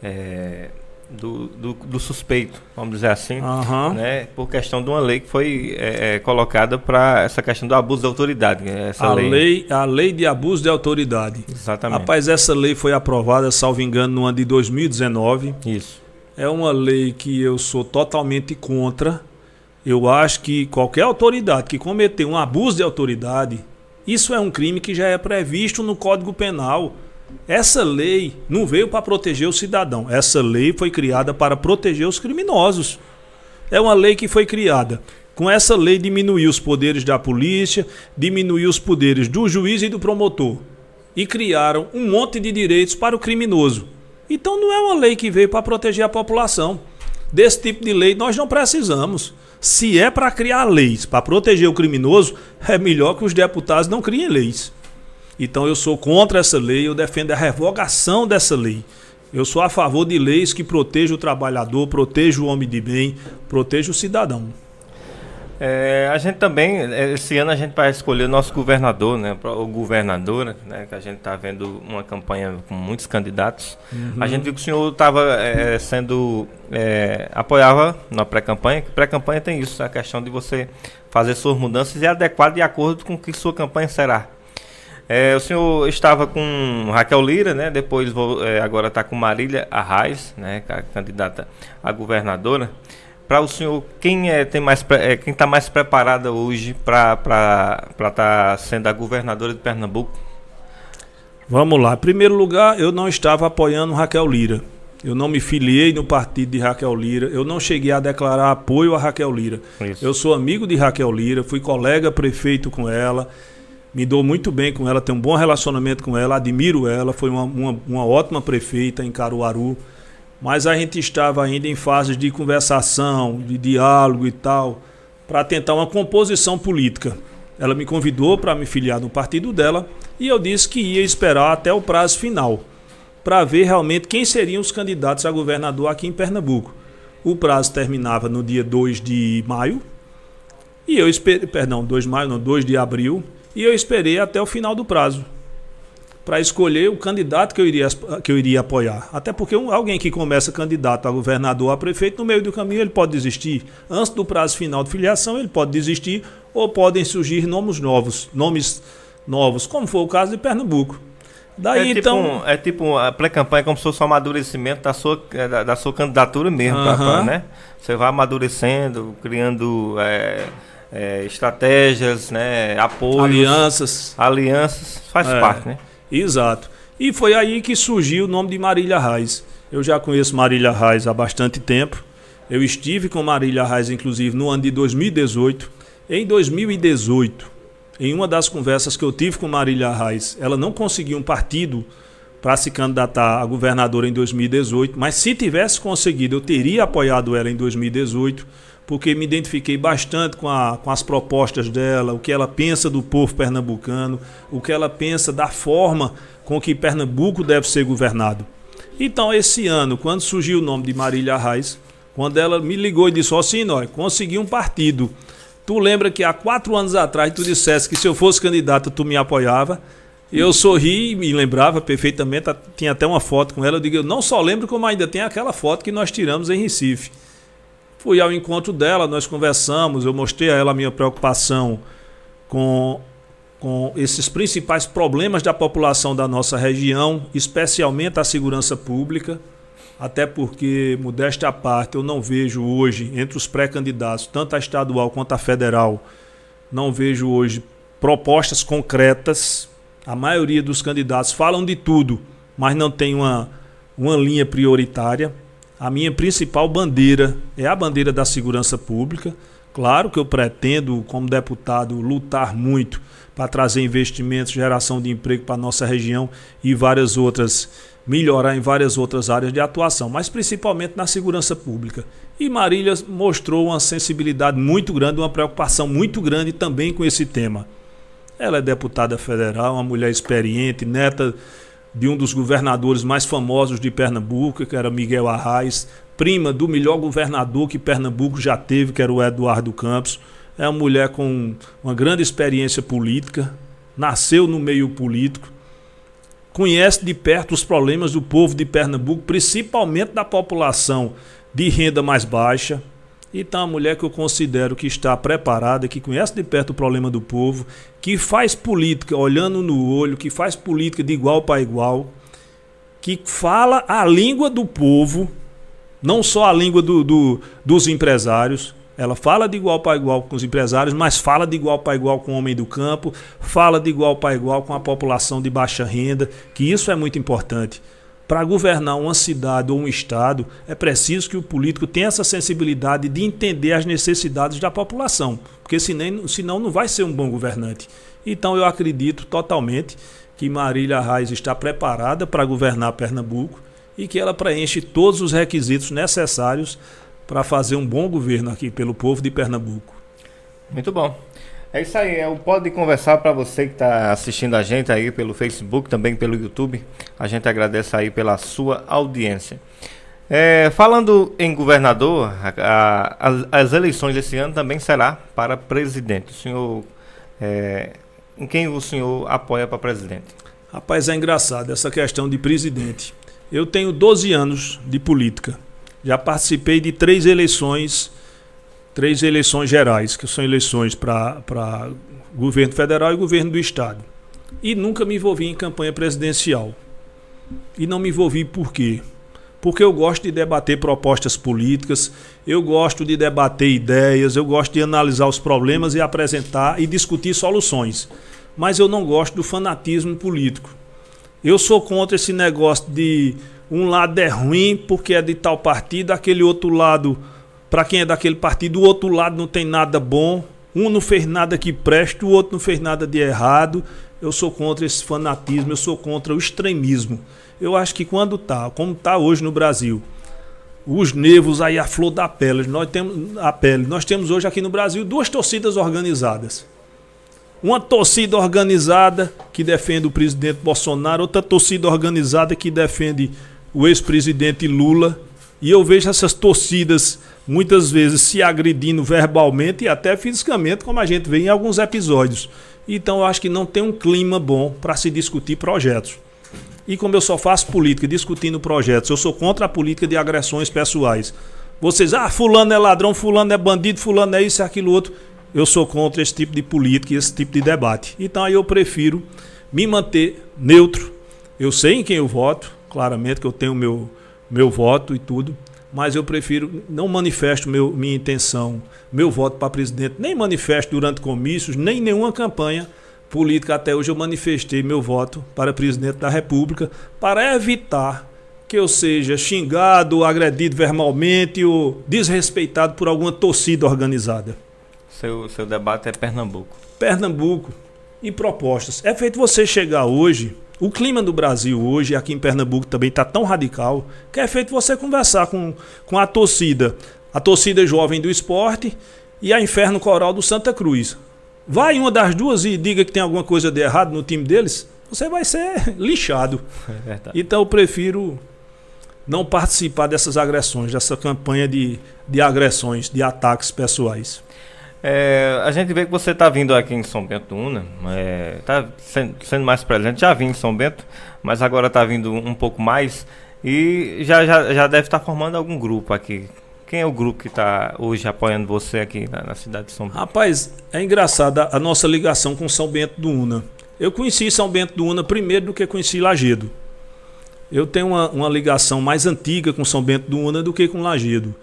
é, do, do, do, suspeito, vamos dizer assim, uhum. né? Por questão de uma lei que foi é, é colocada para essa questão do abuso de autoridade. Né? Essa a, lei. lei. a lei de abuso de autoridade. Exatamente. Rapaz, essa lei foi aprovada, salvo engano, no ano de 2019. Isso. É uma lei que eu sou totalmente contra. Eu acho que qualquer autoridade que cometer um abuso de autoridade, isso é um crime que já é previsto no Código Penal. Essa lei não veio para proteger o cidadão. Essa lei foi criada para proteger os criminosos. É uma lei que foi criada. Com essa lei diminuiu os poderes da polícia, diminuiu os poderes do juiz e do promotor e criaram um monte de direitos para o criminoso. Então não é uma lei que veio para proteger a população. Desse tipo de lei nós não precisamos. Se é para criar leis para proteger o criminoso, é melhor que os deputados não criem leis. Então eu sou contra essa lei, eu defendo a revogação dessa lei. Eu sou a favor de leis que protejam o trabalhador, protejam o homem de bem, protejam o cidadão. É, a gente também, é, esse ano a gente vai escolher o nosso governador, né? O governadora, né? Que a gente está vendo uma campanha com muitos candidatos. Uhum. A gente viu que o senhor estava é, sendo. É, apoiava na pré-campanha, que pré-campanha tem isso, a questão de você fazer suas mudanças e adequado de acordo com o que sua campanha será. É, o senhor estava com Raquel Lira, né? Depois vou, é, agora está com Marília Arraes, né? Candidata a governadora para o senhor, quem é, tem mais, é, quem está mais preparada hoje para estar tá sendo a governadora de Pernambuco? Vamos lá. Em primeiro lugar, eu não estava apoiando Raquel Lira. Eu não me filiei no partido de Raquel Lira. Eu não cheguei a declarar apoio a Raquel Lira. Isso. Eu sou amigo de Raquel Lira, fui colega prefeito com ela, me dou muito bem com ela, tenho um bom relacionamento com ela, admiro ela. Foi uma, uma, uma ótima prefeita em Caruaru mas a gente estava ainda em fase de conversação, de diálogo e tal, para tentar uma composição política. Ela me convidou para me filiar no partido dela e eu disse que ia esperar até o prazo final para ver realmente quem seriam os candidatos a governador aqui em Pernambuco. O prazo terminava no dia 2 de maio e eu esperei, perdão, 2 de maio, não, 2 de abril, e eu esperei até o final do prazo para escolher o candidato que eu, iria, que eu iria apoiar. Até porque um, alguém que começa candidato a governador, a prefeito, no meio do caminho ele pode desistir. Antes do prazo final de filiação, ele pode desistir ou podem surgir nomes novos, nomes novos, como foi o caso de Pernambuco. Daí, é tipo então... Um, é tipo a pré-campanha como se fosse um amadurecimento da sua, é, da, da sua candidatura mesmo, pra, né? Você vai amadurecendo, criando é, é, estratégias, né? apoios. Alianças. Alianças, faz é. parte, né? Exato. E foi aí que surgiu o nome de Marília Reis. Eu já conheço Marília Reis há bastante tempo. Eu estive com Marília Reis, inclusive, no ano de 2018. Em 2018, em uma das conversas que eu tive com Marília Reis, ela não conseguiu um partido para se candidatar a governadora em 2018, mas se tivesse conseguido, eu teria apoiado ela em 2018 porque me identifiquei bastante com, a, com as propostas dela, o que ela pensa do povo pernambucano, o que ela pensa da forma com que Pernambuco deve ser governado. Então, esse ano, quando surgiu o nome de Marília Raiz, quando ela me ligou e disse: Ó, nós consegui um partido. Tu lembra que há quatro anos atrás tu dissesse que se eu fosse candidata tu me apoiava? Eu sorri e me lembrava perfeitamente, tinha até uma foto com ela. Eu digo: Eu não só lembro, como ainda tem aquela foto que nós tiramos em Recife. Fui ao encontro dela, nós conversamos, eu mostrei a ela a minha preocupação com, com esses principais problemas da população da nossa região, especialmente a segurança pública, até porque, modéstia à parte, eu não vejo hoje, entre os pré-candidatos, tanto a estadual quanto a federal, não vejo hoje propostas concretas. A maioria dos candidatos falam de tudo, mas não tem uma, uma linha prioritária a minha principal bandeira é a bandeira da segurança pública. Claro que eu pretendo, como deputado, lutar muito para trazer investimentos, geração de emprego para a nossa região e várias outras, melhorar em várias outras áreas de atuação, mas principalmente na segurança pública. E Marília mostrou uma sensibilidade muito grande, uma preocupação muito grande também com esse tema. Ela é deputada federal, uma mulher experiente, neta de um dos governadores mais famosos de Pernambuco, que era Miguel Arraes, prima do melhor governador que Pernambuco já teve, que era o Eduardo Campos. É uma mulher com uma grande experiência política, nasceu no meio político, conhece de perto os problemas do povo de Pernambuco, principalmente da população de renda mais baixa, então, a mulher que eu considero que está preparada, que conhece de perto o problema do povo, que faz política olhando no olho, que faz política de igual para igual, que fala a língua do povo, não só a língua do, do, dos empresários. Ela fala de igual para igual com os empresários, mas fala de igual para igual com o homem do campo, fala de igual para igual com a população de baixa renda, que isso é muito importante. Para governar uma cidade ou um estado, é preciso que o político tenha essa sensibilidade de entender as necessidades da população, porque senão, senão não vai ser um bom governante. Então eu acredito totalmente que Marília Raiz está preparada para governar Pernambuco e que ela preenche todos os requisitos necessários para fazer um bom governo aqui pelo povo de Pernambuco. Muito bom. É isso aí, é o Pode Conversar para você que está assistindo a gente aí pelo Facebook, também pelo YouTube. A gente agradece aí pela sua audiência. É, falando em governador, a, a, as eleições desse ano também será para presidente. O senhor, é, em quem o senhor apoia para presidente? Rapaz, é engraçado essa questão de presidente. Eu tenho 12 anos de política. Já participei de três eleições três eleições gerais, que são eleições para governo federal e governo do estado. E nunca me envolvi em campanha presidencial. E não me envolvi por quê? Porque eu gosto de debater propostas políticas, eu gosto de debater ideias, eu gosto de analisar os problemas e apresentar e discutir soluções. Mas eu não gosto do fanatismo político. Eu sou contra esse negócio de um lado é ruim porque é de tal partido, aquele outro lado para quem é daquele partido, o outro lado não tem nada bom. Um não fez nada que preste, o outro não fez nada de errado. Eu sou contra esse fanatismo, eu sou contra o extremismo. Eu acho que quando tá, como tá hoje no Brasil, os nervos aí a flor da pele, nós temos a pele. Nós temos hoje aqui no Brasil duas torcidas organizadas. Uma torcida organizada que defende o presidente Bolsonaro, outra torcida organizada que defende o ex-presidente Lula. E eu vejo essas torcidas muitas vezes se agredindo verbalmente e até fisicamente, como a gente vê em alguns episódios. Então eu acho que não tem um clima bom para se discutir projetos. E como eu só faço política discutindo projetos, eu sou contra a política de agressões pessoais. Vocês, ah, fulano é ladrão, fulano é bandido, fulano é isso, é aquilo outro. Eu sou contra esse tipo de política e esse tipo de debate. Então aí eu prefiro me manter neutro. Eu sei em quem eu voto, claramente que eu tenho meu meu voto e tudo, mas eu prefiro não manifesto meu, minha intenção, meu voto para presidente, nem manifesto durante comícios, nem nenhuma campanha política até hoje eu manifestei meu voto para presidente da República para evitar que eu seja xingado, agredido verbalmente ou desrespeitado por alguma torcida organizada. Seu, seu debate é Pernambuco. Pernambuco e propostas. É feito você chegar hoje o clima do Brasil hoje, aqui em Pernambuco, também está tão radical que é feito você conversar com, com a torcida, a torcida jovem do esporte e a Inferno Coral do Santa Cruz. Vai uma das duas e diga que tem alguma coisa de errado no time deles, você vai ser lixado. É então eu prefiro não participar dessas agressões, dessa campanha de, de agressões, de ataques pessoais. É, a gente vê que você está vindo aqui em São Bento do Una, está é, tá sendo, sendo, mais presente, já vim em São Bento, mas agora está vindo um pouco mais e já, já, já deve estar tá formando algum grupo aqui. Quem é o grupo que está hoje apoiando você aqui na, na, cidade de São Bento? Rapaz, é engraçada a nossa ligação com São Bento do Una. Eu conheci São Bento do Una primeiro do que conheci Lagedo. Eu tenho uma, uma ligação mais antiga com São Bento do Una do que com Lagedo.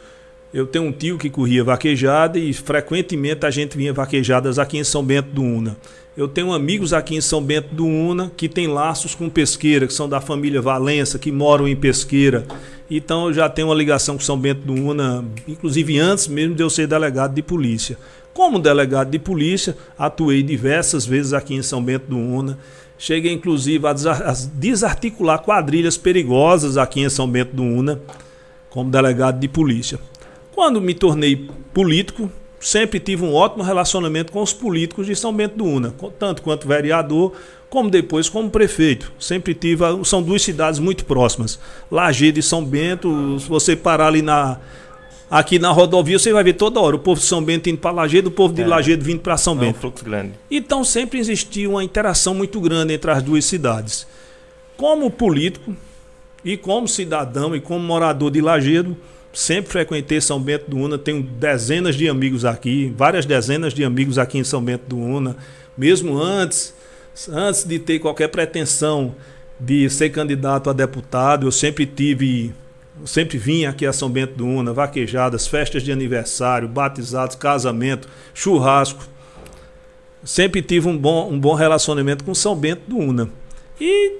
Eu tenho um tio que corria vaquejada e frequentemente a gente vinha vaquejadas aqui em São Bento do Una. Eu tenho amigos aqui em São Bento do Una que têm laços com Pesqueira, que são da família Valença, que moram em Pesqueira. Então eu já tenho uma ligação com São Bento do Una, inclusive antes mesmo de eu ser delegado de polícia. Como delegado de polícia, atuei diversas vezes aqui em São Bento do Una. Cheguei inclusive a desarticular quadrilhas perigosas aqui em São Bento do Una, como delegado de polícia. Quando me tornei político, sempre tive um ótimo relacionamento com os políticos de São Bento do Una, tanto quanto vereador, como depois como prefeito. Sempre tive, são duas cidades muito próximas. Lagedo e São Bento, se você parar ali na aqui na rodovia, você vai ver toda hora o povo de São Bento indo para Lagedo, o povo de é. Lajeado vindo para São é Bento. Um fluxo grande. Então sempre existiu uma interação muito grande entre as duas cidades. Como político e como cidadão e como morador de Lagedo, sempre frequentei São Bento do Una, tenho dezenas de amigos aqui, várias dezenas de amigos aqui em São Bento do Una, mesmo antes, antes de ter qualquer pretensão de ser candidato a deputado, eu sempre tive, eu sempre vim aqui a São Bento do Una, vaquejadas, festas de aniversário, batizados, casamento, churrasco. Sempre tive um bom, um bom relacionamento com São Bento do Una. E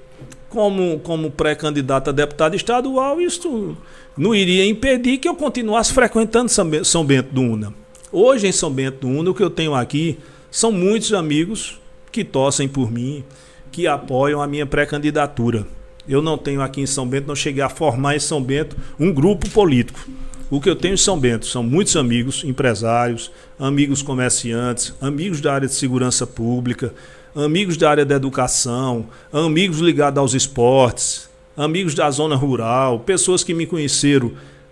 como, como pré-candidato a deputado estadual, isso não iria impedir que eu continuasse frequentando São Bento do Una. Hoje em São Bento do Una, o que eu tenho aqui são muitos amigos que torcem por mim, que apoiam a minha pré-candidatura. Eu não tenho aqui em São Bento, não cheguei a formar em São Bento um grupo político. O que eu tenho em São Bento são muitos amigos, empresários, amigos comerciantes, amigos da área de segurança pública, amigos da área da educação, amigos ligados aos esportes, amigos da zona rural, pessoas que me conheceram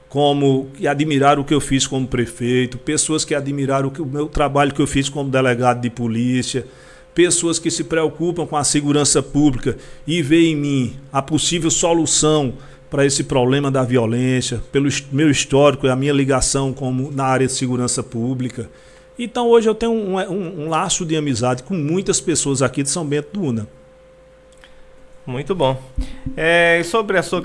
como que admiraram o que eu fiz como prefeito, pessoas que admiraram o, meu trabalho que eu fiz como delegado de polícia, pessoas que se preocupam com a segurança pública e veem em mim a possível solução para esse problema da violência, pelo meu histórico, e a minha ligação como na área de segurança pública. Então hoje eu tenho um, um, um laço de amizade com muitas pessoas aqui de São Bento do Una. Muito bom. É, sobre a sua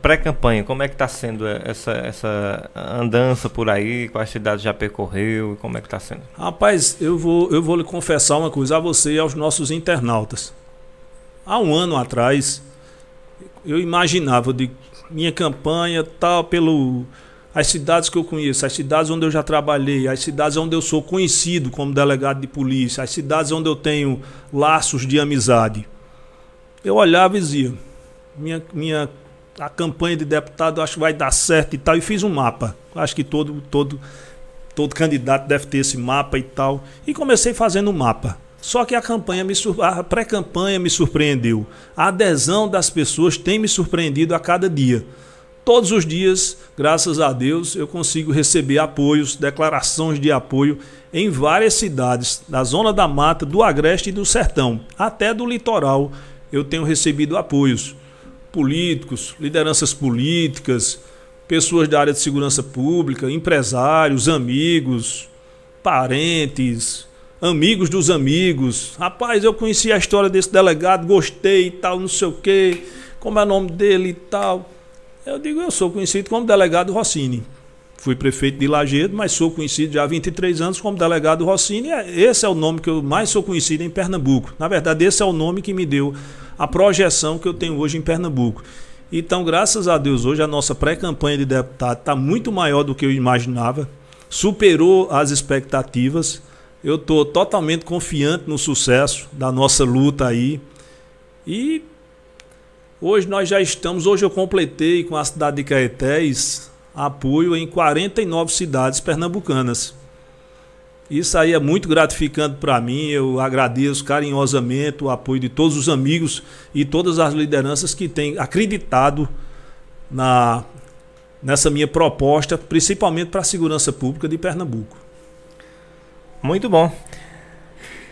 pré-campanha, como é que está sendo é, essa, essa andança por aí? Quais cidades já percorreu? Como é que está sendo? Rapaz, eu vou, eu vou lhe confessar uma coisa a você e aos nossos internautas. Há um ano atrás, eu imaginava de minha campanha tal tá pelo as cidades que eu conheço, as cidades onde eu já trabalhei, as cidades onde eu sou conhecido como delegado de polícia, as cidades onde eu tenho laços de amizade. Eu olhava e dizia, minha, minha a campanha de deputado acho que vai dar certo e tal, e fiz um mapa. Acho que todo, todo, todo candidato deve ter esse mapa e tal. E comecei fazendo um mapa. Só que a campanha me a pré-campanha me surpreendeu. A adesão das pessoas tem me surpreendido a cada dia todos os dias, graças a Deus, eu consigo receber apoios, declarações de apoio em várias cidades da zona da mata, do agreste e do sertão, até do litoral. Eu tenho recebido apoios políticos, lideranças políticas, pessoas da área de segurança pública, empresários, amigos, parentes, amigos dos amigos. Rapaz, eu conheci a história desse delegado, gostei e tal, não sei o quê. Como é o nome dele e tal eu digo, eu sou conhecido como delegado Rossini. Fui prefeito de Lagedo, mas sou conhecido já há 23 anos como delegado Rossini. É, esse é o nome que eu mais sou conhecido em Pernambuco. Na verdade, esse é o nome que me deu a projeção que eu tenho hoje em Pernambuco. Então, graças a Deus, hoje a nossa pré-campanha de deputado está muito maior do que eu imaginava, superou as expectativas. Eu estou totalmente confiante no sucesso da nossa luta aí. E Hoje nós já estamos, hoje eu completei com a cidade de Caetés apoio em 49 cidades pernambucanas. Isso aí é muito gratificante para mim. Eu agradeço carinhosamente o apoio de todos os amigos e todas as lideranças que têm acreditado na, nessa minha proposta, principalmente para a segurança pública de Pernambuco. Muito bom.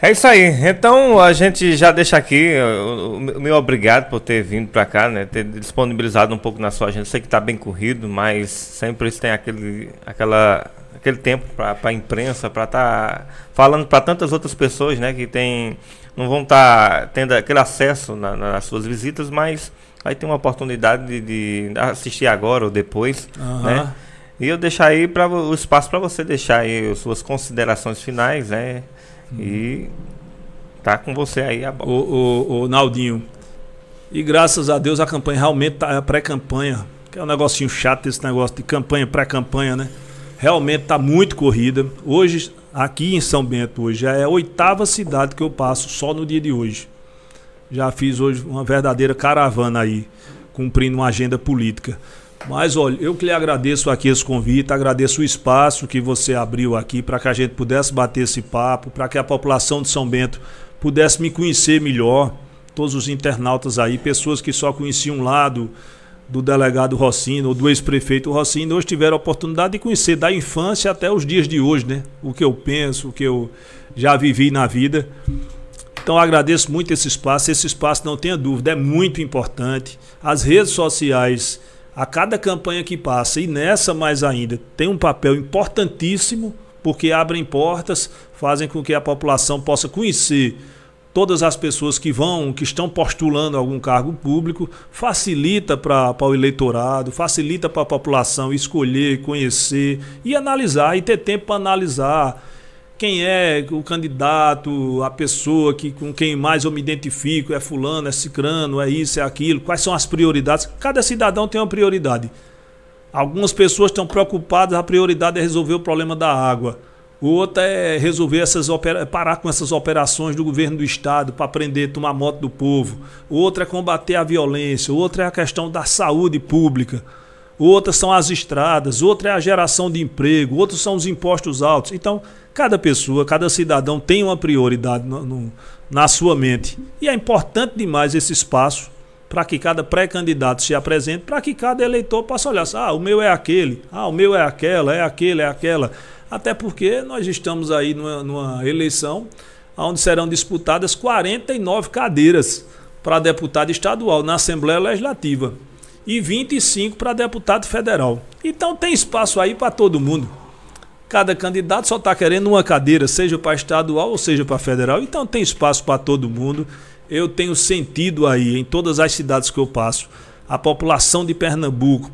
É isso aí. Então a gente já deixa aqui eh, o meu obrigado por ter vindo para cá, né? Ter disponibilizado um pouco na sua agenda. Sei que está bem corrido, mas sempre tem aquele, aquela, aquele tempo para a imprensa, para estar tá falando para tantas outras pessoas, né? Que tem, não vão estar tá tendo aquele acesso na, nas suas visitas, mas aí tem uma oportunidade de, de assistir agora ou depois, uhum. né? E eu deixar aí para o espaço para você deixar aí suas considerações finais, né? E tá com você aí a bola. O, o, o Naldinho. E graças a Deus a campanha realmente tá, a é pré-campanha, que é um negocinho chato esse negócio de campanha, pré-campanha, né? Realmente tá muito corrida. Hoje, aqui em São Bento, hoje já é a oitava cidade que eu passo só no dia de hoje. Já fiz hoje uma verdadeira caravana aí, cumprindo uma agenda política. Mas olha, eu que lhe agradeço aqui esse convite, agradeço o espaço que você abriu aqui para que a gente pudesse bater esse papo, para que a população de São Bento pudesse me conhecer melhor, todos os internautas aí, pessoas que só conheciam um lado do delegado Rossino ou do ex-prefeito Rossino, hoje tiveram a oportunidade de conhecer da infância até os dias de hoje, né? O que eu penso, o que eu já vivi na vida. Então agradeço muito esse espaço, esse espaço não tenha dúvida, é muito importante. As redes sociais a cada campanha que passa, e nessa mais ainda, tem um papel importantíssimo, porque abrem portas, fazem com que a população possa conhecer todas as pessoas que vão, que estão postulando algum cargo público, facilita para o eleitorado, facilita para a população escolher, conhecer e analisar, e ter tempo para analisar quem é o candidato, a pessoa que, com quem mais eu me identifico, é fulano, é cicrano, é isso, é aquilo, quais são as prioridades. Cada cidadão tem uma prioridade. Algumas pessoas estão preocupadas, a prioridade é resolver o problema da água. Outra é resolver essas é parar com essas operações do governo do estado para prender, tomar moto do povo. Outra é combater a violência. Outra é a questão da saúde pública outras são as estradas, outra é a geração de emprego, outros são os impostos altos. Então, cada pessoa, cada cidadão tem uma prioridade no, no, na sua mente. E é importante demais esse espaço para que cada pré-candidato se apresente, para que cada eleitor possa olhar, ah, o meu é aquele, ah, o meu é aquela, é aquele, é aquela. Até porque nós estamos aí numa, numa eleição onde serão disputadas 49 cadeiras para deputado estadual na Assembleia Legislativa e 25 para deputado federal. Então tem espaço aí para todo mundo. Cada candidato só está querendo uma cadeira, seja para estadual ou seja para federal. Então tem espaço para todo mundo. Eu tenho sentido aí em todas as cidades que eu passo. A população de Pernambuco,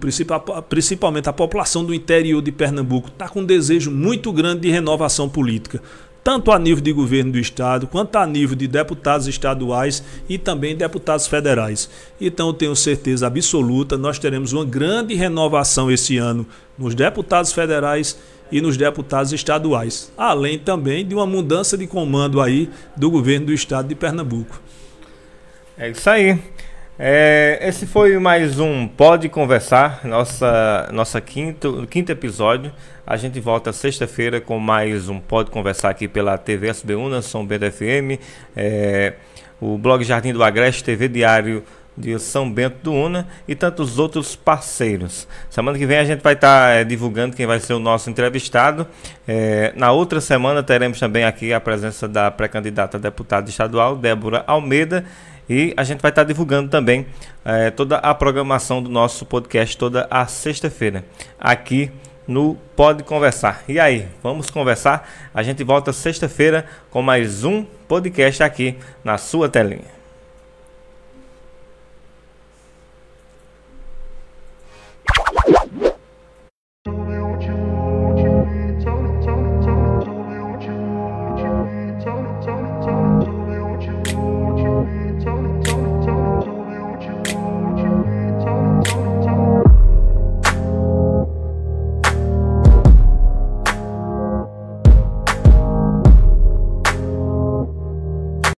principalmente a população do interior de Pernambuco, está com um desejo muito grande de renovação política tanto a nível de governo do estado, quanto a nível de deputados estaduais e também deputados federais. Então, tenho certeza absoluta, nós teremos uma grande renovação esse ano nos deputados federais e nos deputados estaduais, além também de uma mudança de comando aí do governo do estado de Pernambuco. É isso aí. É, esse foi mais um Pode Conversar, nossa, nossa quinto, quinto episódio. A gente volta sexta-feira com mais um Pode Conversar aqui pela TV SB1, na São Bento FM, é, o blog Jardim do Agreste, TV Diário de São Bento do Una e tantos outros parceiros. Semana que vem a gente vai estar tá, é, divulgando quem vai ser o nosso entrevistado. É, na outra semana teremos também aqui a presença da pré-candidata a deputada estadual, Débora Almeida. E a gente vai estar tá divulgando também é, toda a programação do nosso podcast toda a sexta-feira, aqui no Pode Conversar. E aí, vamos conversar? A gente volta sexta-feira com mais um podcast aqui na sua telinha.